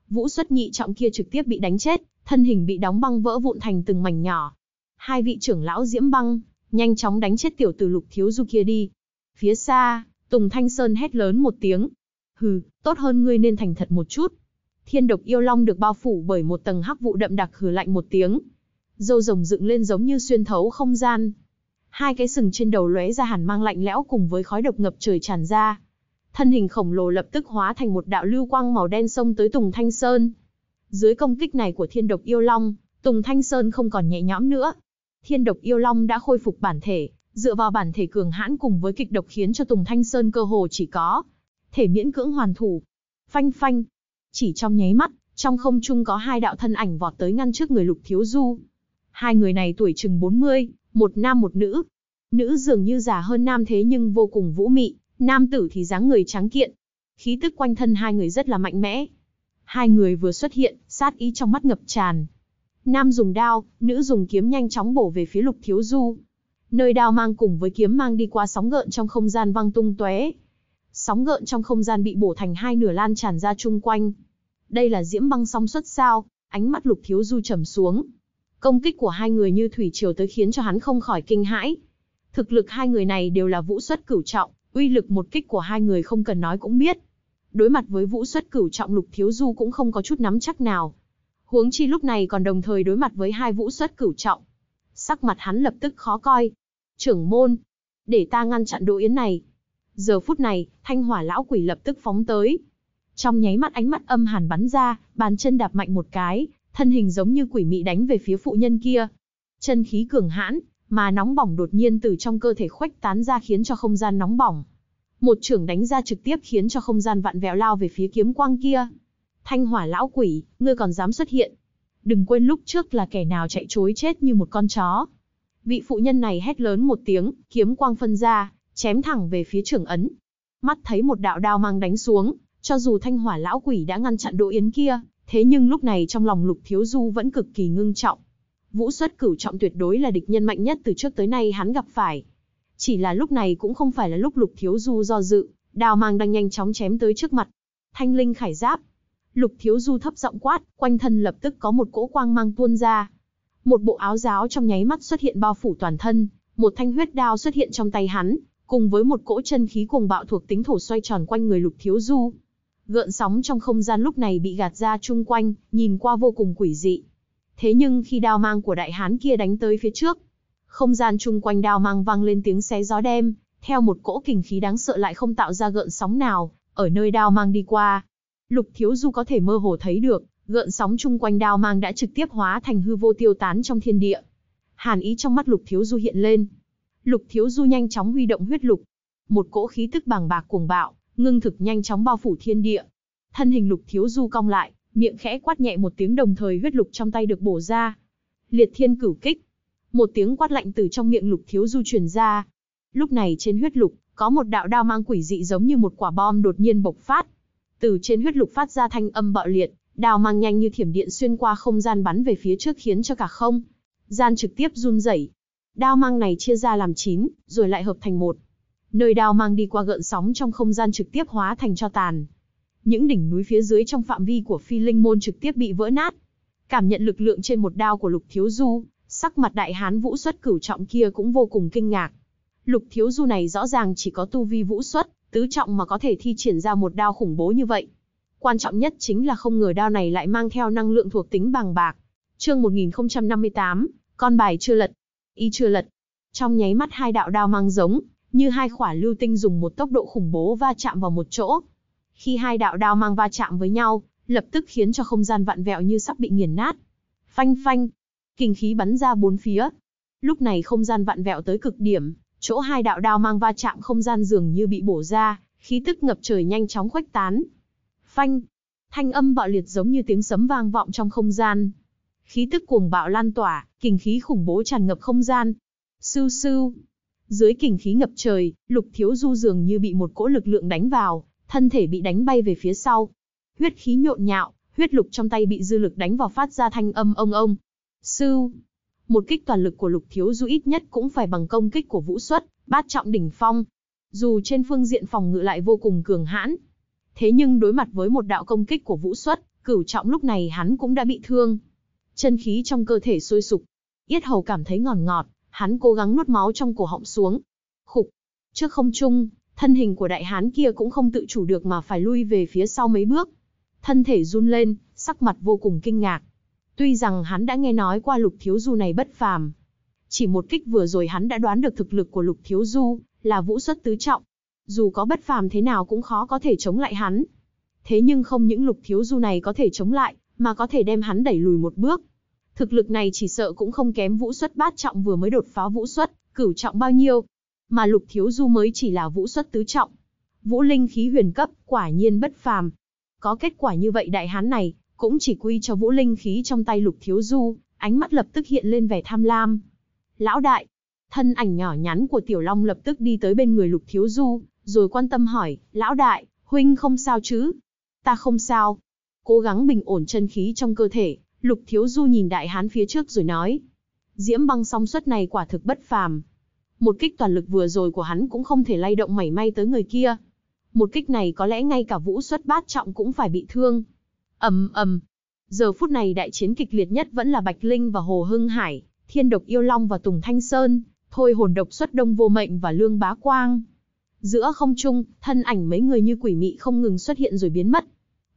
Vũ xuất nhị trọng kia trực tiếp bị đánh chết, thân hình bị đóng băng vỡ vụn thành từng mảnh nhỏ. Hai vị trưởng lão diễm băng, nhanh chóng đánh chết tiểu tử lục thiếu du kia đi. Phía xa, Tùng Thanh Sơn hét lớn một tiếng. Hừ, tốt hơn ngươi nên thành thật một chút, Thiên độc yêu long được bao phủ bởi một tầng hắc vụ đậm đặc hừ lạnh một tiếng. Dâu rồng dựng lên giống như xuyên thấu không gian. Hai cái sừng trên đầu lóe ra hàn mang lạnh lẽo cùng với khói độc ngập trời tràn ra. Thân hình khổng lồ lập tức hóa thành một đạo lưu quang màu đen xông tới Tùng Thanh Sơn. Dưới công kích này của thiên độc yêu long, Tùng Thanh Sơn không còn nhẹ nhõm nữa. Thiên độc yêu long đã khôi phục bản thể, dựa vào bản thể cường hãn cùng với kịch độc khiến cho Tùng Thanh Sơn cơ hồ chỉ có thể miễn cưỡng hoàn thủ. Phanh phanh, chỉ trong nháy mắt, trong không trung có hai đạo thân ảnh vọt tới ngăn trước người Lục Thiếu Du. Hai người này tuổi chừng 40, một nam một nữ. Nữ dường như già hơn nam thế nhưng vô cùng vũ mị, nam tử thì dáng người trắng kiện. Khí tức quanh thân hai người rất là mạnh mẽ. Hai người vừa xuất hiện, sát ý trong mắt ngập tràn. Nam dùng đao, nữ dùng kiếm nhanh chóng bổ về phía Lục Thiếu Du. Nơi đao mang cùng với kiếm mang đi qua sóng gợn trong không gian văng tung tóe, sóng gợn trong không gian bị bổ thành hai nửa lan tràn ra chung quanh. Đây là diễm băng song xuất sao, ánh mắt lục thiếu du trầm xuống. Công kích của hai người như thủy triều tới khiến cho hắn không khỏi kinh hãi. Thực lực hai người này đều là vũ xuất cửu trọng, uy lực một kích của hai người không cần nói cũng biết. Đối mặt với vũ xuất cửu trọng lục thiếu du cũng không có chút nắm chắc nào. Huống chi lúc này còn đồng thời đối mặt với hai vũ xuất cửu trọng. Sắc mặt hắn lập tức khó coi. Trưởng môn, để ta ngăn chặn đồ yến này, Giờ phút này, thanh hỏa lão quỷ lập tức phóng tới. Trong nháy mắt ánh mắt âm hàn bắn ra, bàn chân đạp mạnh một cái, thân hình giống như quỷ mị đánh về phía phụ nhân kia. Chân khí cường hãn, mà nóng bỏng đột nhiên từ trong cơ thể khuếch tán ra khiến cho không gian nóng bỏng. Một trưởng đánh ra trực tiếp khiến cho không gian vặn vẹo lao về phía kiếm quang kia. Thanh hỏa lão quỷ, ngươi còn dám xuất hiện. Đừng quên lúc trước là kẻ nào chạy trối chết như một con chó. Vị phụ nhân này hét lớn một tiếng, kiếm quang phân ra, chém thẳng về phía trưởng ấn. Mắt thấy một đạo đao mang đánh xuống, cho dù thanh hỏa lão quỷ đã ngăn chặn Đỗ Yến kia, thế nhưng lúc này trong lòng Lục Thiếu Du vẫn cực kỳ ngưng trọng. Vũ xuất cửu trọng tuyệt đối là địch nhân mạnh nhất từ trước tới nay hắn gặp phải. Chỉ là lúc này cũng không phải là lúc Lục Thiếu Du do dự, đao mang đang nhanh chóng chém tới trước mặt. Thanh linh khải giáp. Lục Thiếu Du thấp giọng quát, quanh thân lập tức có một cỗ quang mang tuôn ra. Một bộ áo giáo trong nháy mắt xuất hiện bao phủ toàn thân, một thanh huyết đao xuất hiện trong tay hắn, cùng với một cỗ chân khí cuồng bạo thuộc tính thổ xoay tròn quanh người Lục Thiếu Du. Gợn sóng trong không gian lúc này bị gạt ra chung quanh, nhìn qua vô cùng quỷ dị. Thế nhưng khi đao mang của đại hán kia đánh tới phía trước, không gian chung quanh đao mang vang lên tiếng xé gió đêm, theo một cỗ kình khí đáng sợ lại không tạo ra gợn sóng nào, ở nơi đao mang đi qua. Lục Thiếu Du có thể mơ hồ thấy được, gợn sóng chung quanh đao mang đã trực tiếp hóa thành hư vô tiêu tán trong thiên địa. Hàn ý trong mắt Lục Thiếu Du hiện lên, Lục Thiếu Du nhanh chóng huy động huyết lục. Một cỗ khí tức bàng bạc cuồng bạo, ngưng thực nhanh chóng bao phủ thiên địa. Thân hình Lục Thiếu Du cong lại, miệng khẽ quát nhẹ một tiếng đồng thời huyết lục trong tay được bổ ra. Liệt Thiên Cửu Kích. Một tiếng quát lạnh từ trong miệng Lục Thiếu Du truyền ra. Lúc này trên huyết lục có một đạo đao mang quỷ dị giống như một quả bom đột nhiên bộc phát. Từ trên huyết lục phát ra thanh âm bạo liệt, đao mang nhanh như thiểm điện xuyên qua không gian bắn về phía trước khiến cho cả không gian trực tiếp run rẩy đao mang này chia ra làm chín, rồi lại hợp thành một. Nơi đao mang đi qua gợn sóng trong không gian trực tiếp hóa thành cho tàn. Những đỉnh núi phía dưới trong phạm vi của phi linh môn trực tiếp bị vỡ nát. Cảm nhận lực lượng trên một đao của Lục Thiếu Du, sắc mặt đại hán vũ xuất cửu trọng kia cũng vô cùng kinh ngạc. Lục Thiếu Du này rõ ràng chỉ có tu vi vũ xuất, tứ trọng mà có thể thi triển ra một đao khủng bố như vậy. Quan trọng nhất chính là không ngờ đao này lại mang theo năng lượng thuộc tính bằng bạc. Chương 1058, con bài chưa lật, y chưa lật. Trong nháy mắt hai đạo đao mang giống, như hai quả lưu tinh dùng một tốc độ khủng bố va chạm vào một chỗ. Khi hai đạo đao mang va chạm với nhau, lập tức khiến cho không gian vặn vẹo như sắp bị nghiền nát. Phanh phanh, kinh khí bắn ra bốn phía. Lúc này không gian vặn vẹo tới cực điểm, chỗ hai đạo đao mang va chạm không gian dường như bị bổ ra, khí tức ngập trời nhanh chóng khuếch tán. Phanh, thanh âm bạo liệt giống như tiếng sấm vang vọng trong không gian, Khí tức cuồng bạo lan tỏa, kình khí khủng bố tràn ngập không gian. Sư sư. Dưới kình khí ngập trời, Lục Thiếu Du dường như bị một cỗ lực lượng đánh vào, thân thể bị đánh bay về phía sau. Huyết khí nhộn nhạo, huyết lục trong tay bị dư lực đánh vào phát ra thanh âm ông ông. Sư. Một kích toàn lực của Lục Thiếu Du ít nhất cũng phải bằng công kích của Vũ Xuất, bát trọng đỉnh phong. Dù trên phương diện phòng ngự lại vô cùng cường hãn, thế nhưng đối mặt với một đạo công kích của Vũ Xuất, cửu trọng lúc này hắn cũng đã bị thương, chân khí trong cơ thể sôi sục. Yết hầu cảm thấy ngọt ngọt, hắn cố gắng nuốt máu trong cổ họng xuống. Khục. Trước không trung, thân hình của đại hán kia cũng không tự chủ được mà phải lui về phía sau mấy bước. Thân thể run lên, sắc mặt vô cùng kinh ngạc. Tuy rằng hắn đã nghe nói qua lục thiếu du này bất phàm. Chỉ một kích vừa rồi hắn đã đoán được thực lực của lục thiếu du, là vũ xuất tứ trọng. Dù có bất phàm thế nào cũng khó có thể chống lại hắn. Thế nhưng không những lục thiếu du này có thể chống lại, mà có thể đem hắn đẩy lùi một bước. Thực lực này chỉ sợ cũng không kém vũ xuất bát trọng vừa mới đột phá vũ xuất, cửu trọng bao nhiêu. Mà lục thiếu du mới chỉ là vũ xuất tứ trọng. Vũ linh khí huyền cấp, quả nhiên bất phàm. Có kết quả như vậy đại hán này, cũng chỉ quy cho vũ linh khí trong tay lục thiếu du, ánh mắt lập tức hiện lên vẻ tham lam. Lão đại, thân ảnh nhỏ nhắn của tiểu long lập tức đi tới bên người lục thiếu du, rồi quan tâm hỏi, lão đại, huynh không sao chứ? Ta không sao, cố gắng bình ổn chân khí trong cơ thể, Lục Thiếu Du nhìn đại hán phía trước rồi nói. Diễm băng song xuất này quả thực bất phàm. Một kích toàn lực vừa rồi của hắn cũng không thể lay động mảy may tới người kia. Một kích này có lẽ ngay cả vũ xuất bát trọng cũng phải bị thương. ầm ầm. Giờ phút này đại chiến kịch liệt nhất vẫn là Bạch Linh và Hồ Hưng Hải, Thiên Độc Yêu Long và Tùng Thanh Sơn, Thôi Hồn Độc xuất Đông Vô Mệnh và Lương Bá Quang. Giữa không trung, thân ảnh mấy người như quỷ mị không ngừng xuất hiện rồi biến mất,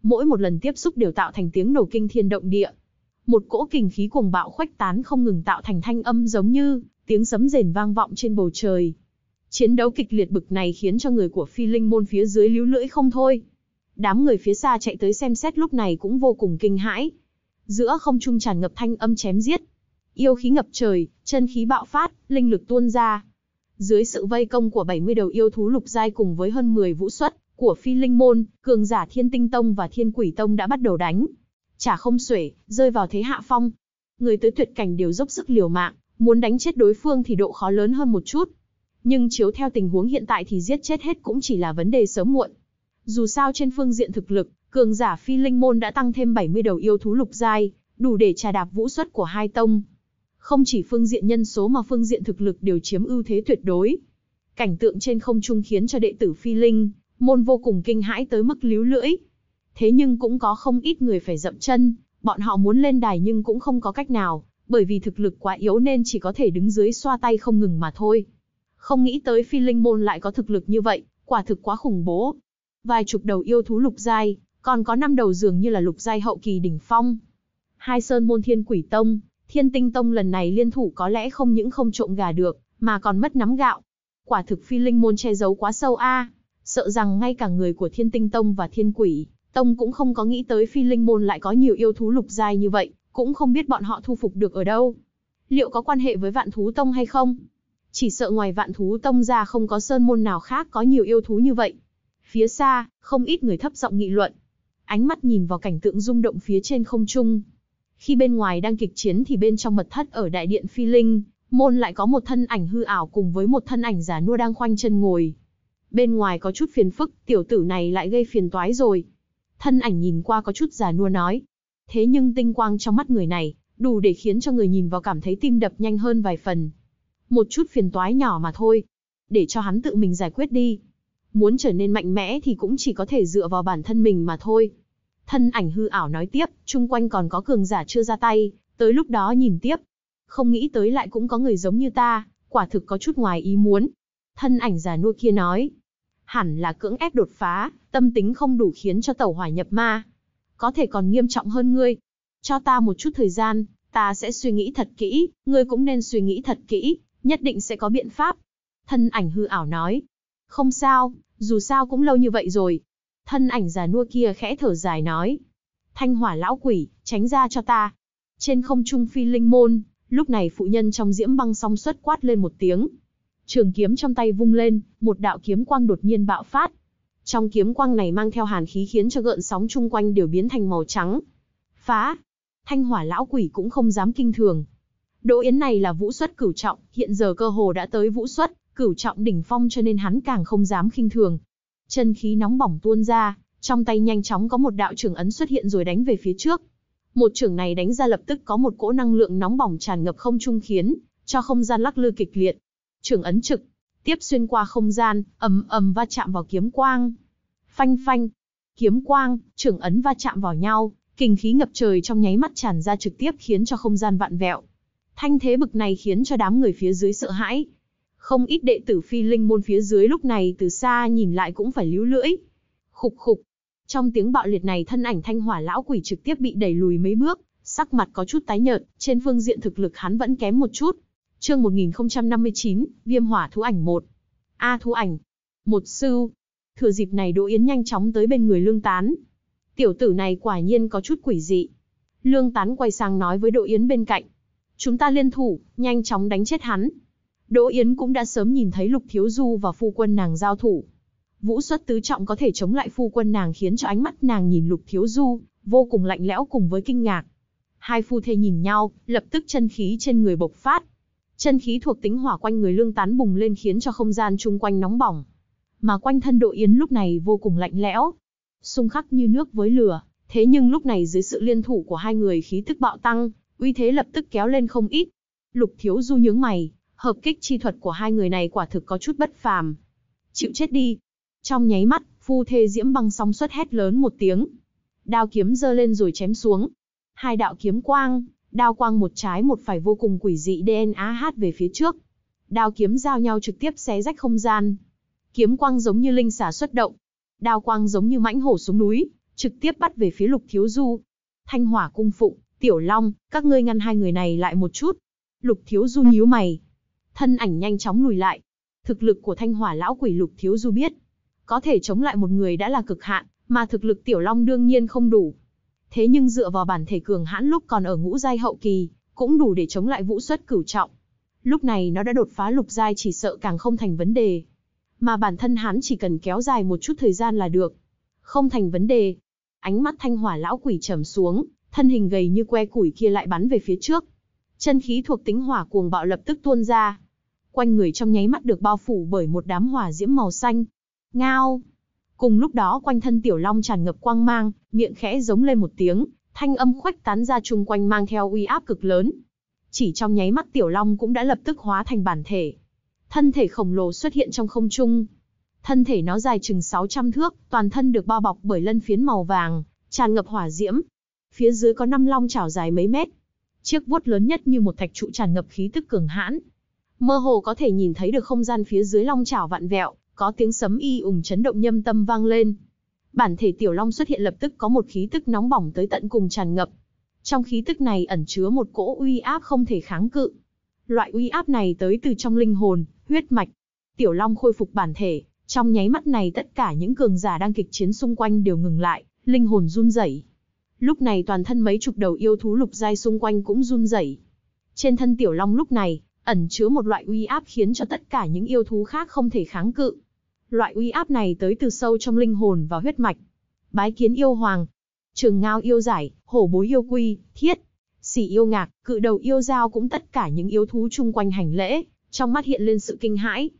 mỗi một lần tiếp xúc đều tạo thành tiếng nổ kinh thiên động địa. Một cỗ kình khí cuồng bạo khuếch tán không ngừng tạo thành thanh âm giống như tiếng sấm rền vang vọng trên bầu trời. Chiến đấu kịch liệt bực này khiến cho người của phi linh môn phía dưới líu lưỡi không thôi. Đám người phía xa chạy tới xem xét lúc này cũng vô cùng kinh hãi. Giữa không trung tràn ngập thanh âm chém giết. Yêu khí ngập trời, chân khí bạo phát, linh lực tuôn ra. Dưới sự vây công của 70 đầu yêu thú lục giai cùng với hơn 10 vũ xuất, của phi linh môn, cường giả thiên tinh tông và thiên quỷ tông đã bắt đầu đánh. Chả không xuể, rơi vào thế hạ phong. Người tới tuyệt cảnh đều dốc sức liều mạng, muốn đánh chết đối phương thì độ khó lớn hơn một chút. Nhưng chiếu theo tình huống hiện tại thì giết chết hết cũng chỉ là vấn đề sớm muộn. Dù sao trên phương diện thực lực, cường giả phi linh môn đã tăng thêm 70 đầu yêu thú lục giai, đủ để trà đạp vũ suất của hai tông. Không chỉ phương diện nhân số mà phương diện thực lực đều chiếm ưu thế tuyệt đối. Cảnh tượng trên không trung khiến cho đệ tử phi linh môn vô cùng kinh hãi tới mức líu lưỡi. Thế nhưng cũng có không ít người phải dậm chân, bọn họ muốn lên đài nhưng cũng không có cách nào, bởi vì thực lực quá yếu nên chỉ có thể đứng dưới xoa tay không ngừng mà thôi. Không nghĩ tới phi linh môn lại có thực lực như vậy, quả thực quá khủng bố. Vài chục đầu yêu thú lục giai, còn có năm đầu dường như là lục giai hậu kỳ đỉnh phong. Hai sơn môn thiên quỷ tông, thiên tinh tông lần này liên thủ có lẽ không những không trộm gà được, mà còn mất nắm gạo. Quả thực phi linh môn che giấu quá sâu a. À sợ rằng ngay cả người của Thiên Tinh Tông và Thiên Quỷ Tông cũng không có nghĩ tới phi linh môn lại có nhiều yêu thú lục giai như vậy, cũng không biết bọn họ thu phục được ở đâu. Liệu có quan hệ với vạn thú tông hay không? Chỉ sợ ngoài vạn thú tông ra không có sơn môn nào khác có nhiều yêu thú như vậy. Phía xa, không ít người thấp giọng nghị luận. Ánh mắt nhìn vào cảnh tượng rung động phía trên không trung. Khi bên ngoài đang kịch chiến thì bên trong mật thất ở đại điện phi linh, môn lại có một thân ảnh hư ảo cùng với một thân ảnh giả nua đang khoanh chân ngồi, bên ngoài có chút phiền phức, tiểu tử này lại gây phiền toái rồi. Thân ảnh nhìn qua có chút già nua nói. Thế nhưng tinh quang trong mắt người này, đủ để khiến cho người nhìn vào cảm thấy tim đập nhanh hơn vài phần. Một chút phiền toái nhỏ mà thôi. Để cho hắn tự mình giải quyết đi. Muốn trở nên mạnh mẽ thì cũng chỉ có thể dựa vào bản thân mình mà thôi. Thân ảnh hư ảo nói tiếp, chung quanh còn có cường giả chưa ra tay, tới lúc đó nhìn tiếp. Không nghĩ tới lại cũng có người giống như ta, quả thực có chút ngoài ý muốn. Thân ảnh già nua kia nói, hẳn là cưỡng ép đột phá, tâm tính không đủ khiến cho tẩu hỏa nhập ma. Có thể còn nghiêm trọng hơn ngươi. Cho ta một chút thời gian, ta sẽ suy nghĩ thật kỹ, ngươi cũng nên suy nghĩ thật kỹ, nhất định sẽ có biện pháp. Thân ảnh hư ảo nói. Không sao, dù sao cũng lâu như vậy rồi. Thân ảnh già nua kia khẽ thở dài nói. Thanh hỏa lão quỷ, tránh ra cho ta. Trên không trung phi linh môn, lúc này phụ nhân trong diễm băng song xuất quát lên một tiếng, Trường kiếm trong tay vung lên, một đạo kiếm quang đột nhiên bạo phát. Trong kiếm quang này mang theo hàn khí khiến cho gợn sóng chung quanh đều biến thành màu trắng. Phá! Thanh hỏa lão quỷ cũng không dám kinh thường. Đỗ Yến này là vũ xuất cửu trọng, hiện giờ cơ hồ đã tới vũ xuất, cửu trọng đỉnh phong cho nên hắn càng không dám kinh thường. Chân khí nóng bỏng tuôn ra, trong tay nhanh chóng có một đạo trưởng ấn xuất hiện rồi đánh về phía trước. Một trưởng này đánh ra lập tức có một cỗ năng lượng nóng bỏng tràn ngập không trung khiến cho không gian lắc lư kịch liệt trường ấn trực, tiếp xuyên qua không gian, ầm ầm va chạm vào kiếm quang. Phanh phanh, kiếm quang, trường ấn va chạm vào nhau, kinh khí ngập trời trong nháy mắt tràn ra trực tiếp khiến cho không gian vạn vẹo. Thanh thế bực này khiến cho đám người phía dưới sợ hãi. Không ít đệ tử phi linh môn phía dưới lúc này từ xa nhìn lại cũng phải líu lưỡi. Khục khục. Trong tiếng bạo liệt này thân ảnh thanh hỏa lão quỷ trực tiếp bị đẩy lùi mấy bước, sắc mặt có chút tái nhợt, trên phương diện thực lực hắn vẫn kém một chút, Chương 1059, Viêm Hỏa Thú Ảnh 1. A Thú Ảnh. Một sư. Thừa dịp này Đỗ Yến nhanh chóng tới bên người Lương Tán. Tiểu tử này quả nhiên có chút quỷ dị. Lương Tán quay sang nói với Đỗ Yến bên cạnh. Chúng ta liên thủ, nhanh chóng đánh chết hắn. Đỗ Yến cũng đã sớm nhìn thấy Lục Thiếu Du và phu quân nàng giao thủ. Vũ xuất tứ trọng có thể chống lại phu quân nàng khiến cho ánh mắt nàng nhìn Lục Thiếu Du, vô cùng lạnh lẽo cùng với kinh ngạc. Hai phu thê nhìn nhau, lập tức chân khí trên người bộc phát, Chân khí thuộc tính hỏa quanh người lương tán bùng lên khiến cho không gian chung quanh nóng bỏng. Mà quanh thân độ yến lúc này vô cùng lạnh lẽo. Xung khắc như nước với lửa, thế nhưng lúc này dưới sự liên thủ của hai người khí thức bạo tăng, uy thế lập tức kéo lên không ít. Lục thiếu du nhướng mày, hợp kích chi thuật của hai người này quả thực có chút bất phàm. Chịu chết đi. Trong nháy mắt, phu thê diễm băng song xuất hét lớn một tiếng. Đao kiếm giơ lên rồi chém xuống. Hai đạo kiếm quang, Đao quang một trái một phải vô cùng quỷ dị DNA hát về phía trước. Đao kiếm giao nhau trực tiếp xé rách không gian. Kiếm quang giống như linh xả xuất động. Đao quang giống như mãnh hổ xuống núi, trực tiếp bắt về phía lục thiếu du. Thanh hỏa cung Phụ, tiểu long, các ngươi ngăn hai người này lại một chút. Lục thiếu du nhíu mày. Thân ảnh nhanh chóng lùi lại. Thực lực của thanh hỏa lão quỷ lục thiếu du biết. Có thể chống lại một người đã là cực hạn, mà thực lực tiểu long đương nhiên không đủ, thế nhưng dựa vào bản thể cường hãn lúc còn ở ngũ giai hậu kỳ, cũng đủ để chống lại vũ xuất cửu trọng. Lúc này nó đã đột phá lục giai chỉ sợ càng không thành vấn đề. Mà bản thân hắn chỉ cần kéo dài một chút thời gian là được. Không thành vấn đề. Ánh mắt thanh hỏa lão quỷ trầm xuống, thân hình gầy như que củi kia lại bắn về phía trước. Chân khí thuộc tính hỏa cuồng bạo lập tức tuôn ra. Quanh người trong nháy mắt được bao phủ bởi một đám hỏa diễm màu xanh. Ngao! Cùng lúc đó quanh thân tiểu long tràn ngập quang mang, miệng khẽ giống lên một tiếng, thanh âm khuếch tán ra chung quanh mang theo uy áp cực lớn. Chỉ trong nháy mắt tiểu long cũng đã lập tức hóa thành bản thể. Thân thể khổng lồ xuất hiện trong không trung. Thân thể nó dài chừng 600 thước, toàn thân được bao bọc bởi lân phiến màu vàng, tràn ngập hỏa diễm. Phía dưới có năm long chảo dài mấy mét. Chiếc vuốt lớn nhất như một thạch trụ tràn ngập khí tức cường hãn. Mơ hồ có thể nhìn thấy được không gian phía dưới long chảo vặn vẹo, có tiếng sấm y ùng chấn động nhâm tâm vang lên. Bản thể tiểu long xuất hiện lập tức có một khí tức nóng bỏng tới tận cùng tràn ngập. Trong khí tức này ẩn chứa một cỗ uy áp không thể kháng cự. Loại uy áp này tới từ trong linh hồn, huyết mạch. Tiểu long khôi phục bản thể, trong nháy mắt này tất cả những cường giả đang kịch chiến xung quanh đều ngừng lại, linh hồn run rẩy. Lúc này toàn thân mấy chục đầu yêu thú lục giai xung quanh cũng run rẩy. Trên thân tiểu long lúc này ẩn chứa một loại uy áp khiến cho tất cả những yêu thú khác không thể kháng cự. Loại uy áp này tới từ sâu trong linh hồn và huyết mạch. Bái kiến yêu hoàng, trường ngao yêu giải, hổ bối yêu quy, thiết, xỉ yêu ngạc, cự đầu yêu giao cũng tất cả những yêu thú chung quanh hành lễ, trong mắt hiện lên sự kinh hãi.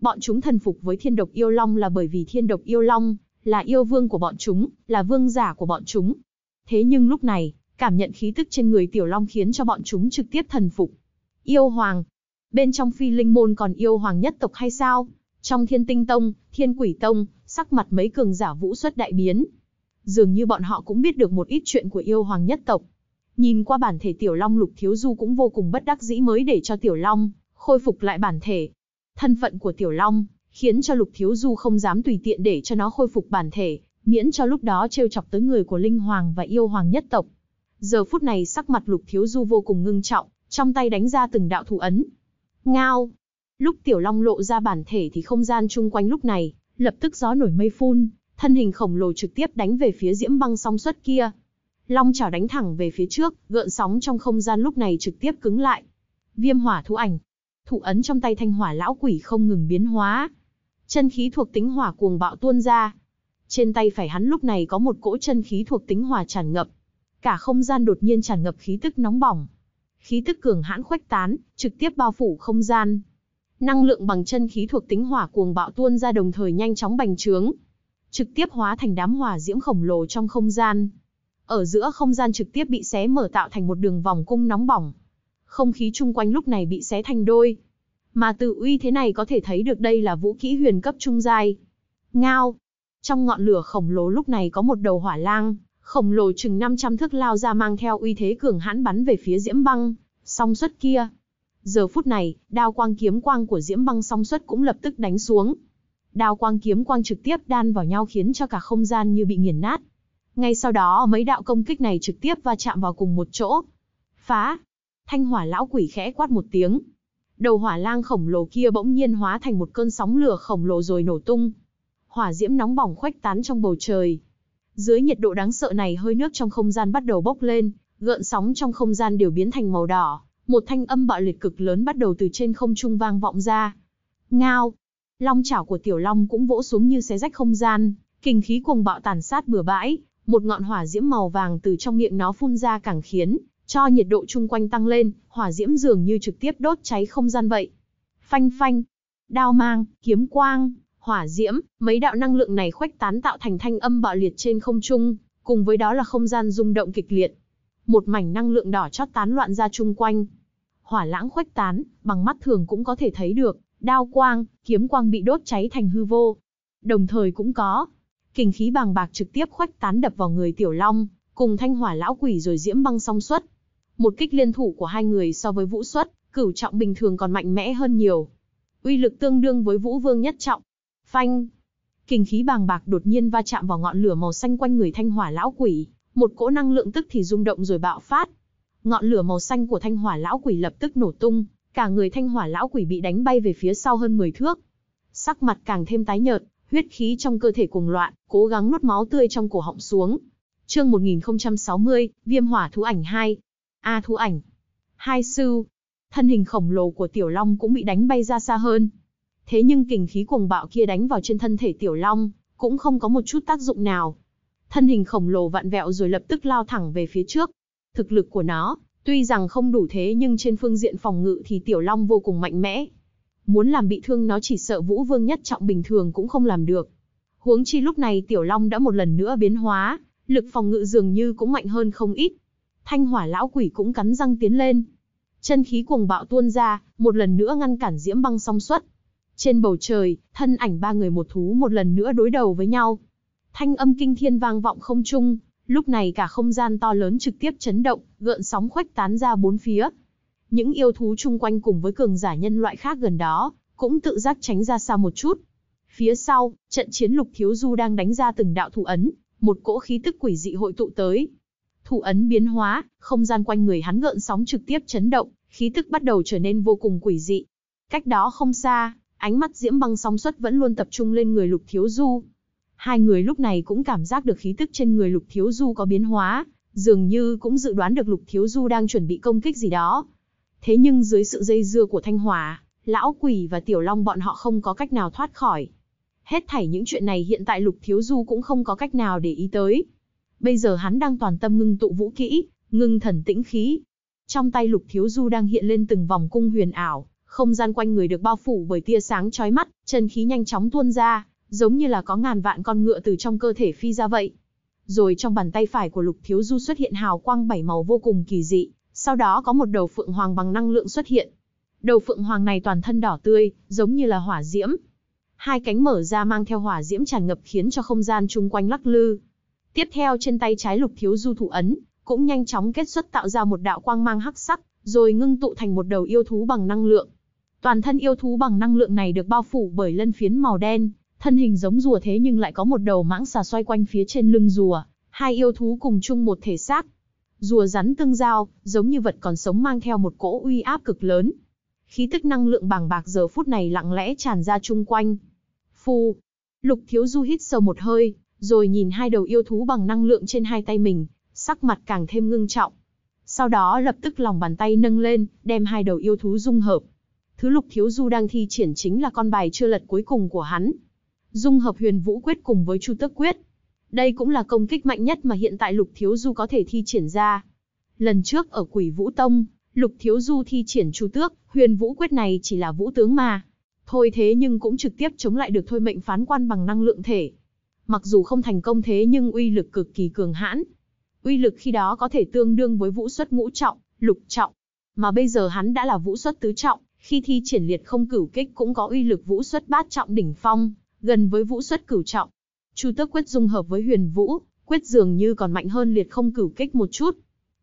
Bọn chúng thần phục với thiên độc yêu long là bởi vì thiên độc yêu long là yêu vương của bọn chúng, là vương giả của bọn chúng. Thế nhưng lúc này, cảm nhận khí tức trên người tiểu long khiến cho bọn chúng trực tiếp thần phục. Yêu hoàng, bên trong phi linh môn còn yêu hoàng nhất tộc hay sao? Trong thiên tinh tông, thiên quỷ tông, sắc mặt mấy cường giả vũ xuất đại biến. Dường như bọn họ cũng biết được một ít chuyện của yêu hoàng nhất tộc. Nhìn qua bản thể tiểu long lục thiếu du cũng vô cùng bất đắc dĩ mới để cho tiểu long, khôi phục lại bản thể. Thân phận của tiểu long, khiến cho lục thiếu du không dám tùy tiện để cho nó khôi phục bản thể, miễn cho lúc đó trêu chọc tới người của linh hoàng và yêu hoàng nhất tộc. Giờ phút này sắc mặt lục thiếu du vô cùng ngưng trọng, trong tay đánh ra từng đạo thủ ấn. Ngao, Lúc Tiểu Long lộ ra bản thể thì không gian chung quanh lúc này, lập tức gió nổi mây phun, thân hình khổng lồ trực tiếp đánh về phía diễm băng song xuất kia. Long chảo đánh thẳng về phía trước, gợn sóng trong không gian lúc này trực tiếp cứng lại. Viêm hỏa thú ảnh. Thủ ấn trong tay thanh hỏa lão quỷ không ngừng biến hóa. Chân khí thuộc tính hỏa cuồng bạo tuôn ra. Trên tay phải hắn lúc này có một cỗ chân khí thuộc tính hỏa tràn ngập. Cả không gian đột nhiên tràn ngập khí tức nóng bỏng. Khí tức cường hãn khuếch tán, trực tiếp bao phủ không gian, năng lượng bằng chân khí thuộc tính hỏa cuồng bạo tuôn ra đồng thời nhanh chóng bành trướng, trực tiếp hóa thành đám hỏa diễm khổng lồ trong không gian. Ở giữa không gian trực tiếp bị xé mở tạo thành một đường vòng cung nóng bỏng. Không khí chung quanh lúc này bị xé thành đôi. Mà từ uy thế này có thể thấy được đây là vũ kỹ huyền cấp trung giai. Ngao! Trong ngọn lửa khổng lồ lúc này có một đầu hỏa lang, khổng lồ chừng 500 thước lao ra mang theo uy thế cường hãn bắn về phía diễm băng, song xuất kia, Giờ phút này, đao quang kiếm quang của Diễm Băng song xuất cũng lập tức đánh xuống. Đao quang kiếm quang trực tiếp đan vào nhau khiến cho cả không gian như bị nghiền nát. Ngay sau đó, mấy đạo công kích này trực tiếp va chạm vào cùng một chỗ. Phá! Thanh hỏa lão quỷ khẽ quát một tiếng. Đầu hỏa lang khổng lồ kia bỗng nhiên hóa thành một cơn sóng lửa khổng lồ rồi nổ tung. Hỏa diễm nóng bỏng khuếch tán trong bầu trời. Dưới nhiệt độ đáng sợ này hơi nước trong không gian bắt đầu bốc lên, gợn sóng trong không gian đều biến thành màu đỏ một thanh âm bạo liệt cực lớn bắt đầu từ trên không trung vang vọng ra. Ngao! Long chảo của tiểu long cũng vỗ xuống như xé rách không gian, kinh khí cuồng bạo tàn sát bừa bãi, một ngọn hỏa diễm màu vàng từ trong miệng nó phun ra càng khiến cho nhiệt độ chung quanh tăng lên, hỏa diễm dường như trực tiếp đốt cháy không gian vậy. Phanh phanh, đao mang, kiếm quang, hỏa diễm, mấy đạo năng lượng này khuếch tán tạo thành thanh âm bạo liệt trên không trung, cùng với đó là không gian rung động kịch liệt. Một mảnh năng lượng đỏ chót tán loạn ra chung quanh, hỏa lãng khuếch tán, bằng mắt thường cũng có thể thấy được, đao quang, kiếm quang bị đốt cháy thành hư vô. Đồng thời cũng có, kình khí bằng bạc trực tiếp khuếch tán đập vào người Tiểu Long, cùng thanh hỏa lão quỷ rồi diễm băng song xuất. Một kích liên thủ của hai người so với vũ xuất, cửu trọng bình thường còn mạnh mẽ hơn nhiều. Uy lực tương đương với vũ vương nhất trọng. Phanh! Kình khí bàng bạc đột nhiên va chạm vào ngọn lửa màu xanh quanh người thanh hỏa lão quỷ. Một cỗ năng lượng tức thì rung động rồi bạo phát, ngọn lửa màu xanh của thanh hỏa lão quỷ lập tức nổ tung, cả người thanh hỏa lão quỷ bị đánh bay về phía sau hơn 10 thước. Sắc mặt càng thêm tái nhợt, huyết khí trong cơ thể cuồng loạn, cố gắng nuốt máu tươi trong cổ họng xuống. Chương 1060, Viêm Hỏa thú ảnh 2. A thú ảnh. Hai sư. Thân hình khổng lồ của Tiểu Long cũng bị đánh bay ra xa hơn. Thế nhưng kình khí cuồng bạo kia đánh vào trên thân thể Tiểu Long, cũng không có một chút tác dụng nào. Thân hình khổng lồ vặn vẹo rồi lập tức lao thẳng về phía trước, Thực lực của nó, tuy rằng không đủ thế nhưng trên phương diện phòng ngự thì Tiểu Long vô cùng mạnh mẽ. Muốn làm bị thương nó chỉ sợ Vũ Vương nhất trọng bình thường cũng không làm được. Huống chi lúc này Tiểu Long đã một lần nữa biến hóa, lực phòng ngự dường như cũng mạnh hơn không ít. Thanh hỏa lão quỷ cũng cắn răng tiến lên. Chân khí cuồng bạo tuôn ra, một lần nữa ngăn cản diễm băng song xuất. Trên bầu trời, thân ảnh ba người một thú một lần nữa đối đầu với nhau. Thanh âm kinh thiên vang vọng không trung, Lúc này cả không gian to lớn trực tiếp chấn động, gợn sóng khuếch tán ra bốn phía. Những yêu thú chung quanh cùng với cường giả nhân loại khác gần đó, cũng tự giác tránh ra xa một chút. Phía sau, trận chiến lục thiếu du đang đánh ra từng đạo thủ ấn, một cỗ khí tức quỷ dị hội tụ tới. Thủ ấn biến hóa, không gian quanh người hắn gợn sóng trực tiếp chấn động, khí tức bắt đầu trở nên vô cùng quỷ dị. Cách đó không xa, ánh mắt diễm băng song xuất vẫn luôn tập trung lên người lục thiếu du, Hai người lúc này cũng cảm giác được khí tức trên người Lục Thiếu Du có biến hóa, dường như cũng dự đoán được Lục Thiếu Du đang chuẩn bị công kích gì đó. Thế nhưng dưới sự dây dưa của Thanh Hòa, Lão Quỷ và Tiểu Long bọn họ không có cách nào thoát khỏi. Hết thảy những chuyện này hiện tại Lục Thiếu Du cũng không có cách nào để ý tới. Bây giờ hắn đang toàn tâm ngưng tụ vũ kỹ, ngưng thần tĩnh khí. Trong tay Lục Thiếu Du đang hiện lên từng vòng cung huyền ảo, không gian quanh người được bao phủ bởi tia sáng chói mắt, chân khí nhanh chóng tuôn ra, giống như là có ngàn vạn con ngựa từ trong cơ thể phi ra vậy. Rồi trong bàn tay phải của Lục Thiếu Du xuất hiện hào quang bảy màu vô cùng kỳ dị, sau đó có một đầu phượng hoàng bằng năng lượng xuất hiện. Đầu phượng hoàng này toàn thân đỏ tươi, giống như là hỏa diễm. Hai cánh mở ra mang theo hỏa diễm tràn ngập khiến cho không gian chung quanh lắc lư. Tiếp theo trên tay trái Lục Thiếu Du thủ ấn, cũng nhanh chóng kết xuất tạo ra một đạo quang mang hắc sắc, rồi ngưng tụ thành một đầu yêu thú bằng năng lượng. Toàn thân yêu thú bằng năng lượng này được bao phủ bởi lân phiến màu đen, thân hình giống rùa thế nhưng lại có một đầu mãng xà xoay quanh phía trên lưng rùa, hai yêu thú cùng chung một thể xác. Rùa rắn tương giao, giống như vật còn sống mang theo một cỗ uy áp cực lớn. Khí tức năng lượng bàng bạc giờ phút này lặng lẽ tràn ra chung quanh. Phù, lục thiếu du hít sâu một hơi, rồi nhìn hai đầu yêu thú bằng năng lượng trên hai tay mình, sắc mặt càng thêm ngưng trọng. Sau đó lập tức lòng bàn tay nâng lên, đem hai đầu yêu thú dung hợp. Thứ lục thiếu du đang thi triển chính là con bài chưa lật cuối cùng của hắn, dung hợp huyền vũ quyết cùng với chu tước quyết. Đây cũng là công kích mạnh nhất mà hiện tại Lục Thiếu Du có thể thi triển ra. Lần trước ở Quỷ Vũ Tông, Lục Thiếu Du thi triển chu tước, huyền vũ quyết này chỉ là vũ tướng mà. Thôi thế nhưng cũng trực tiếp chống lại được thôi mệnh phán quan bằng năng lượng thể. Mặc dù không thành công thế nhưng uy lực cực kỳ cường hãn. Uy lực khi đó có thể tương đương với vũ xuất ngũ trọng, lục trọng. Mà bây giờ hắn đã là vũ xuất tứ trọng, khi thi triển liệt không cửu kích cũng có uy lực vũ xuất bát trọng đỉnh phong, gần với vũ xuất cửu trọng. Chu tước quyết dung hợp với huyền vũ, quyết dường như còn mạnh hơn liệt không cửu kích một chút.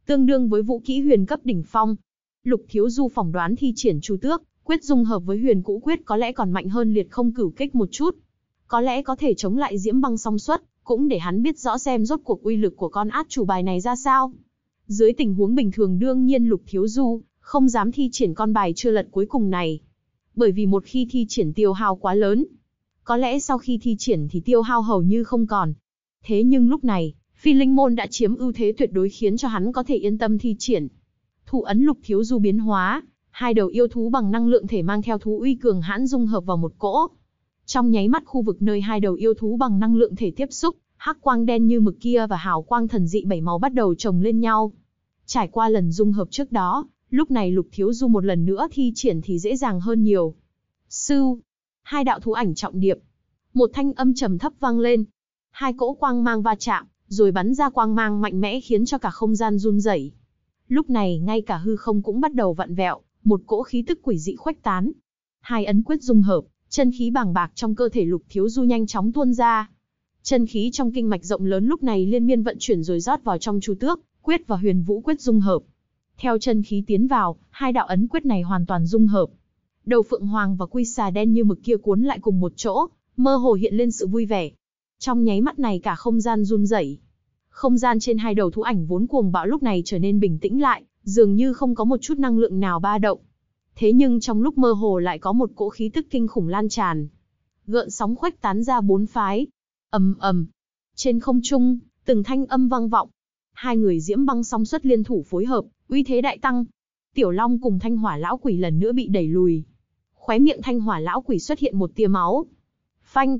Tương đương với vũ kỹ huyền cấp đỉnh phong. Lục thiếu du phỏng đoán thi triển chu tước, quyết dung hợp với huyền cũ quyết có lẽ còn mạnh hơn liệt không cửu kích một chút. Có lẽ có thể chống lại diễm băng song xuất, cũng để hắn biết rõ xem rốt cuộc uy lực của con át chủ bài này ra sao. Dưới tình huống bình thường đương nhiên Lục Thiếu Du không dám thi triển con bài chưa lật cuối cùng này. Bởi vì một khi thi triển tiêu hào quá lớn, có lẽ sau khi thi triển thì tiêu hao hầu như không còn. Thế nhưng lúc này, phi linh môn đã chiếm ưu thế tuyệt đối khiến cho hắn có thể yên tâm thi triển. Thụ ấn lục thiếu du biến hóa, hai đầu yêu thú bằng năng lượng thể mang theo thú uy cường hãn dung hợp vào một cỗ. Trong nháy mắt khu vực nơi hai đầu yêu thú bằng năng lượng thể tiếp xúc, hắc quang đen như mực kia và hào quang thần dị bảy màu bắt đầu chồng lên nhau. Trải qua lần dung hợp trước đó, lúc này Lục Thiếu Du một lần nữa thi triển thì dễ dàng hơn nhiều. sư hai đạo thú ảnh trọng điệp. Một thanh âm trầm thấp vang lên, hai cỗ quang mang va chạm, rồi bắn ra quang mang mạnh mẽ khiến cho cả không gian run rẩy. Lúc này ngay cả hư không cũng bắt đầu vặn vẹo, một cỗ khí tức quỷ dị khuếch tán. Hai ấn quyết dung hợp, chân khí bàng bạc trong cơ thể Lục Thiếu Du nhanh chóng tuôn ra. Chân khí trong kinh mạch rộng lớn lúc này liên miên vận chuyển rồi rót vào trong Chu Tước, quyết và Huyền Vũ quyết dung hợp. Theo chân khí tiến vào, hai đạo ấn quyết này hoàn toàn dung hợp, Đầu phượng hoàng và quy xà đen như mực kia cuốn lại cùng một chỗ, mơ hồ hiện lên sự vui vẻ. Trong nháy mắt này cả không gian run rẩy. Không gian trên hai đầu thú ảnh vốn cuồng bạo lúc này trở nên bình tĩnh lại, dường như không có một chút năng lượng nào ba động. Thế nhưng trong lúc mơ hồ lại có một cỗ khí tức kinh khủng lan tràn. Gợn sóng khuếch tán ra bốn phái. ầm ầm. Trên không trung, từng thanh âm vang vọng. Hai người diễm băng song xuất liên thủ phối hợp, uy thế đại tăng. Tiểu Long cùng thanh hỏa lão quỷ lần nữa bị đẩy lùi, khóe miệng thanh hỏa lão quỷ xuất hiện một tia máu. Phanh!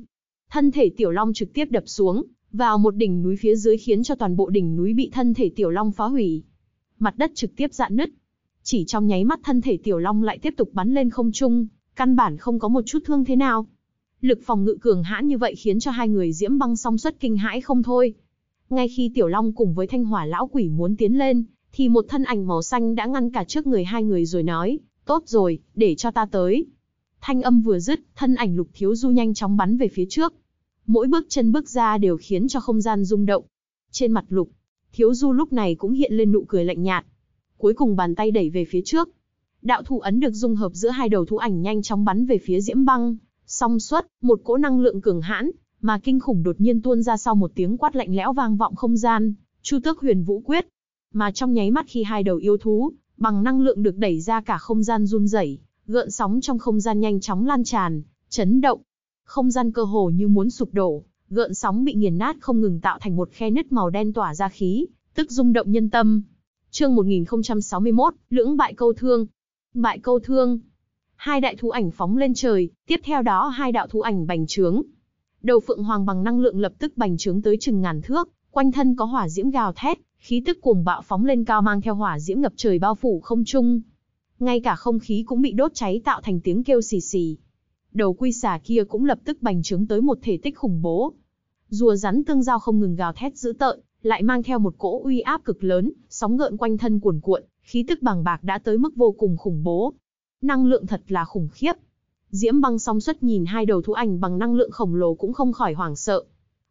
Thân thể tiểu long trực tiếp đập xuống, vào một đỉnh núi phía dưới khiến cho toàn bộ đỉnh núi bị thân thể tiểu long phá hủy. Mặt đất trực tiếp dạn nứt. Chỉ trong nháy mắt thân thể tiểu long lại tiếp tục bắn lên không trung, căn bản không có một chút thương thế nào. Lực phòng ngự cường hãn như vậy khiến cho hai người diễm băng song xuất kinh hãi không thôi. Ngay khi tiểu long cùng với thanh hỏa lão quỷ muốn tiến lên, thì một thân ảnh màu xanh đã ngăn cả trước người hai người rồi nói, tốt rồi, để cho ta tới. Thanh âm vừa dứt, thân ảnh Lục Thiếu Du nhanh chóng bắn về phía trước. Mỗi bước chân bước ra đều khiến cho không gian rung động. Trên mặt Lục, Thiếu Du lúc này cũng hiện lên nụ cười lạnh nhạt. Cuối cùng bàn tay đẩy về phía trước. Đạo thủ ấn được dung hợp giữa hai đầu thú ảnh nhanh chóng bắn về phía Diễm Băng, song xuất, một cỗ năng lượng cường hãn, mà kinh khủng đột nhiên tuôn ra sau một tiếng quát lạnh lẽo vang vọng không gian, Chu Tước Huyền Vũ quyết. Mà trong nháy mắt khi hai đầu yêu thú, bằng năng lượng được đẩy ra cả không gian run rẩy, Gợn sóng trong không gian nhanh chóng lan tràn, chấn động. Không gian cơ hồ như muốn sụp đổ, gợn sóng bị nghiền nát không ngừng tạo thành một khe nứt màu đen tỏa ra khí, tức rung động nhân tâm. Chương 1061, lưỡng bại câu thương. Bại câu thương. Hai đại thú ảnh phóng lên trời, tiếp theo đó hai đạo thú ảnh bành trướng. Đầu phượng hoàng bằng năng lượng lập tức bành trướng tới chừng ngàn thước, quanh thân có hỏa diễm gào thét, khí tức cuồng bạo phóng lên cao mang theo hỏa diễm ngập trời bao phủ không trung ngay cả không khí cũng bị đốt cháy tạo thành tiếng kêu xì xì. Đầu quy xà kia cũng lập tức bành trướng tới một thể tích khủng bố. Rùa rắn tương giao không ngừng gào thét dữ tợn, lại mang theo một cỗ uy áp cực lớn, sóng gợn quanh thân cuồn cuộn, khí tức bằng bạc đã tới mức vô cùng khủng bố. Năng lượng thật là khủng khiếp. Diễm băng song xuất nhìn hai đầu thú ảnh bằng năng lượng khổng lồ cũng không khỏi hoảng sợ.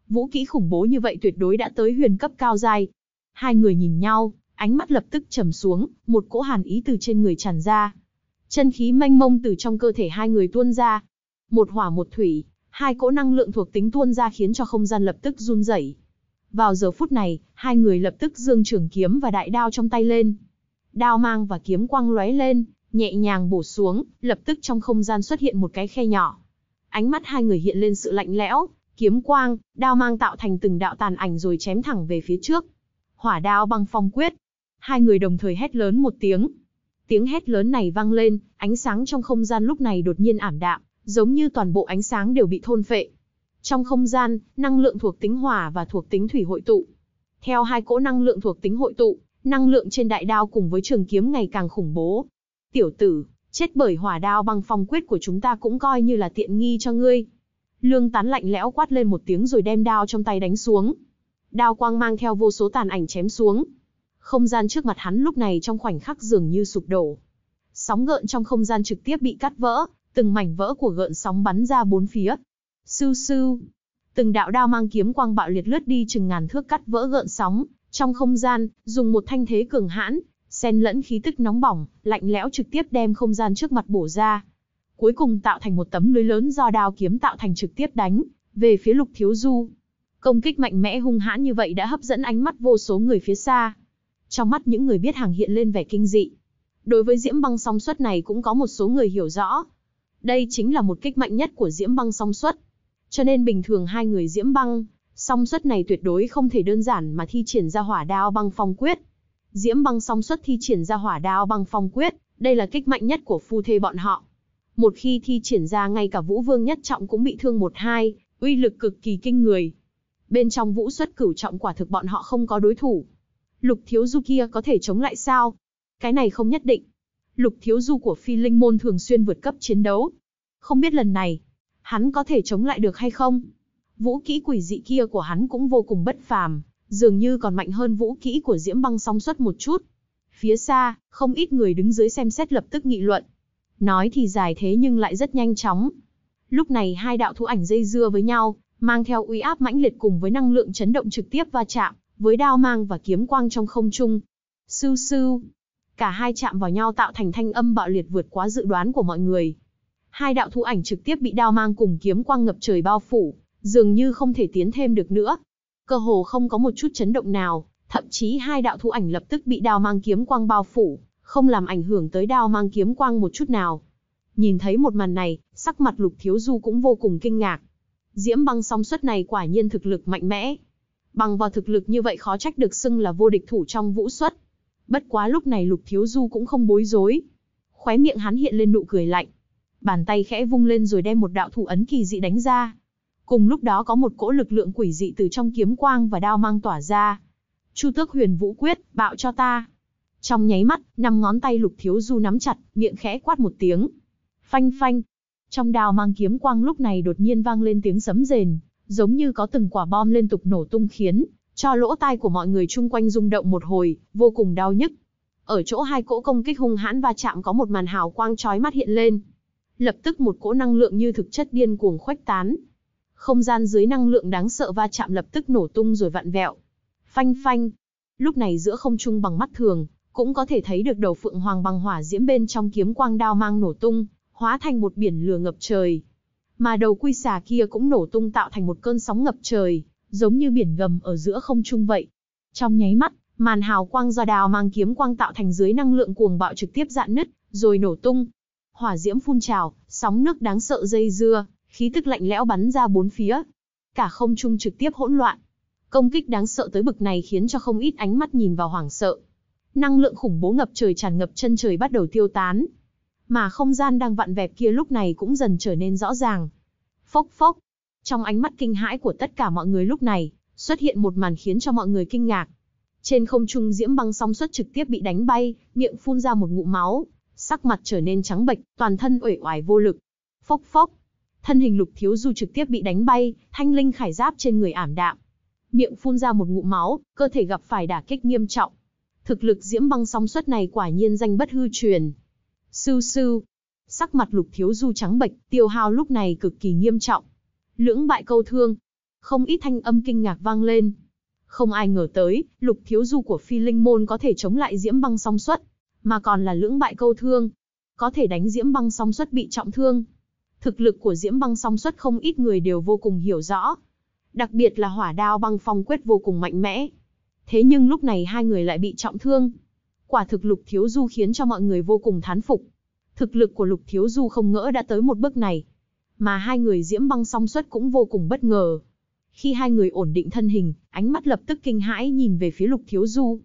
Vũ kỹ khủng bố như vậy tuyệt đối đã tới huyền cấp cao giai. Hai người nhìn nhau, ánh mắt lập tức trầm xuống, một cỗ hàn ý từ trên người tràn ra. Chân khí mênh mông từ trong cơ thể hai người tuôn ra. Một hỏa một thủy, hai cỗ năng lượng thuộc tính tuôn ra khiến cho không gian lập tức run rẩy. Vào giờ phút này, hai người lập tức dương trường kiếm và đại đao trong tay lên. Đao mang và kiếm quang lóe lên, nhẹ nhàng bổ xuống, lập tức trong không gian xuất hiện một cái khe nhỏ. Ánh mắt hai người hiện lên sự lạnh lẽo, kiếm quang, đao mang tạo thành từng đạo tàn ảnh rồi chém thẳng về phía trước. Hỏa đao băng phong quyết, hai người đồng thời hét lớn một tiếng. Tiếng hét lớn này vang lên, ánh sáng trong không gian lúc này đột nhiên ảm đạm, giống như toàn bộ ánh sáng đều bị thôn phệ. Trong không gian, năng lượng thuộc tính hỏa và thuộc tính thủy hội tụ. Theo hai cỗ năng lượng thuộc tính hội tụ, năng lượng trên đại đao cùng với trường kiếm ngày càng khủng bố. Tiểu tử, chết bởi hỏa đao bằng phong quyết của chúng ta cũng coi như là tiện nghi cho ngươi. Lương tán lạnh lẽo quát lên một tiếng rồi đem đao trong tay đánh xuống. Đao quang mang theo vô số tàn ảnh chém xuống, không gian trước mặt hắn lúc này trong khoảnh khắc dường như sụp đổ. Sóng gợn trong không gian trực tiếp bị cắt vỡ, từng mảnh vỡ của gợn sóng bắn ra bốn phía. Sư sư, từng đạo đao mang kiếm quang bạo liệt lướt đi chừng ngàn thước cắt vỡ gợn sóng, trong không gian, dùng một thanh thế cường hãn, xen lẫn khí tức nóng bỏng, lạnh lẽo trực tiếp đem không gian trước mặt bổ ra. Cuối cùng tạo thành một tấm lưới lớn do đao kiếm tạo thành trực tiếp đánh về phía Lục Thiếu Du. Công kích mạnh mẽ hung hãn như vậy đã hấp dẫn ánh mắt vô số người phía xa. Trong mắt những người biết hàng hiện lên vẻ kinh dị. Đối với diễm băng song xuất này cũng có một số người hiểu rõ. Đây chính là một kích mạnh nhất của diễm băng song xuất Cho nên bình thường hai người diễm băng, song xuất này tuyệt đối không thể đơn giản mà thi triển ra hỏa đao băng phong quyết. Diễm băng song xuất thi triển ra hỏa đao băng phong quyết, đây là kích mạnh nhất của phu thê bọn họ. Một khi thi triển ra ngay cả vũ vương nhất trọng cũng bị thương một hai, uy lực cực kỳ kinh người. Bên trong vũ xuất cửu trọng quả thực bọn họ không có đối thủ. Lục Thiếu Du kia có thể chống lại sao? Cái này không nhất định. Lục Thiếu Du của Phi Linh Môn thường xuyên vượt cấp chiến đấu. Không biết lần này, hắn có thể chống lại được hay không? Vũ kỹ quỷ dị kia của hắn cũng vô cùng bất phàm, dường như còn mạnh hơn vũ kỹ của Diễm Băng song suất một chút. Phía xa, không ít người đứng dưới xem xét lập tức nghị luận. Nói thì dài thế nhưng lại rất nhanh chóng. Lúc này hai đạo thú ảnh dây dưa với nhau, mang theo uy áp mãnh liệt cùng với năng lượng chấn động trực tiếp va chạm, với đao mang và kiếm quang trong không trung. Sưu sưu, cả hai chạm vào nhau tạo thành thanh âm bạo liệt vượt quá dự đoán của mọi người. Hai đạo thú ảnh trực tiếp bị đao mang cùng kiếm quang ngập trời bao phủ, dường như không thể tiến thêm được nữa. Cơ hồ không có một chút chấn động nào, thậm chí hai đạo thú ảnh lập tức bị đao mang kiếm quang bao phủ, không làm ảnh hưởng tới đao mang kiếm quang một chút nào. Nhìn thấy một màn này, sắc mặt Lục Thiếu Du cũng vô cùng kinh ngạc. Diễm băng song suất này quả nhiên thực lực mạnh mẽ, Bằng vào thực lực như vậy khó trách được xưng là vô địch thủ trong vũ xuất. Bất quá lúc này Lục Thiếu Du cũng không bối rối. Khóe miệng hắn hiện lên nụ cười lạnh. Bàn tay khẽ vung lên rồi đem một đạo thủ ấn kỳ dị đánh ra. Cùng lúc đó có một cỗ lực lượng quỷ dị từ trong kiếm quang và đao mang tỏa ra. Chu tước huyền vũ quyết, bạo cho ta. Trong nháy mắt, năm ngón tay lục thiếu du nắm chặt, miệng khẽ quát một tiếng. Phanh phanh. Trong đào mang kiếm quang lúc này đột nhiên vang lên tiếng sấm rền giống như có từng quả bom liên tục nổ tung khiến cho lỗ tai của mọi người chung quanh rung động một hồi, vô cùng đau nhức. Ở chỗ hai cỗ công kích hung hãn va chạm có một màn hào quang chói mắt hiện lên. Lập tức một cỗ năng lượng như thực chất điên cuồng khuếch tán. Không gian dưới năng lượng đáng sợ va chạm lập tức nổ tung rồi vặn vẹo. Phanh phanh. Lúc này giữa không trung bằng mắt thường, cũng có thể thấy được đầu phượng hoàng bằng hỏa diễm bên trong kiếm quang đao mang nổ tung, hóa thành một biển lửa ngập trời, mà đầu quy xà kia cũng nổ tung tạo thành một cơn sóng ngập trời, giống như biển gầm ở giữa không trung vậy. Trong nháy mắt, màn hào quang do đào mang kiếm quang tạo thành dưới năng lượng cuồng bạo trực tiếp dạn nứt, rồi nổ tung. Hỏa diễm phun trào, sóng nước đáng sợ dây dưa, khí tức lạnh lẽo bắn ra bốn phía. Cả không trung trực tiếp hỗn loạn. Công kích đáng sợ tới bực này khiến cho không ít ánh mắt nhìn vào hoảng sợ. Năng lượng khủng bố ngập trời tràn ngập chân trời bắt đầu tiêu tán, mà không gian đang vặn vẹo kia lúc này cũng dần trở nên rõ ràng. Phốc phốc, trong ánh mắt kinh hãi của tất cả mọi người lúc này, xuất hiện một màn khiến cho mọi người kinh ngạc. Trên không trung diễm băng song xuất trực tiếp bị đánh bay, miệng phun ra một ngụm máu, sắc mặt trở nên trắng bệch, toàn thân uể oải vô lực. Phốc phốc, thân hình Lục Thiếu Du trực tiếp bị đánh bay, thanh linh khải giáp trên người ảm đạm. Miệng phun ra một ngụm máu, cơ thể gặp phải đả kích nghiêm trọng. Thực lực diễm băng song xuất này quả nhiên danh bất hư truyền, sư sư Sắc mặt lục thiếu du trắng bệch, tiêu hao lúc này cực kỳ nghiêm trọng. Lưỡng bại câu thương. Không ít thanh âm kinh ngạc vang lên. Không ai ngờ tới, lục thiếu du của phi linh môn có thể chống lại diễm băng song xuất, mà còn là lưỡng bại câu thương. Có thể đánh diễm băng song xuất bị trọng thương. Thực lực của diễm băng song xuất không ít người đều vô cùng hiểu rõ. Đặc biệt là hỏa đao băng phong quyết vô cùng mạnh mẽ. Thế nhưng lúc này hai người lại bị trọng thương. Quả thực Lục Thiếu Du khiến cho mọi người vô cùng thán phục. Thực lực của Lục Thiếu Du không ngỡ đã tới một bước này. Mà hai người diễm băng song xuất cũng vô cùng bất ngờ. Khi hai người ổn định thân hình, ánh mắt lập tức kinh hãi nhìn về phía Lục Thiếu Du.